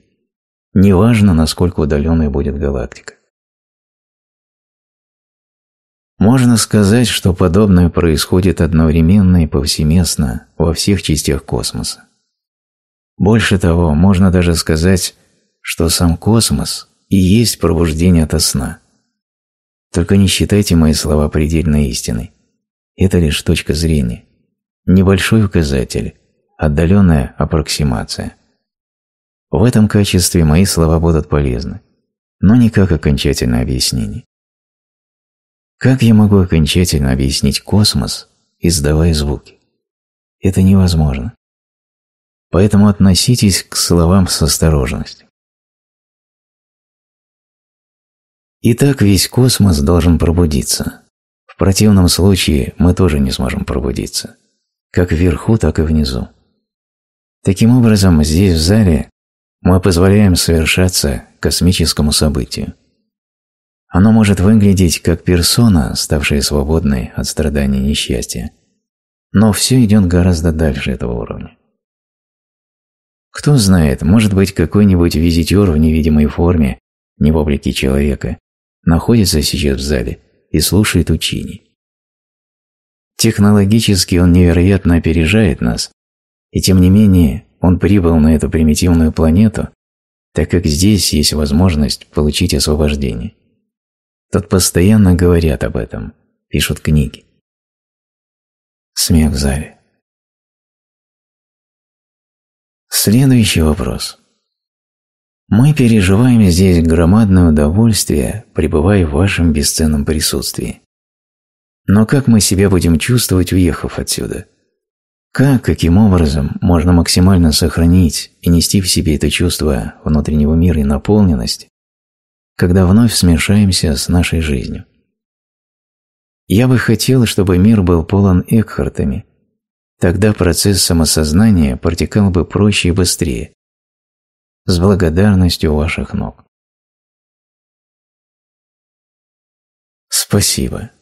Speaker 1: Неважно, насколько удаленной будет галактика. Можно сказать, что подобное происходит одновременно и повсеместно во всех частях космоса. Больше того, можно даже сказать, что сам космос и есть пробуждение от сна. Только не считайте мои слова предельной истиной. Это лишь точка зрения. Небольшой указатель, отдаленная аппроксимация. В этом качестве мои слова будут полезны, но не как окончательное объяснение. Как я могу окончательно объяснить космос, издавая звуки? Это невозможно. Поэтому относитесь к словам с осторожностью. Итак, весь космос должен пробудиться. В противном случае мы тоже не сможем пробудиться. Как вверху, так и внизу. Таким образом, здесь, в зале, мы позволяем совершаться космическому событию. Оно может выглядеть как персона, ставшая свободной от страданий и несчастья, но все идет гораздо дальше этого уровня. Кто знает, может быть, какой-нибудь визитер в невидимой форме, не в облике человека, находится сейчас в зале и слушает учини. Технологически он невероятно опережает нас, и тем не менее он прибыл на эту примитивную планету, так как здесь есть возможность получить освобождение. Тут постоянно говорят об этом,
Speaker 2: пишут книги. Смех в зале.
Speaker 1: Следующий вопрос. Мы переживаем здесь громадное удовольствие, пребывая в вашем бесценном присутствии. Но как мы себя будем чувствовать, уехав отсюда? Как, каким образом можно максимально сохранить и нести в себе это чувство внутреннего мира и наполненности, когда вновь смешаемся с нашей жизнью? Я бы хотел, чтобы мир был полон Экхартами, Тогда процесс самосознания протекал бы проще и быстрее. С благодарностью ваших
Speaker 2: ног. Спасибо.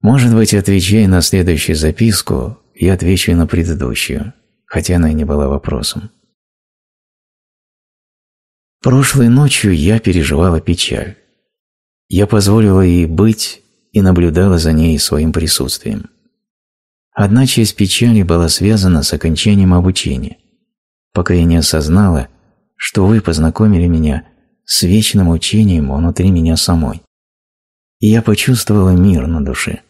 Speaker 1: Может быть, отвечая на следующую записку, я отвечу на предыдущую, хотя она и не была вопросом. Прошлой ночью я переживала печаль. Я позволила ей быть и наблюдала за ней своим присутствием. Одна часть печали была связана с окончанием обучения, пока я не осознала, что вы познакомили меня с вечным учением внутри меня самой. И я почувствовала мир на душе.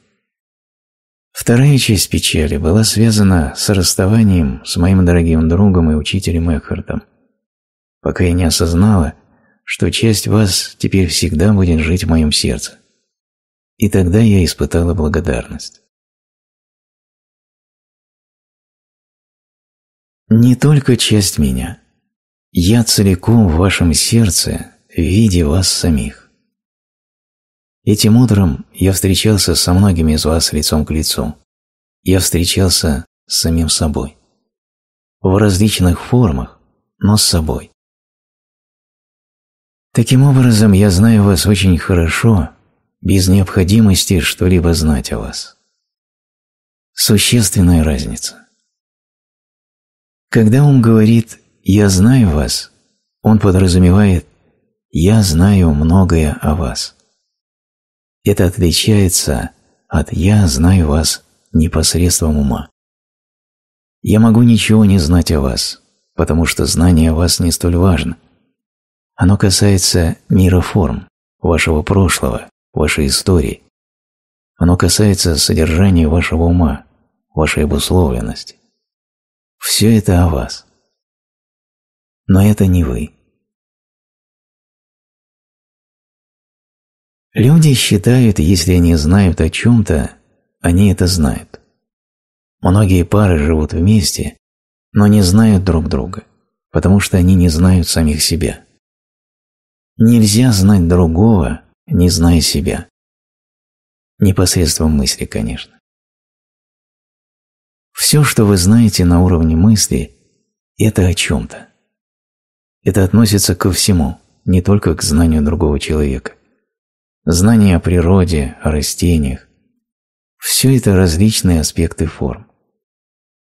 Speaker 1: Вторая часть печали была связана с расставанием с моим дорогим другом и учителем Экхартом, пока я не осознала, что часть вас теперь всегда будет жить в моем сердце. И тогда
Speaker 2: я испытала благодарность.
Speaker 1: Не только часть меня. Я целиком в вашем сердце, в виде вас самих. Этим утром я встречался со многими из вас лицом к лицу. Я встречался с самим собой. В различных формах, но с собой. Таким образом, я знаю вас очень хорошо, без необходимости что-либо знать о вас. Существенная разница. Когда он говорит «я знаю вас», он подразумевает «я знаю многое о вас». Это отличается от «я знаю вас» непосредством ума. Я могу ничего не знать о вас, потому что знание о вас не столь важно. Оно касается мира форм, вашего прошлого, вашей истории. Оно касается содержания вашего ума, вашей обусловленности. Все это о вас. Но это не вы.
Speaker 2: Люди считают, если они
Speaker 1: знают о чем-то, они это знают. Многие пары живут вместе, но не знают друг друга, потому что они не знают самих себя. Нельзя знать другого, не зная себя. Непосредством мысли, конечно. Все, что вы знаете на уровне мысли, это о чем-то. Это относится ко всему, не только к знанию другого человека. Знание о природе, о растениях. Все это различные аспекты форм.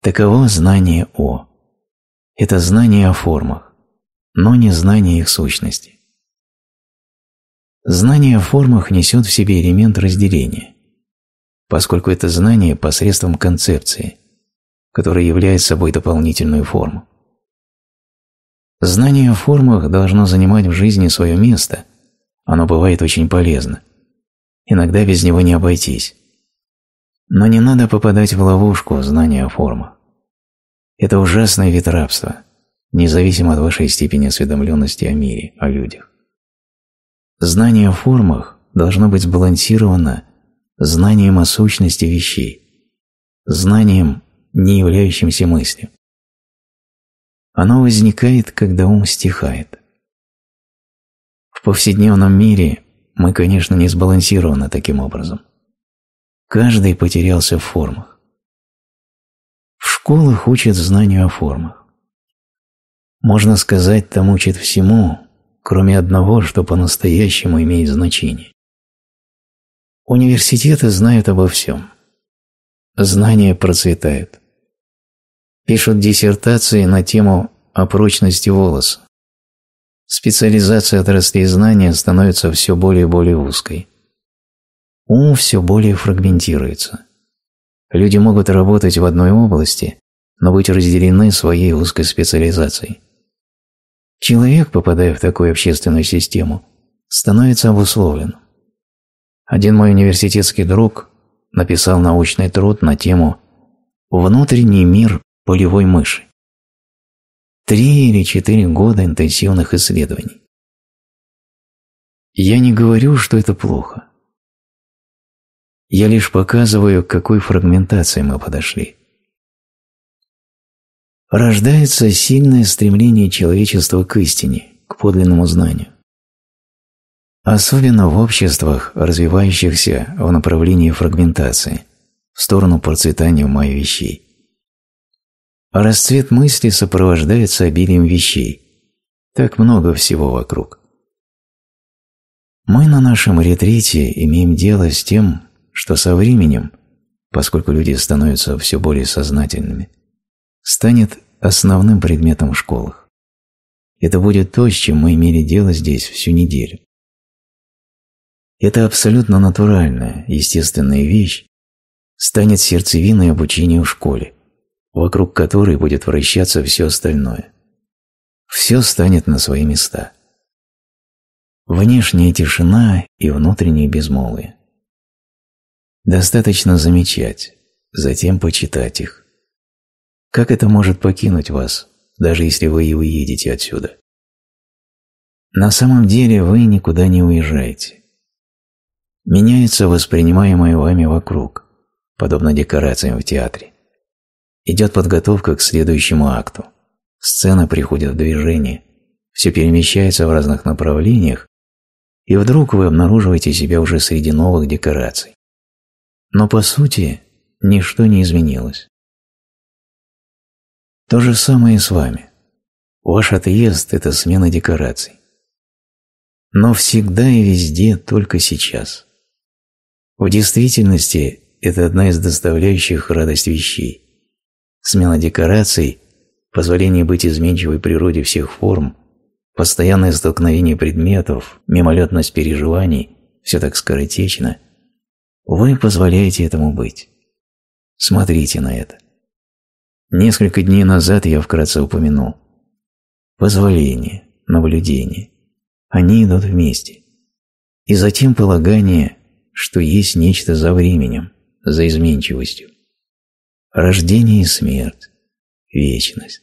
Speaker 1: Таково знание о. Это знание о формах, но не знание их сущности. Знание о формах несет в себе элемент разделения, поскольку это знание посредством концепции – который является собой дополнительную форму. Знание о формах должно занимать в жизни свое место. Оно бывает очень полезно. Иногда без него не обойтись. Но не надо попадать в ловушку знания о формах. Это ужасный вид рабства, независимо от вашей степени осведомленности о мире, о людях. Знание о формах должно быть сбалансировано знанием о сущности вещей, знанием не являющимся мыслям. Оно возникает, когда ум стихает. В повседневном мире мы, конечно, не сбалансированы таким образом. Каждый потерялся в формах. В школах учат знанию о формах. Можно сказать, там учат всему, кроме одного, что по-настоящему имеет значение. Университеты знают обо всем. Знания процветают пишут диссертации на тему о прочности волоса. Специализация отраслей знания становится все более и более узкой. Ум все более фрагментируется. Люди могут работать в одной области, но быть разделены своей узкой специализацией. Человек, попадая в такую общественную систему, становится обусловлен. Один мой университетский друг написал научный труд на тему «Внутренний мир полевой мыши. Три или четыре года интенсивных исследований.
Speaker 2: Я не говорю, что это плохо.
Speaker 1: Я лишь показываю, к какой фрагментации мы подошли. Рождается сильное стремление человечества к истине, к подлинному знанию. Особенно в обществах, развивающихся в направлении фрагментации, в сторону процветания ума и вещей. Расцвет мысли сопровождается обилием вещей. Так много всего вокруг. Мы на нашем ретрите имеем дело с тем, что со временем, поскольку люди становятся все более сознательными, станет основным предметом в школах. Это будет то, с чем мы имели дело здесь всю неделю. Это абсолютно натуральная, естественная вещь станет сердцевиной обучения в школе вокруг которой будет вращаться все остальное. Все станет на свои места. Внешняя тишина и внутренние безмолвие. Достаточно замечать, затем почитать их. Как это может покинуть вас, даже если вы и уедете отсюда? На самом деле вы никуда не уезжаете. Меняется воспринимаемое вами вокруг, подобно декорациям в театре. Идет подготовка к следующему акту. Сцена приходит в движение, все перемещается в разных направлениях, и вдруг вы обнаруживаете себя уже среди новых декораций.
Speaker 2: Но по сути ничто не изменилось.
Speaker 1: То же самое и с вами. Ваш отъезд – это смена декораций. Но всегда и везде только сейчас. В действительности это одна из доставляющих радость вещей – смена декораций, позволение быть изменчивой природе всех форм, постоянное столкновение предметов, мимолетность переживаний – все так скоротечно. Вы позволяете этому быть. Смотрите на это. Несколько дней назад я вкратце упомянул. Позволение, наблюдение. Они идут вместе. И затем полагание, что есть нечто за временем, за изменчивостью рождение и смерть,
Speaker 2: вечность.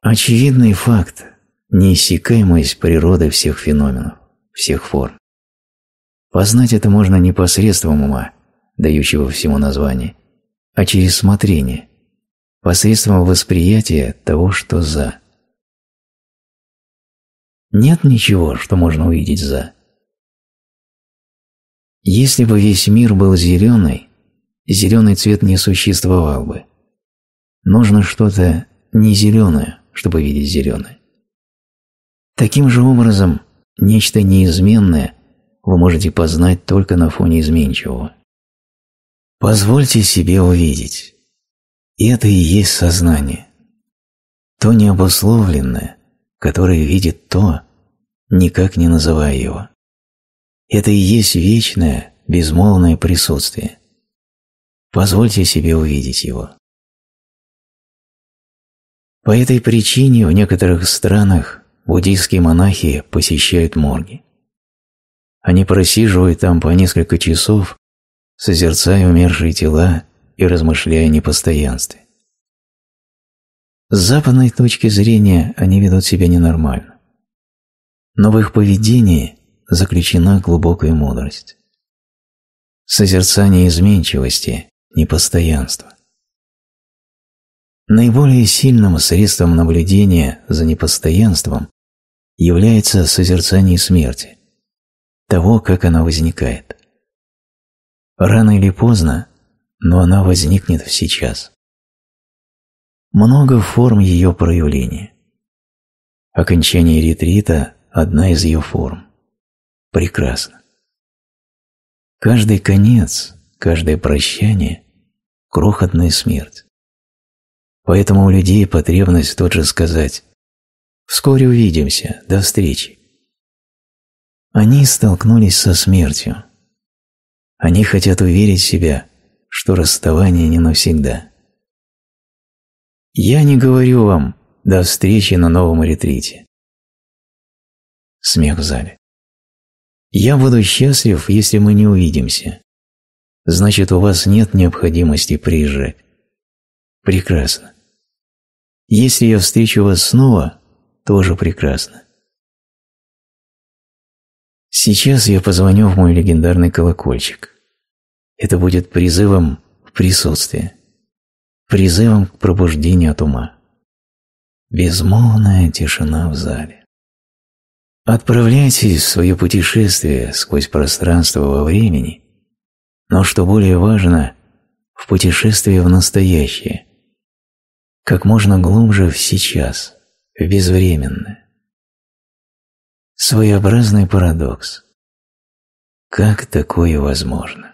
Speaker 2: Очевидный факт
Speaker 1: – неиссякаемость природы всех феноменов, всех форм. Познать это можно не посредством ума, дающего всему название, а через смотрение, посредством восприятия того, что за. Нет ничего, что можно увидеть за. Если бы весь мир был зеленый, зеленый цвет не существовал бы. Нужно что-то не зеленое, чтобы видеть зеленое. Таким же образом, нечто неизменное вы можете познать только на фоне изменчивого. Позвольте себе увидеть. это и есть сознание. То необусловленное, которое видит то, никак не называя его. Это и есть вечное, безмолвное присутствие – Позвольте себе увидеть его.
Speaker 2: По этой причине в некоторых странах
Speaker 1: буддийские монахи посещают морги. Они просиживают там по несколько часов, созерцая умершие тела и размышляя о непостоянстве. С западной точки зрения они ведут себя ненормально. Но в их поведении заключена глубокая мудрость. Созерцание изменчивости непостоянство. Наиболее сильным средством наблюдения за непостоянством является созерцание смерти, того, как она возникает. Рано или поздно, но она возникнет сейчас.
Speaker 2: Много форм ее проявления.
Speaker 1: Окончание ретрита – одна из ее форм. Прекрасно. Каждый конец, каждое прощание крохотная смерть. Поэтому у людей потребность тут же сказать «Вскоре увидимся, до встречи». Они столкнулись со смертью. Они хотят уверить себя, что расставание не навсегда. Я не говорю вам «до встречи на новом ретрите».
Speaker 2: Смех в зале. Я буду счастлив, если
Speaker 1: мы не увидимся значит, у вас нет необходимости приезжать. Прекрасно. Если я встречу вас снова, тоже
Speaker 2: прекрасно. Сейчас я позвоню в мой легендарный
Speaker 1: колокольчик. Это будет призывом в присутствие, призывом к пробуждению от ума. Безмолвная тишина в зале. Отправляйтесь в свое путешествие сквозь пространство во времени – но, что более важно, в путешествии в настоящее, как можно глубже в сейчас, в безвременное.
Speaker 2: Своеобразный парадокс. Как
Speaker 1: такое возможно?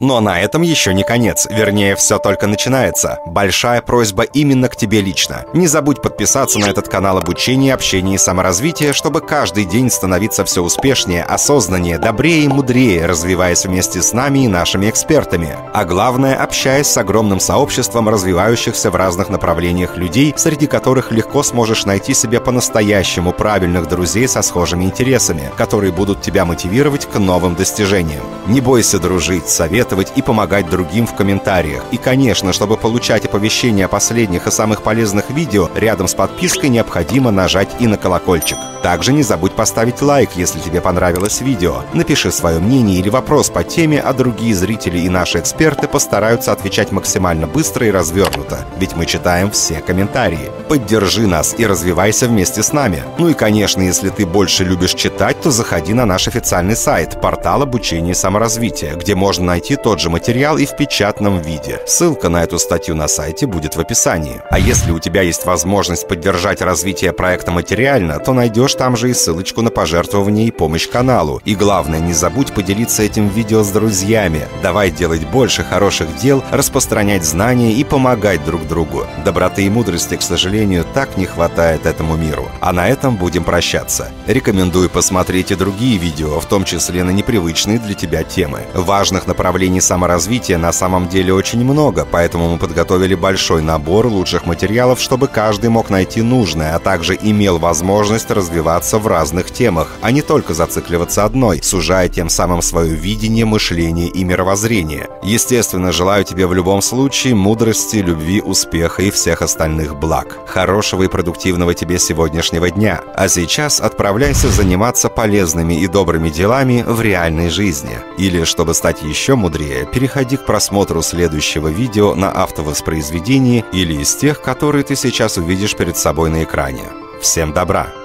Speaker 3: Но на этом еще не конец, вернее, все только начинается. Большая просьба именно к тебе лично. Не забудь подписаться на этот канал обучения, общения и саморазвития, чтобы каждый день становиться все успешнее, осознаннее, добрее и мудрее, развиваясь вместе с нами и нашими экспертами. А главное, общаясь с огромным сообществом развивающихся в разных направлениях людей, среди которых легко сможешь найти себе по-настоящему правильных друзей со схожими интересами, которые будут тебя мотивировать к новым достижениям. Не бойся дружить, совет советовать и помогать другим в комментариях. И, конечно, чтобы получать оповещения о последних и самых полезных видео, рядом с подпиской необходимо нажать и на колокольчик. Также не забудь поставить лайк, если тебе понравилось видео. Напиши свое мнение или вопрос по теме, а другие зрители и наши эксперты постараются отвечать максимально быстро и развернуто, ведь мы читаем все комментарии. Поддержи нас и развивайся вместе с нами. Ну и, конечно, если ты больше любишь читать, то заходи на наш официальный сайт, портал обучения и саморазвития, где можно найти тот же материал и в печатном виде. Ссылка на эту статью на сайте будет в описании. А если у тебя есть возможность поддержать развитие проекта материально, то найдешь там же и ссылочку на пожертвование и помощь каналу. И главное, не забудь поделиться этим видео с друзьями. Давай делать больше хороших дел, распространять знания и помогать друг другу. Доброты и мудрости, к сожалению, так не хватает этому миру. А на этом будем прощаться. Рекомендую посмотреть и другие видео, в том числе на непривычные для тебя темы. Важных направлений направлений саморазвития на самом деле очень много, поэтому мы подготовили большой набор лучших материалов, чтобы каждый мог найти нужное, а также имел возможность развиваться в разных темах, а не только зацикливаться одной, сужая тем самым свое видение, мышление и мировоззрение. Естественно, желаю тебе в любом случае мудрости, любви, успеха и всех остальных благ. Хорошего и продуктивного тебе сегодняшнего дня. А сейчас отправляйся заниматься полезными и добрыми делами в реальной жизни. Или, чтобы стать еще мудрее, быстрее, переходи к просмотру следующего видео на автовоспроизведении или из тех, которые ты сейчас увидишь перед собой на экране. Всем добра!